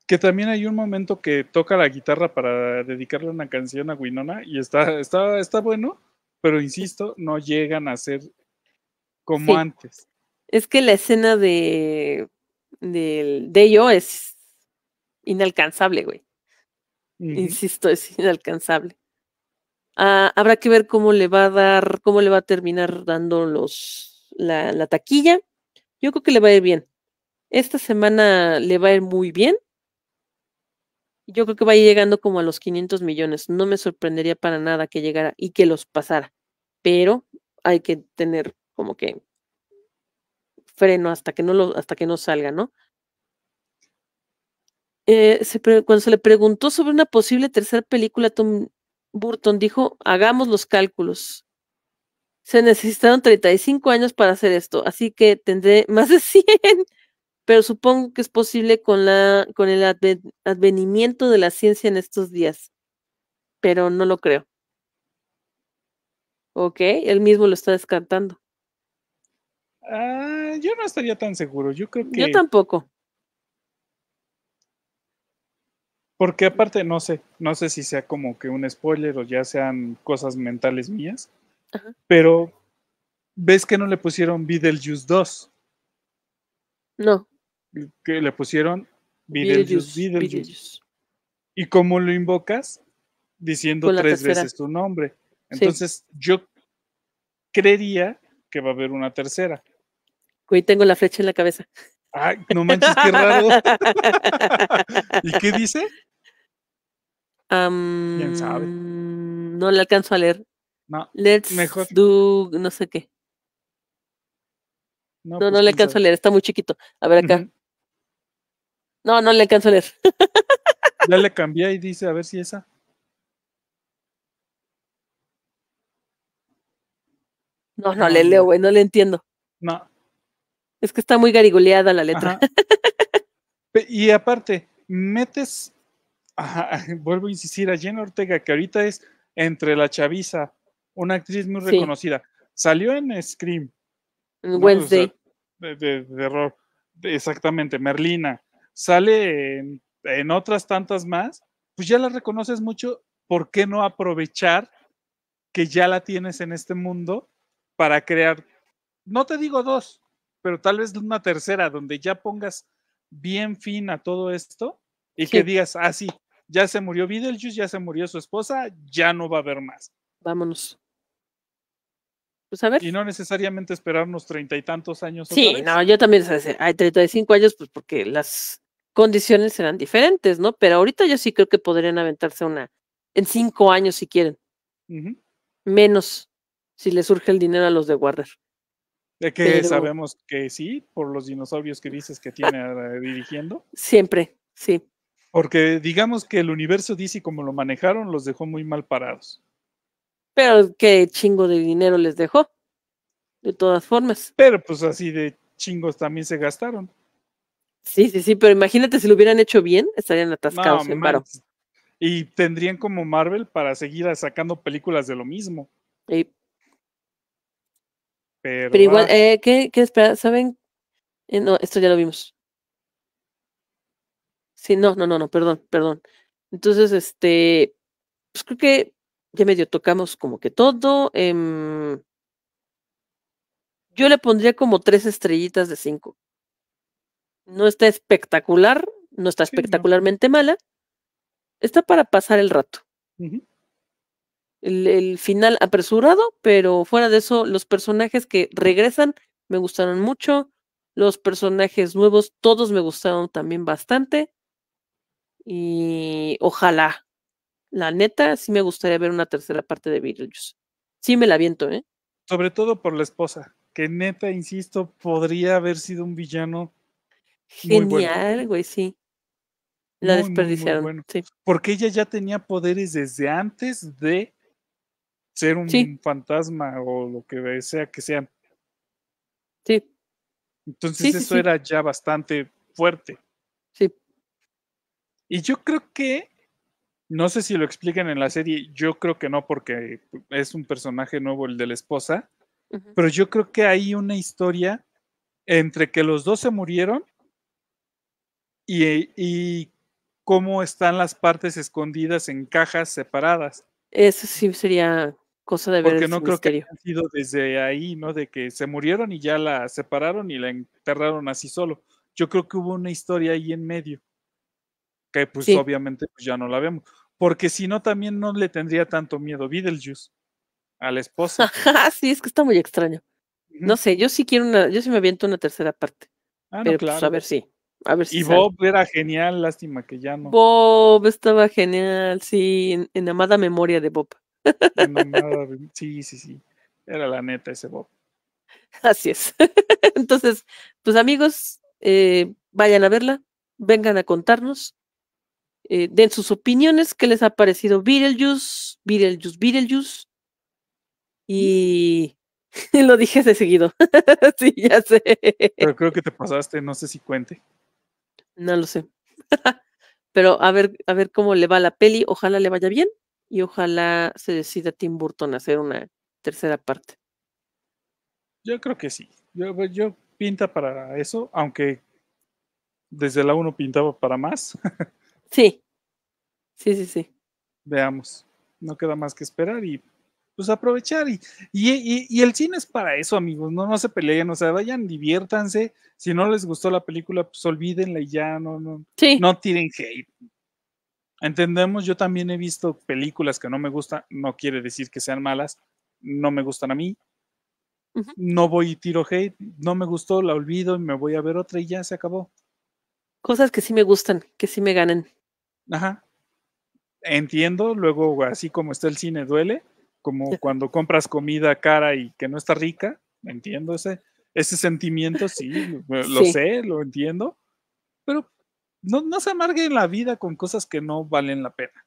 Que también hay un momento que toca la guitarra para dedicarle una canción a Winona y está, está bueno, pero insisto, no llegan a ser como antes. Es que la escena de, de, ello es inalcanzable, güey. Insisto, es inalcanzable. Ah, habrá que ver cómo le va a dar, cómo le va a terminar dando los, la, la taquilla. Yo creo que le va a ir bien. Esta semana le va a ir muy bien yo creo que ir llegando como a los 500 millones. No me sorprendería para nada que llegara y que los pasara, pero hay que tener como que freno hasta que no hasta que no salga, ¿no? Eh, cuando se le preguntó sobre una posible tercera película, Tom Burton dijo, hagamos los cálculos. Se necesitaron 35 años para hacer esto, así que tendré más de 100 pero supongo que es posible con, la, con el advenimiento de la ciencia en estos días, pero no lo creo. Ok, él mismo lo está descartando. Ah, yo no estaría tan seguro, yo creo que... Yo tampoco. Porque aparte, no sé, no sé si sea como que un spoiler o ya sean cosas mentales mías, pero ves que no le pusieron Beetlejuice 2. No que le pusieron Y como lo invocas, diciendo tres veces tu nombre. Entonces, yo creería que va a haber una tercera. hoy tengo la flecha en la cabeza. Ay, no manches, qué raro. [laughs] ¿Y qué dice? sabe? No le alcanzo a leer. No. Let's do no sé qué. No, no, pues, le alcanzo a leer, está muy chiquito. A ver acá. No, no le canso a leer. ya le cambié y dice, a ver si esa. No, no le leo, güey, no le entiendo. No. Es que está muy garigoleada la letra. y aparte, metes, [laughs] vuelvo a insistir, a Jenna Ortega, que ahorita es entre la chaviza, una actriz muy reconocida. Salió en Scream. Wednesday. de, de, error. Exactamente, Merlina sale en, otras tantas más, pues ya la reconoces mucho, ¿por qué no aprovechar que ya la tienes en este mundo para crear, no te digo dos, pero tal vez una tercera donde ya pongas bien fin a todo esto y que digas, ah, sí, ya se murió Beetlejuice, ya se murió su esposa, ya no va a haber más. Vámonos. Pues a ver. Y no necesariamente esperarnos treinta y tantos años. Sí, no, yo también sé, hay cinco años, pues porque las condiciones serán diferentes, ¿no? Pero ahorita yo sí creo que podrían aventarse una en cinco años si quieren. Menos si les surge el dinero a los de Warner. De qué sabemos que sí, por los dinosaurios que dices que tiene dirigiendo. Siempre, sí. Porque digamos que el universo DC como lo manejaron los dejó muy mal parados. Pero qué chingo de dinero les dejó. De todas formas. Pero pues así de chingos también se gastaron. Sí, sí, sí, pero imagínate si lo hubieran hecho bien, estarían atascados en Y tendrían como Marvel para seguir sacando películas de lo mismo. Pero, igual, eh, ¿qué, ¿qué espera? ¿Saben? Eh, no, esto ya lo vimos. Sí, no, no, no, no, perdón, perdón. Entonces, este, pues creo que ya medio tocamos como que todo. Em, yo le pondría como tres estrellitas de cinco. No está espectacular, no está espectacularmente mala. Está para pasar el rato. el, final apresurado, pero fuera de eso, los personajes que regresan me gustaron mucho. Los personajes nuevos, todos me gustaron también bastante. Y ojalá, la neta, sí me gustaría ver una tercera parte de Beetlejuice. Sí me la aviento, ¿eh? Sobre todo por la esposa, que neta, insisto, podría haber sido un villano Genial, güey, sí. La desperdiciaron. Porque ella ya tenía poderes desde antes de ser un fantasma o lo que sea que sean. Sí. Entonces eso era ya bastante fuerte. Sí. Y yo creo que, no sé si lo explican en la serie, yo creo que no porque es un personaje nuevo el de la esposa, pero yo creo que hay una historia entre que los dos se murieron eh, y, cómo están las partes escondidas en cajas separadas. Eso sí sería cosa de ver. Porque no creo que haya sido desde ahí, ¿no? De que se murieron y ya la separaron y la enterraron así solo. Yo creo que hubo una historia ahí en medio. Que pues obviamente pues, ya no la vemos. Porque si no, también no le tendría tanto miedo Beetlejuice a la esposa. sí, es que está muy extraño. No sé, yo sí quiero una, yo sí me aviento una tercera parte. Ah, pero pues, claro. a ver si y Bob era genial, lástima que ya no. Bob estaba genial, sí, en, amada memoria de Bob. En [laughs] sí, sí, sí. Era la neta ese Bob. Así es. [laughs] Entonces, pues amigos, eh, vayan a verla, vengan a contarnos, eh, den sus opiniones, qué les ha parecido Beetlejuice, Beetlejuice, Beetlejuice. Y [laughs] lo dije de seguido. sí, ya sé. Pero creo que te pasaste, no sé si cuente. No lo sé. [laughs] Pero a ver, a ver cómo le va la peli. Ojalá le vaya bien y ojalá se decida Tim Burton hacer una tercera parte. Yo creo que sí. Yo, pues, yo pinta para eso, aunque desde la 1 pintaba para más. [laughs] sí. Sí, sí, sí. Veamos. No queda más que esperar y pues aprovechar. Y, y, el cine es para eso, amigos, no, no se peleen, o sea, vayan, diviértanse. Si no les gustó la película, pues olvídenla y ya, no, no, no tiren hate. Entendemos, yo también he visto películas que no me gustan, no quiere decir que sean malas, no me gustan a mí. No voy y tiro hate, no me gustó, la olvido y me voy a ver otra y ya se acabó. Cosas que sí me gustan, que sí me ganan. Ajá. Entiendo, luego así como está el cine duele, como cuando compras comida cara y que no está rica, entiendo ese, ese sentimiento, sí, lo, sé, lo entiendo, pero no, se amargue la vida con cosas que no valen la pena.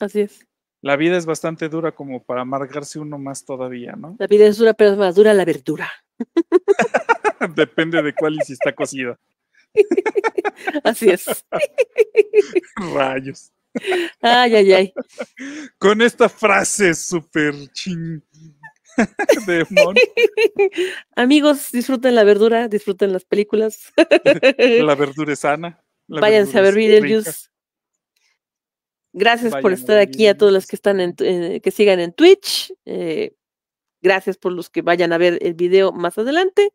Así es. La vida es bastante dura como para amargarse uno más todavía, ¿no? La vida es dura, pero es más dura la verdura. [laughs] Depende de cuál y si está cocida. [laughs] Así es. [laughs] Rayos. Ay, ay, ay. Con esta frase súper ching. [laughs] Amigos, disfruten la verdura, disfruten las películas. [laughs] La verdura es sana. Váyanse a ver videos Gracias por estar aquí a todos los que están en, eh, que sigan en Twitch. Eh, gracias por los que vayan a ver el video más adelante.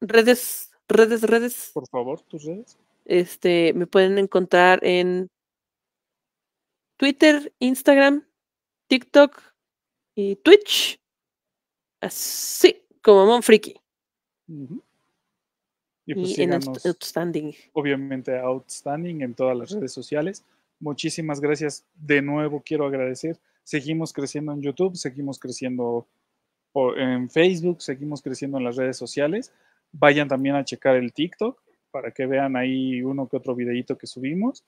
Redes, redes, redes. Por favor, tus redes. Este, me pueden encontrar en Twitter, Instagram, TikTok y Twitch. Así como Monfriki. Pues y en Outstanding. Obviamente Outstanding en todas las redes sociales. Muchísimas gracias. De nuevo quiero agradecer. Seguimos creciendo en YouTube, seguimos creciendo en Facebook, seguimos creciendo en las redes sociales. Vayan también a checar el TikTok para que vean ahí uno que otro videíto que subimos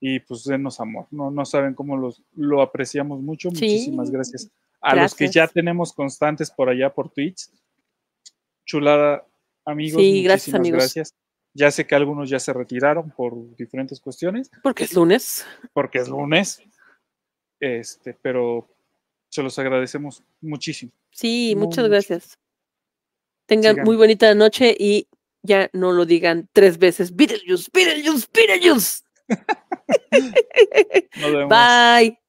y pues denos amor. No, no saben cómo los, lo apreciamos mucho. Muchísimas gracias. A los que ya tenemos constantes por allá por Twitch. Chulada, amigos. Sí, muchísimas gracias, amigos. Gracias. Ya sé que algunos ya se retiraron por diferentes cuestiones. Porque es lunes. Porque es lunes. Este, pero se los agradecemos muchísimo. Sí, muchas gracias. Tengan muy bonita noche y ya no lo digan tres veces. Beetlejuice, Beetlejuice, Beetlejuice. [laughs] Bye.